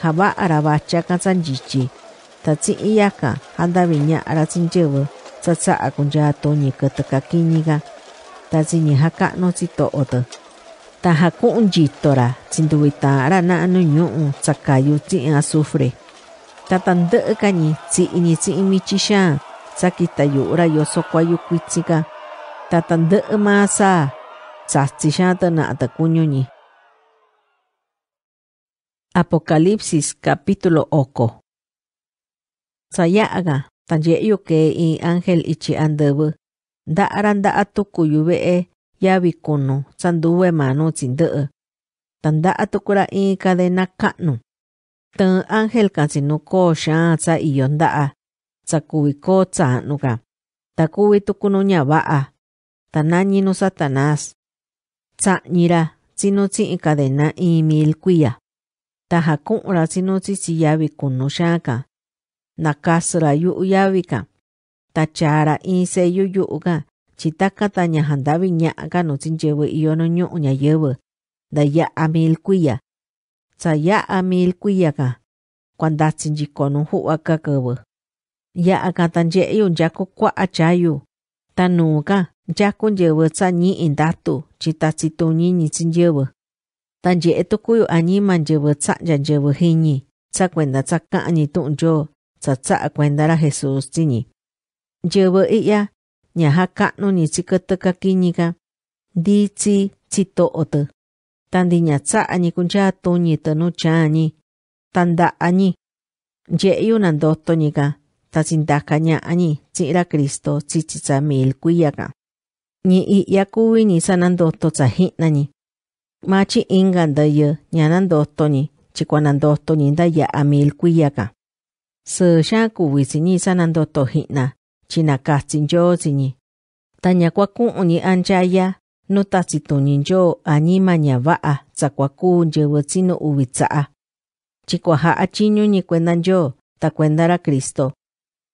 ha va'ara vachaka tsandyiyi ta tsi'iyaka ha ndaviña'ra tsinyävä tsatsa'a kunya tuni kätäka kiñika ta tsiñehaka'nu tsito'otä tajaku'un yitora tsinduwitárana anu ñu'u tsakayu tsi'in azufre tatandä'kañi tsi'ini tsi'in michixan tsakitayu'ra yoso kuayu kuitsi'ka tatandäʼ masa na ata kunyuni. Apokalipsis capítulo oko tsaya'ka tanye'yu kee in ángel ichi andävä nda'ra aranda tukuyu ve'e yawi kuno sanduwe manu tsindee. Tanda atukura in kadena ka'nu. Tan angel kansinu ko xan tsa iyon da'a. Tsa kuwi ko tsa'nu ka. Ta kuwi tukunu nya ba'a. Tanani no satanas. Tsa'nira tsinu i kadena i mil kuya. Ta jakunra tsinu tsitsi yawi kuno xan ka. Nakasra yu'u yawi ka. Ta chara in seyu yu'u ka. chi takata nya handavi nya aga no chinchewe iyo no nyo unya yewe. Da ya ame il kuya. Sa ya ame il kuya ka. Kwanda chinchi konu hu aga kewe. Ya aga tanje iyo njako kwa achayu. Tanu ka njako njewe sa nyi indatu chi ta chito nyi ni chinchewe. Tanje eto kuyo anima njewe sa njanjewe hinyi. Sa kwenda sa ka anitu njo. Sa sa kwenda la Jesus chinyi. Njewe iya. Njewe iya. nhà ñaja ka'nu ni tsikät kakíñika ntitsi tsito'otä tandi ña tsa'añi kunchaa tuñitä nu chaañi tanda'añi ni nandotoñika ta nhà tsindaka chỉ tsi'ra Cristo tsitsitsa milkuiyaka ni i'ya kuvi-ñi sanandoto tsaji'nañi machi inka ndäyä ña nandotoñi chikuanandotoñi nda san milkuiyaka s to kuvisini sanandotoji'na chinakatsinyotsini tañakuaku'ni anchaya notahtsitoninyoo aníma a tsakuakú nyäwätsino uvi tsa'a a chiño ta takuendara Cristo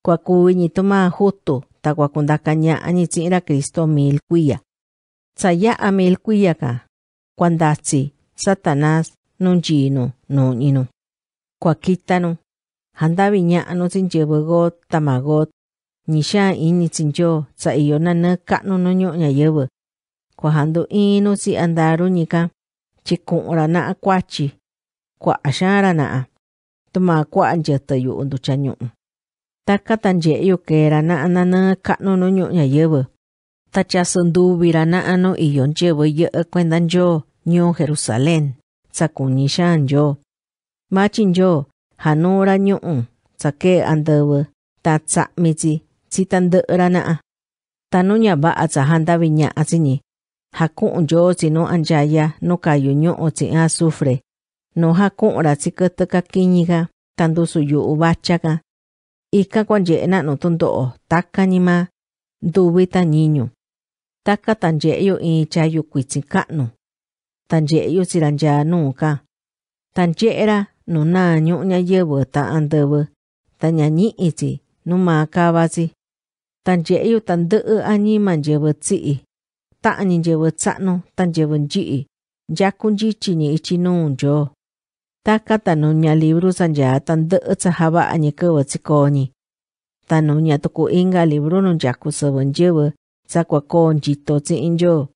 ta ñitoma kanya ani zira Cristo mil Tsaya a mil kuyaka kuandatsi Satanás nunchinu nu'ninu kuakitanu no viña tsintyävä tamagot ni sha ini chinjo za iyo na na ka no no nyo nya yewe kwa hando ino si andaro ni ka chi ra na kwachi kwa ashara na tuma kwa anje ta yu undu chanyo taka tanje yo ke ra na na na ka no no nyo nya yewe ta cha sundu vira na ano iyo njewe ye e kwendan jo nyo Jerusalén za kuni sha anjo machinjo hanora nyo Sa ke andewe ta tsa mizi ba tsitandä'rana'a tanuña va'atsa janda viña'atsini jaku'un yo'otsi no anchaya no kayu ño'o tsi'a sufre no jaku'unra tsikätä kakiñiga tandusu yu'u vachaga ika kuanye'na'nu tundo'o takanima nduvi ta tan niñu taka tanye'yu in chayu kuitsi ka'nu tanye'yu tsirancha nuuka tanye'ra nu na ñu'u ñayävä ta'an ndävä ta ñañi'itsi nu ma kavatsi tan chế yêu tan đỡ anh mà chế vật chị ta anh chế vật sạ nó tan chế vật chị giá cũng chỉ chỉ nhị chỉ nông cho ta cả tan nó nhà libro san giá tan đỡ sa hà ba anh cơ vật cô nhỉ tan nó nhà tôi inga libro nó giá cũng sờ vẫn chế vật sa qua con chỉ tổ chức injo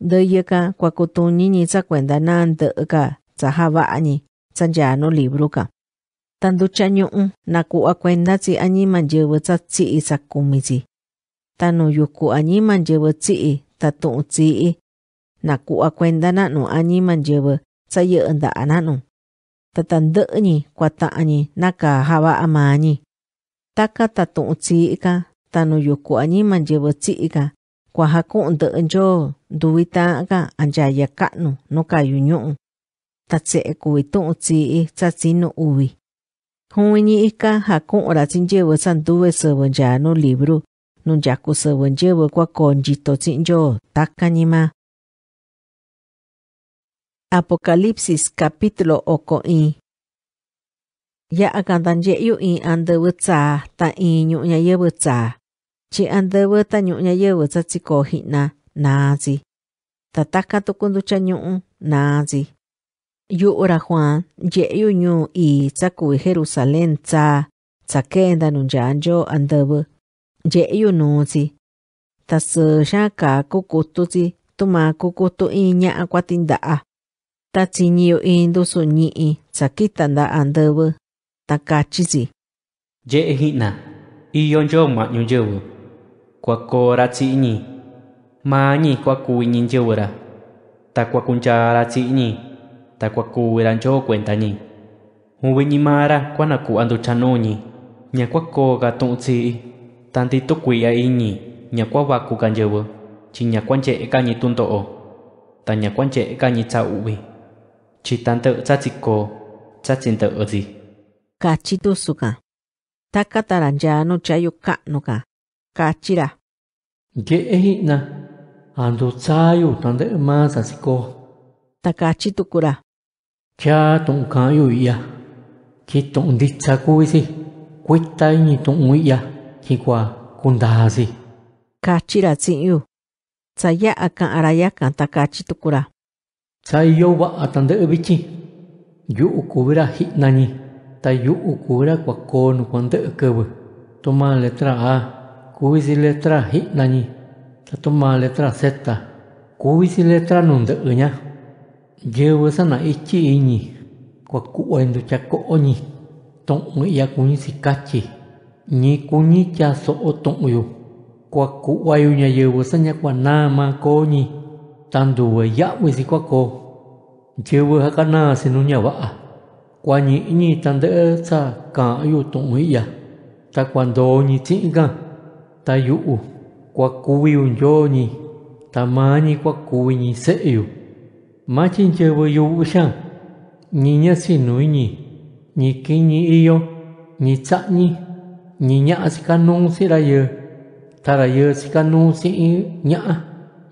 đời yêu cả qua cô tôn nhị nhị sa quen đa nan đỡ cả sa hà ba anh san giá nó libro cả tandu cha tanducha ñu'un naku'a kuendatsi añiman yäwe tsatsi'i sakumisi. Tanu yuku añiman yäwe tsi'i tatu'un tsi'i naku'a kuenda na'nu añiman yäwe tsaye'e nda'a na'nu. Tatandä'ñi kuata'añi naka java'a mañi. Taka tatu'un tsi'ika tanu yuku añiman yäwe tsi'ika kuajaku'untä'ä nchoo nduvi ta'anka anyaya ka'nu nu kayu ñu'un. Tatse'e kuvi tu'un tsi'i tsatsinu uvi. Joñi ika jakonra tsinyewe santuve sewenyaa no libru, nunyaku sewenyewe kwa konjito tsinyo takanima. Apocalipsis capítulo oko in. Ya akandan yeyu in andewe tsa ta in nyu nyayewe tsa. Chi andewe ta nyu nyayewe tsa tsiko hina nazi. Tataka tukunducha nyu'u nazi. yu ora Juan yeyu ñu i tsaku Jerusalén tsa tsakenda nunyanyo andabu yeyu nuzi tasusha ka kukutuzi tuma kukutu iña akuatinda'a tatsiñiyo indusu ñi'i tsakitanda andabu takachizi ye'e hina iyo nyo ma'ñu yëwu kuakora tsi'ñi mañi kuakuiñi yëwura takuakunchara tsi'ñi ta Mara takuakuwerancho kuentañi juwiñimaara kuanaku anduchanóoñi ñakuakooga tu'utsi'i tanti tukui'a'iñi ñakuavaku kanyävä chi ñakuanye'ekañi tundo'o ta ñakuanye'ekañi tsa'u'vi chi tantä'ä tsatsikoo tsatsintä'ätsi kachi tusu'ka taka taranyaa nu chayu ka'nuka kachira nke'e ji'na andu tsayu tantä'ä ma tsatsikoo ta kachi tuku ra cha tung cá yêu ya khi à. tung đi cha cúi gì quýt tai như tung nguy ya khi à. qua con đà gì cá chi là chuyện yêu cha ya akan araya kan ta cá chi tu cura cha yêu ba atan de bichi yu ukubira hit nani ta yu ukubira qua con quan de cơ toma letra a cúi gì letra hit nani ta to toma letra z cúi gì letra nunde e nhá yewe sana ichi iñi kwa kuendo chako oñi ton'u ya kuñi sikachi ñi kuñi cha so'o ton'u yu kwa kuwayu ñayewe sa ñakuanama koñi tanduwe ya'wi sikuako yewe jakana sinu ñava'a kua ñi'ñi tande'e sa ka'anyu ton'u iya ta kuandooñi tsi'inka ta yu'u kua kuviyu nyoñi ta mañi kua kuviñi se'yu machinche boyubuxan niña sinuiñi ñikiñi iyo ñitsa'ñi ñiña'a sikanúnsi ra yë tara yë sikanúnsi in ña'a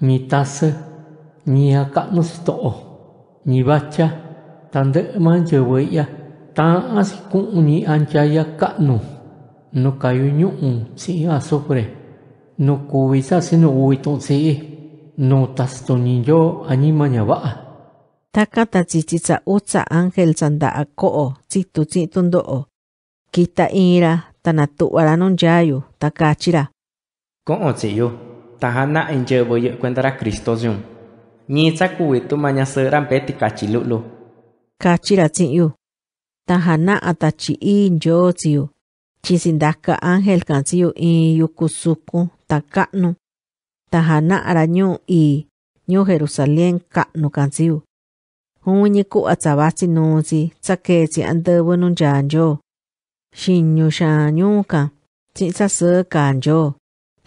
ñitasä ñijaka'nu sto'o ñivacha tandäʼ ma ntyäwäya ta'an siku'ni antyaya ka'nu nu kayu ñu'u si'i azufre nu kuvi sa sinu'uwi tu'nsi'i nu tastuniyoo anima ñava'a takata chichitsa utsa angel sanda ako'o tsitutsi tundo'o kita ira tanatu'ara non jayo takachira ko'o tsiyo tahana inyevo ye'kuentara kristosiun nyitsa kuwitu mañasë'rampe tikachilu'lu kachira tsi'yu Tahana atachi chi'i nyo tsiyu chisindaka angel kan tsiyu in yuku sukun taka'nu tajana'ara ñuu i ñuu jerusalén ka'nu kan tsiyu Huñi ku atzabatzi nuzi, tsaketzi andebu nunjanjo. Shinyu shanyuka, tsitsa sekanjo.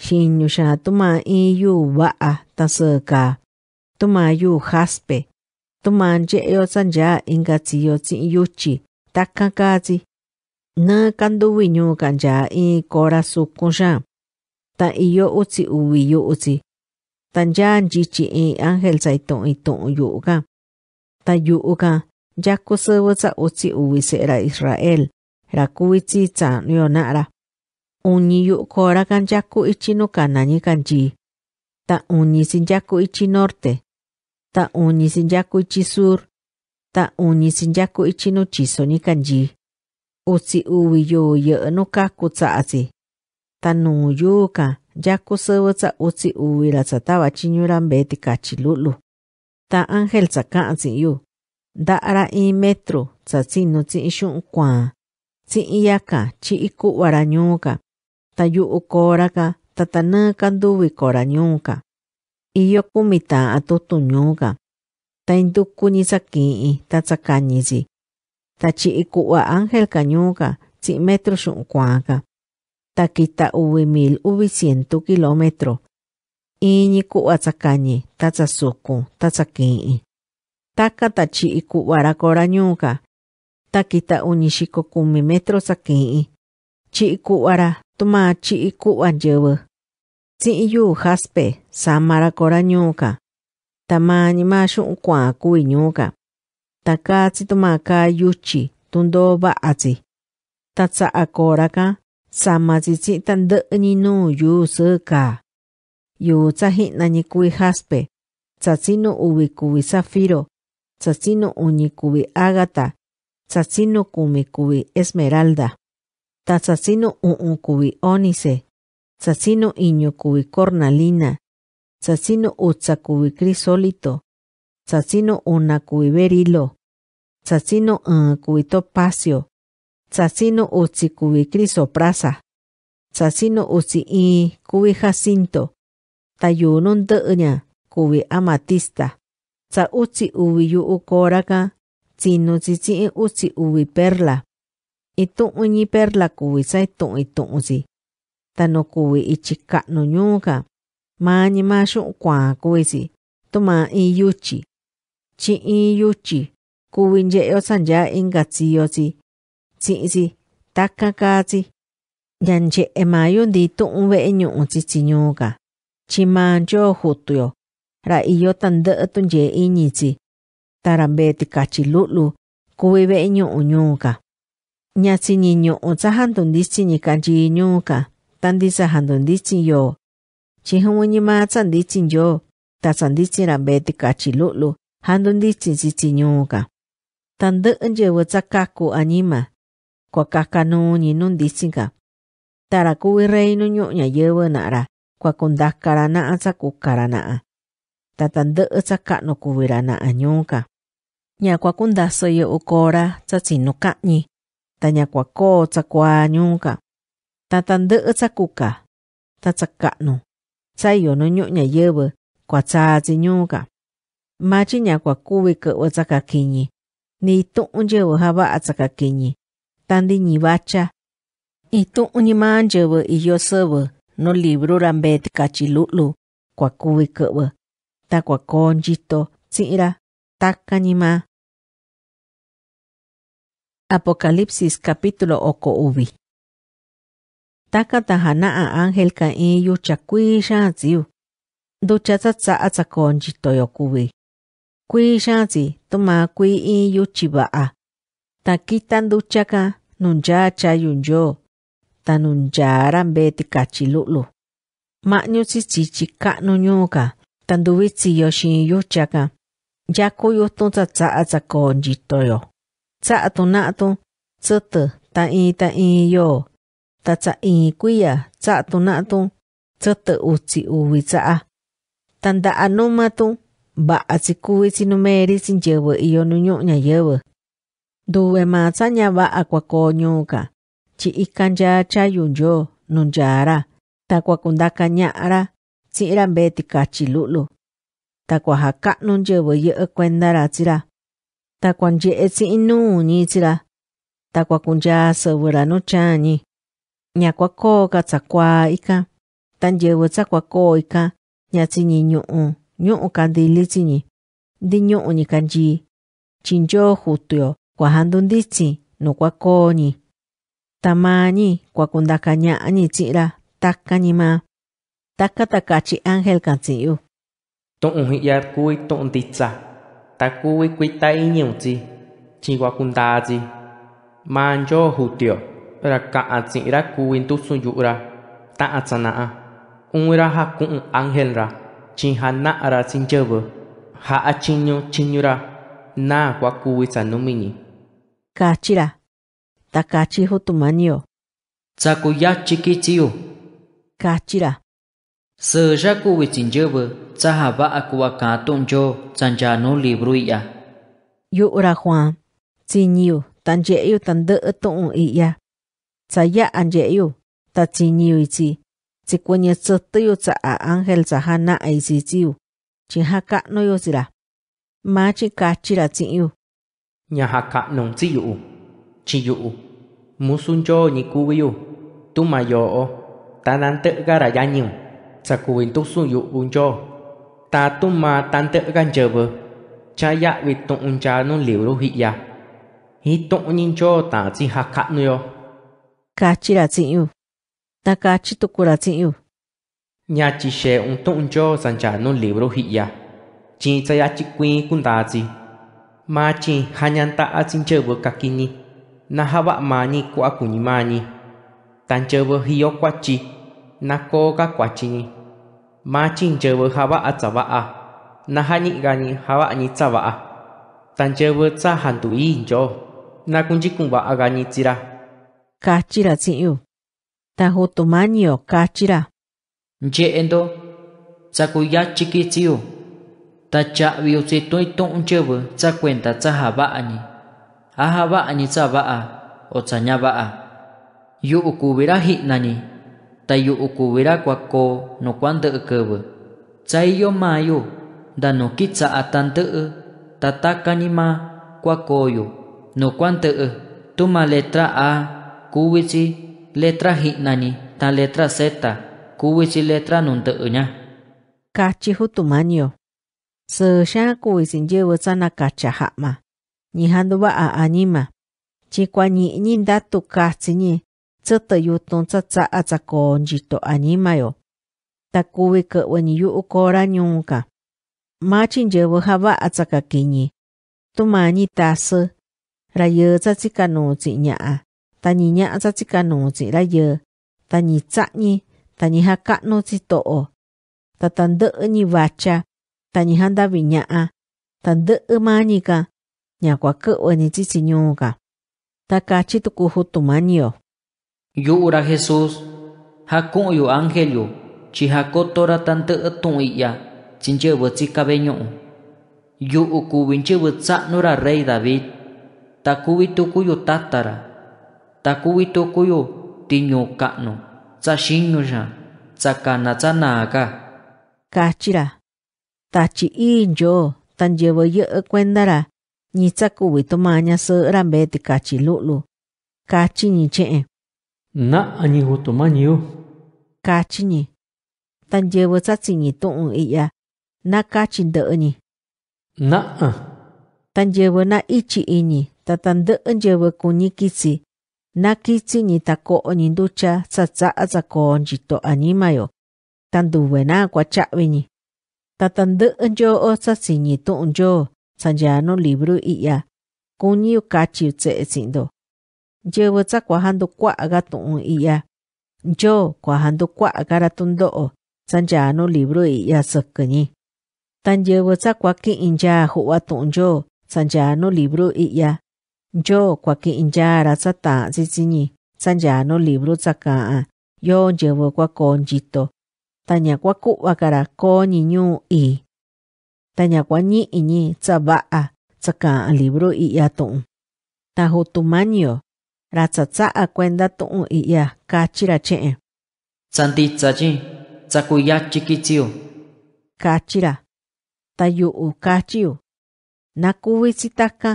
Shinyu sha tuma iyu wa'a taseka. Tuma yu jaspe. Tuma njeyo tsanja inga tsiyo tsiyuchi, takakazi. Na kanduwi nyuka nja in kora sukunsha. Ta iyo utsi uwi yu utsi. Tanja njichi in angel saitun itun yuka ta tayu'uka yakusewa tsa utsi uwisera Israel ra rakuitsi tsa nionara. ko ra kan yaku ichi no kanani kanchi. Ta unyi sin yaku ichi norte. Ta unyi sin yaku ichi sur. Ta unyi sin yaku ichi no chiso ni kanchi. Utsi uwi yo yo no kaku tsa'asi. Ta nu yu'ka yakusewa tsa utsi uwira tsa tawa chi lu lu. ta ángel tsaka'an Da ara in metro tsatsinu tsi'in xu'unkuan tsi'in yaka chi'i ku'vara ñuuka ta yu'u kooraka ta tanäka nduvi kora ñuuka iyo kumi ta'an tutun ñuuka ta indukuni tsaki'in ta tsakañitsi ta chi'i ku'va ángelka ñuuka tsi'in metro xu'unkuanka ta kita uvi mil uvi cientu kilometro ini ku atsakani tatsasuku tatsakii. Taka tachi iku warakora nyuka. Takita unishiko kumi metro sakii. Chi iku wara tuma chi iku wanjewe. Si iyu haspe samara kora nyuka. Tama ni mashu ukwa kui nyuka. Taka atsi tuma ka yuchi tundo ba atsi. Tatsa akora ka samazi si tanda ni no yu seka. nani nañikubi jaspe, tsatsino ubikubi zafiro, tsatsino uñikubi ágata, tsatsino kumikubi esmeralda, Tsasino onice, onise, tsatsino kubi cornalina, tsatsino kubi crisólito, tsatsino unakubi berilo, tsatsino pasio, topacio, tsatsino kubi crisoprasa, tsatsino utsi i kubi jacinto, tayunun tuña kuwi amatista, tsa utsi uwi yu'u koraka, tsinu tsitsi'in utsi uwi perla, itu'unyi perla kuwi sa itu'un itu'unsi, tano kuwi ichi ka'nu ñuka, mañi ma ma si, kuwisi, ma in yuchi, chi in yuchi, kuwi nye'yo sanya inka tsiyosi, tsi'isi, taka katsi, yanche'e mayo ntitu'un ve'e ñu'un tsitsi ñuka chỉ man cho hồ tuyệt ra iyo tan đỡ tuân chế y nhị chi ta làm bê tì cả chi lụ lụ cô ấy vẽ nhộ nhộ cả nhà chi nhị nhộ cha han tuần đi chi nhị cả chi nhộ cả tan đi sa han tuần đi chi yo chi hông nhị ma chan đi chi yo ta chan đi chi làm bê tì cả chi lụ lụ han tuần đi chi chi chi nhộ cả tan đỡ anh chế vợ cha cả cô anima qua cả cano nhị nôn đi chi cả tara là cô ấy rei nó nhộ nhà dơ vợ nara karana karana kuakundajkarana'a tsakukarana'a, tatande'e tsaka'no kuvirana'a ñuka. Ñakuakundasoye ukora tsatsinu ka'ñi, ta ñakuako tsakua ñuka, tatande'e tsakuka, ta tsaka'no, tsayo no ñu'u ñayeve kuatsatsi ñuka. Machi ñakuakuvi k'we tsakakiñi, ni itu'un yeve java'a tsakakiñi, ta ndiñivacha, itu'un ñima yeve iyoseve no libro rambet cachilulu cuacubi cubba ta cuaconjito tsira takanima. Apocalipsis capítulo oko ubi. Taka tahana a ángel ka inyu chakuisha ziu. Duchatsa tsa atsakonjito yokubi. Kuisha zi toma kui inyu chibaa. Takitan duchaka nunjacha yunjo tanuncharan beti kachilulu. Ma'ñu tzichichi ka'nu ñuka, tanduvitsiyo shin yuchaka, yako yutun tsatsa'a tsakon yitoyo. Tsa'atu na'atu, tsutu, ta'in ta'in yo, ta tsa'in kuiya, tsa'atu na'atu, tsutu utsi uwi anu tsa'a. Tanda'a numatu, va'a tsikuwi tsinumeri sinyewe iyo nuñu'ña yewe. Duwe ma ba va'a kuako ñuka. chi ikan yacha yunyo nunyara takuakundaka ña'ra tsi'ra mbe tikachi lulu takuajaka'nu nyävä yä'ä kuendara tsira takuanye'e tsi'inuni tsira takuakunya sävära nu ta kwa kunja chani ñakuakoka tsakua ika tandyävä tsakuakoo ika ñatsinyi ñu'u ñu'u kandili tsinyi nti ñu'u ni kwa chinyo jutio kuaja ntuntitsi nu kuakoni tamañi kuakundakaña'añi chi'ra takañi ma taka takachi ángel katsi'u to'on hi'ya ku'i to'on titsa ta ku'i kuita iñiutsi chikuakundatsi manyo jutio ra ka'a tsi'ra ku'i ntusuyu'ra ta'a tsana'a unra ja ku'un ángelra chinjana'ra sintyävä ja'a sanu chiñura naa kuaku'i chi kachira ta ta cá cá cá chi hô ăn ra, ra cô lì Takachi Hotumanio. Tsakuyachi Kitsiu. Kachira. Sejaku Witsinjebu, Tsahaba Akuakatonjo, Tsanjano Libruya. Yo Ura Juan, Tsinyu, Tanjeu Tande Eton Iya. Tsaya Anjeu, Tatsinyu Itsi. Tsikwenye Tsotuyo Tsa Angel Tsahana Aiziziu. Chihaka no Yosira. Machi Kachira Tsinyu. Nyahaka Nong Tsiyu. Chiyuu musuncho ñikubiu tumayo'o tanante'gara yañiu sakuintusuyu uncho ta gan tuma tante'ganchävä cha ya'vi dạ un cha nu libru ji'ya jitu'uñincho ta'tsi jaka'nuyo kachira cho ta yo, chi chi ta kachi tukura tsi'yu ñachixe un un cho tu'uncho sancha nu libru ji'ya chi'in tsayachi kuin kundatsi ma chi'in janyanta'a tsinchävä kakini na haba mani kwa tan tanchevo hiyo kwachi na koga kwachini machinchevo haba atsava'a na hani'gani haba'ani tsava'a tanchevo tsa handu'incho na kunchikumba'agani tsira kachira tsi'yu ta jutumanio kachira nche'endo tsakuyachiki tsi'yu ta un cha'viu tsitu'itu'unchevo tsakuenta tsajava'ani aha va'a ni cha va'a o chaña va'a yu'ukuvira hi'nani ta yu'ukuvira kuako nukua ndɨ'ɨ kɨvɨ cha iyo mayu ndanuki cha'a tandɨ'ɨ e, ta takani ma kuakoyu nukua ndɨ'ɨ e, tuma letra a kuvichi letra hi'nani ta letra zeta kuvichi letra nu ndɨ'ɨña kachi hutumaniyo sɨ sha kuvi sinyɨvɨ cha na kacha ha'ma ni hando ba a anima. Chikwa ni ninda tu katsini, tsuto yutun tsatsa atsako njito anima yo. Takuwi kwa ni yu ukora nyunka. Machin jewo haba atsaka kinyi. Tumani tasu. Rayo tsatsikanutsi nyaa. Tani tận tsatsikanutsi rayo. Tani tsatni, tani hakatnutsi to'o. Tatandỡ ni vacha. Tani handa mà Tandỡ manika ñahuacuani chichiñonka ta cachi tucuju tumanio yu'ra jesus chỉ có ra jaku'unyu angelyu chijakotora u tu'ui'ya chindyä'vä tsikape ñu'u yu'uku windyävä ra rey david ta kuvi tukuyu tatara ta tin ra, cả. tukuyu tiñu ta chỉ tsakana tsanaka kachira tachi inyo tandyävä yä'ä kuendara ni tsaku wi to maña se rambe te kachi lulu. Kachi ni che. Na ani ho to mañi yo. Kachi ni. Tan yewo tsatsi ni to un iya. Na kachi nde ni. Na a. Tan yewo na ichi ini. Tatan de en yewo kuni kitsi. Na kitsi ni tako oni nducha tsatsa atsako onjito anima yo. Tan duwe na kwa chawe ni. Tatan de en yo o tsatsi ni to un yo tsanya no libro iya kuñiu kachiu tse'etsindo yewe tsa kuajando kua'ga tu'un iya yo kuajando kua'ga ra tundo'o tsanya no libro iya säkäñi tan yewe tsa kuaki'in yaa ju'wa tu'un yo tsanya no libro iya yo kuaki'in yaa ra tsa ta'an tsitsiñi tsanya no libro tsa ka'an yo yewe kuakon yito ta ña kuaku'va kara koñi ñuu i Tanya ini iñi tsaba'a caka libro iya tu'un. Tajo tumañio caa kuenda tu'un iya kachira che'en. Tsanditsayi tsakuyachi kitsiu. Kachira tayu'u kachiu. Nakuvi tsitaka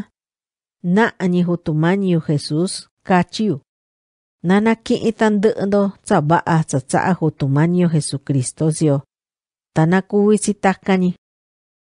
na'añi ju tumañio Jesús kachiu. Nanaki'i tandɨ'ɨndo tsaba'a tsatsa'a ju tumañio Jesucristosio. Tanakuvi tsitakañi.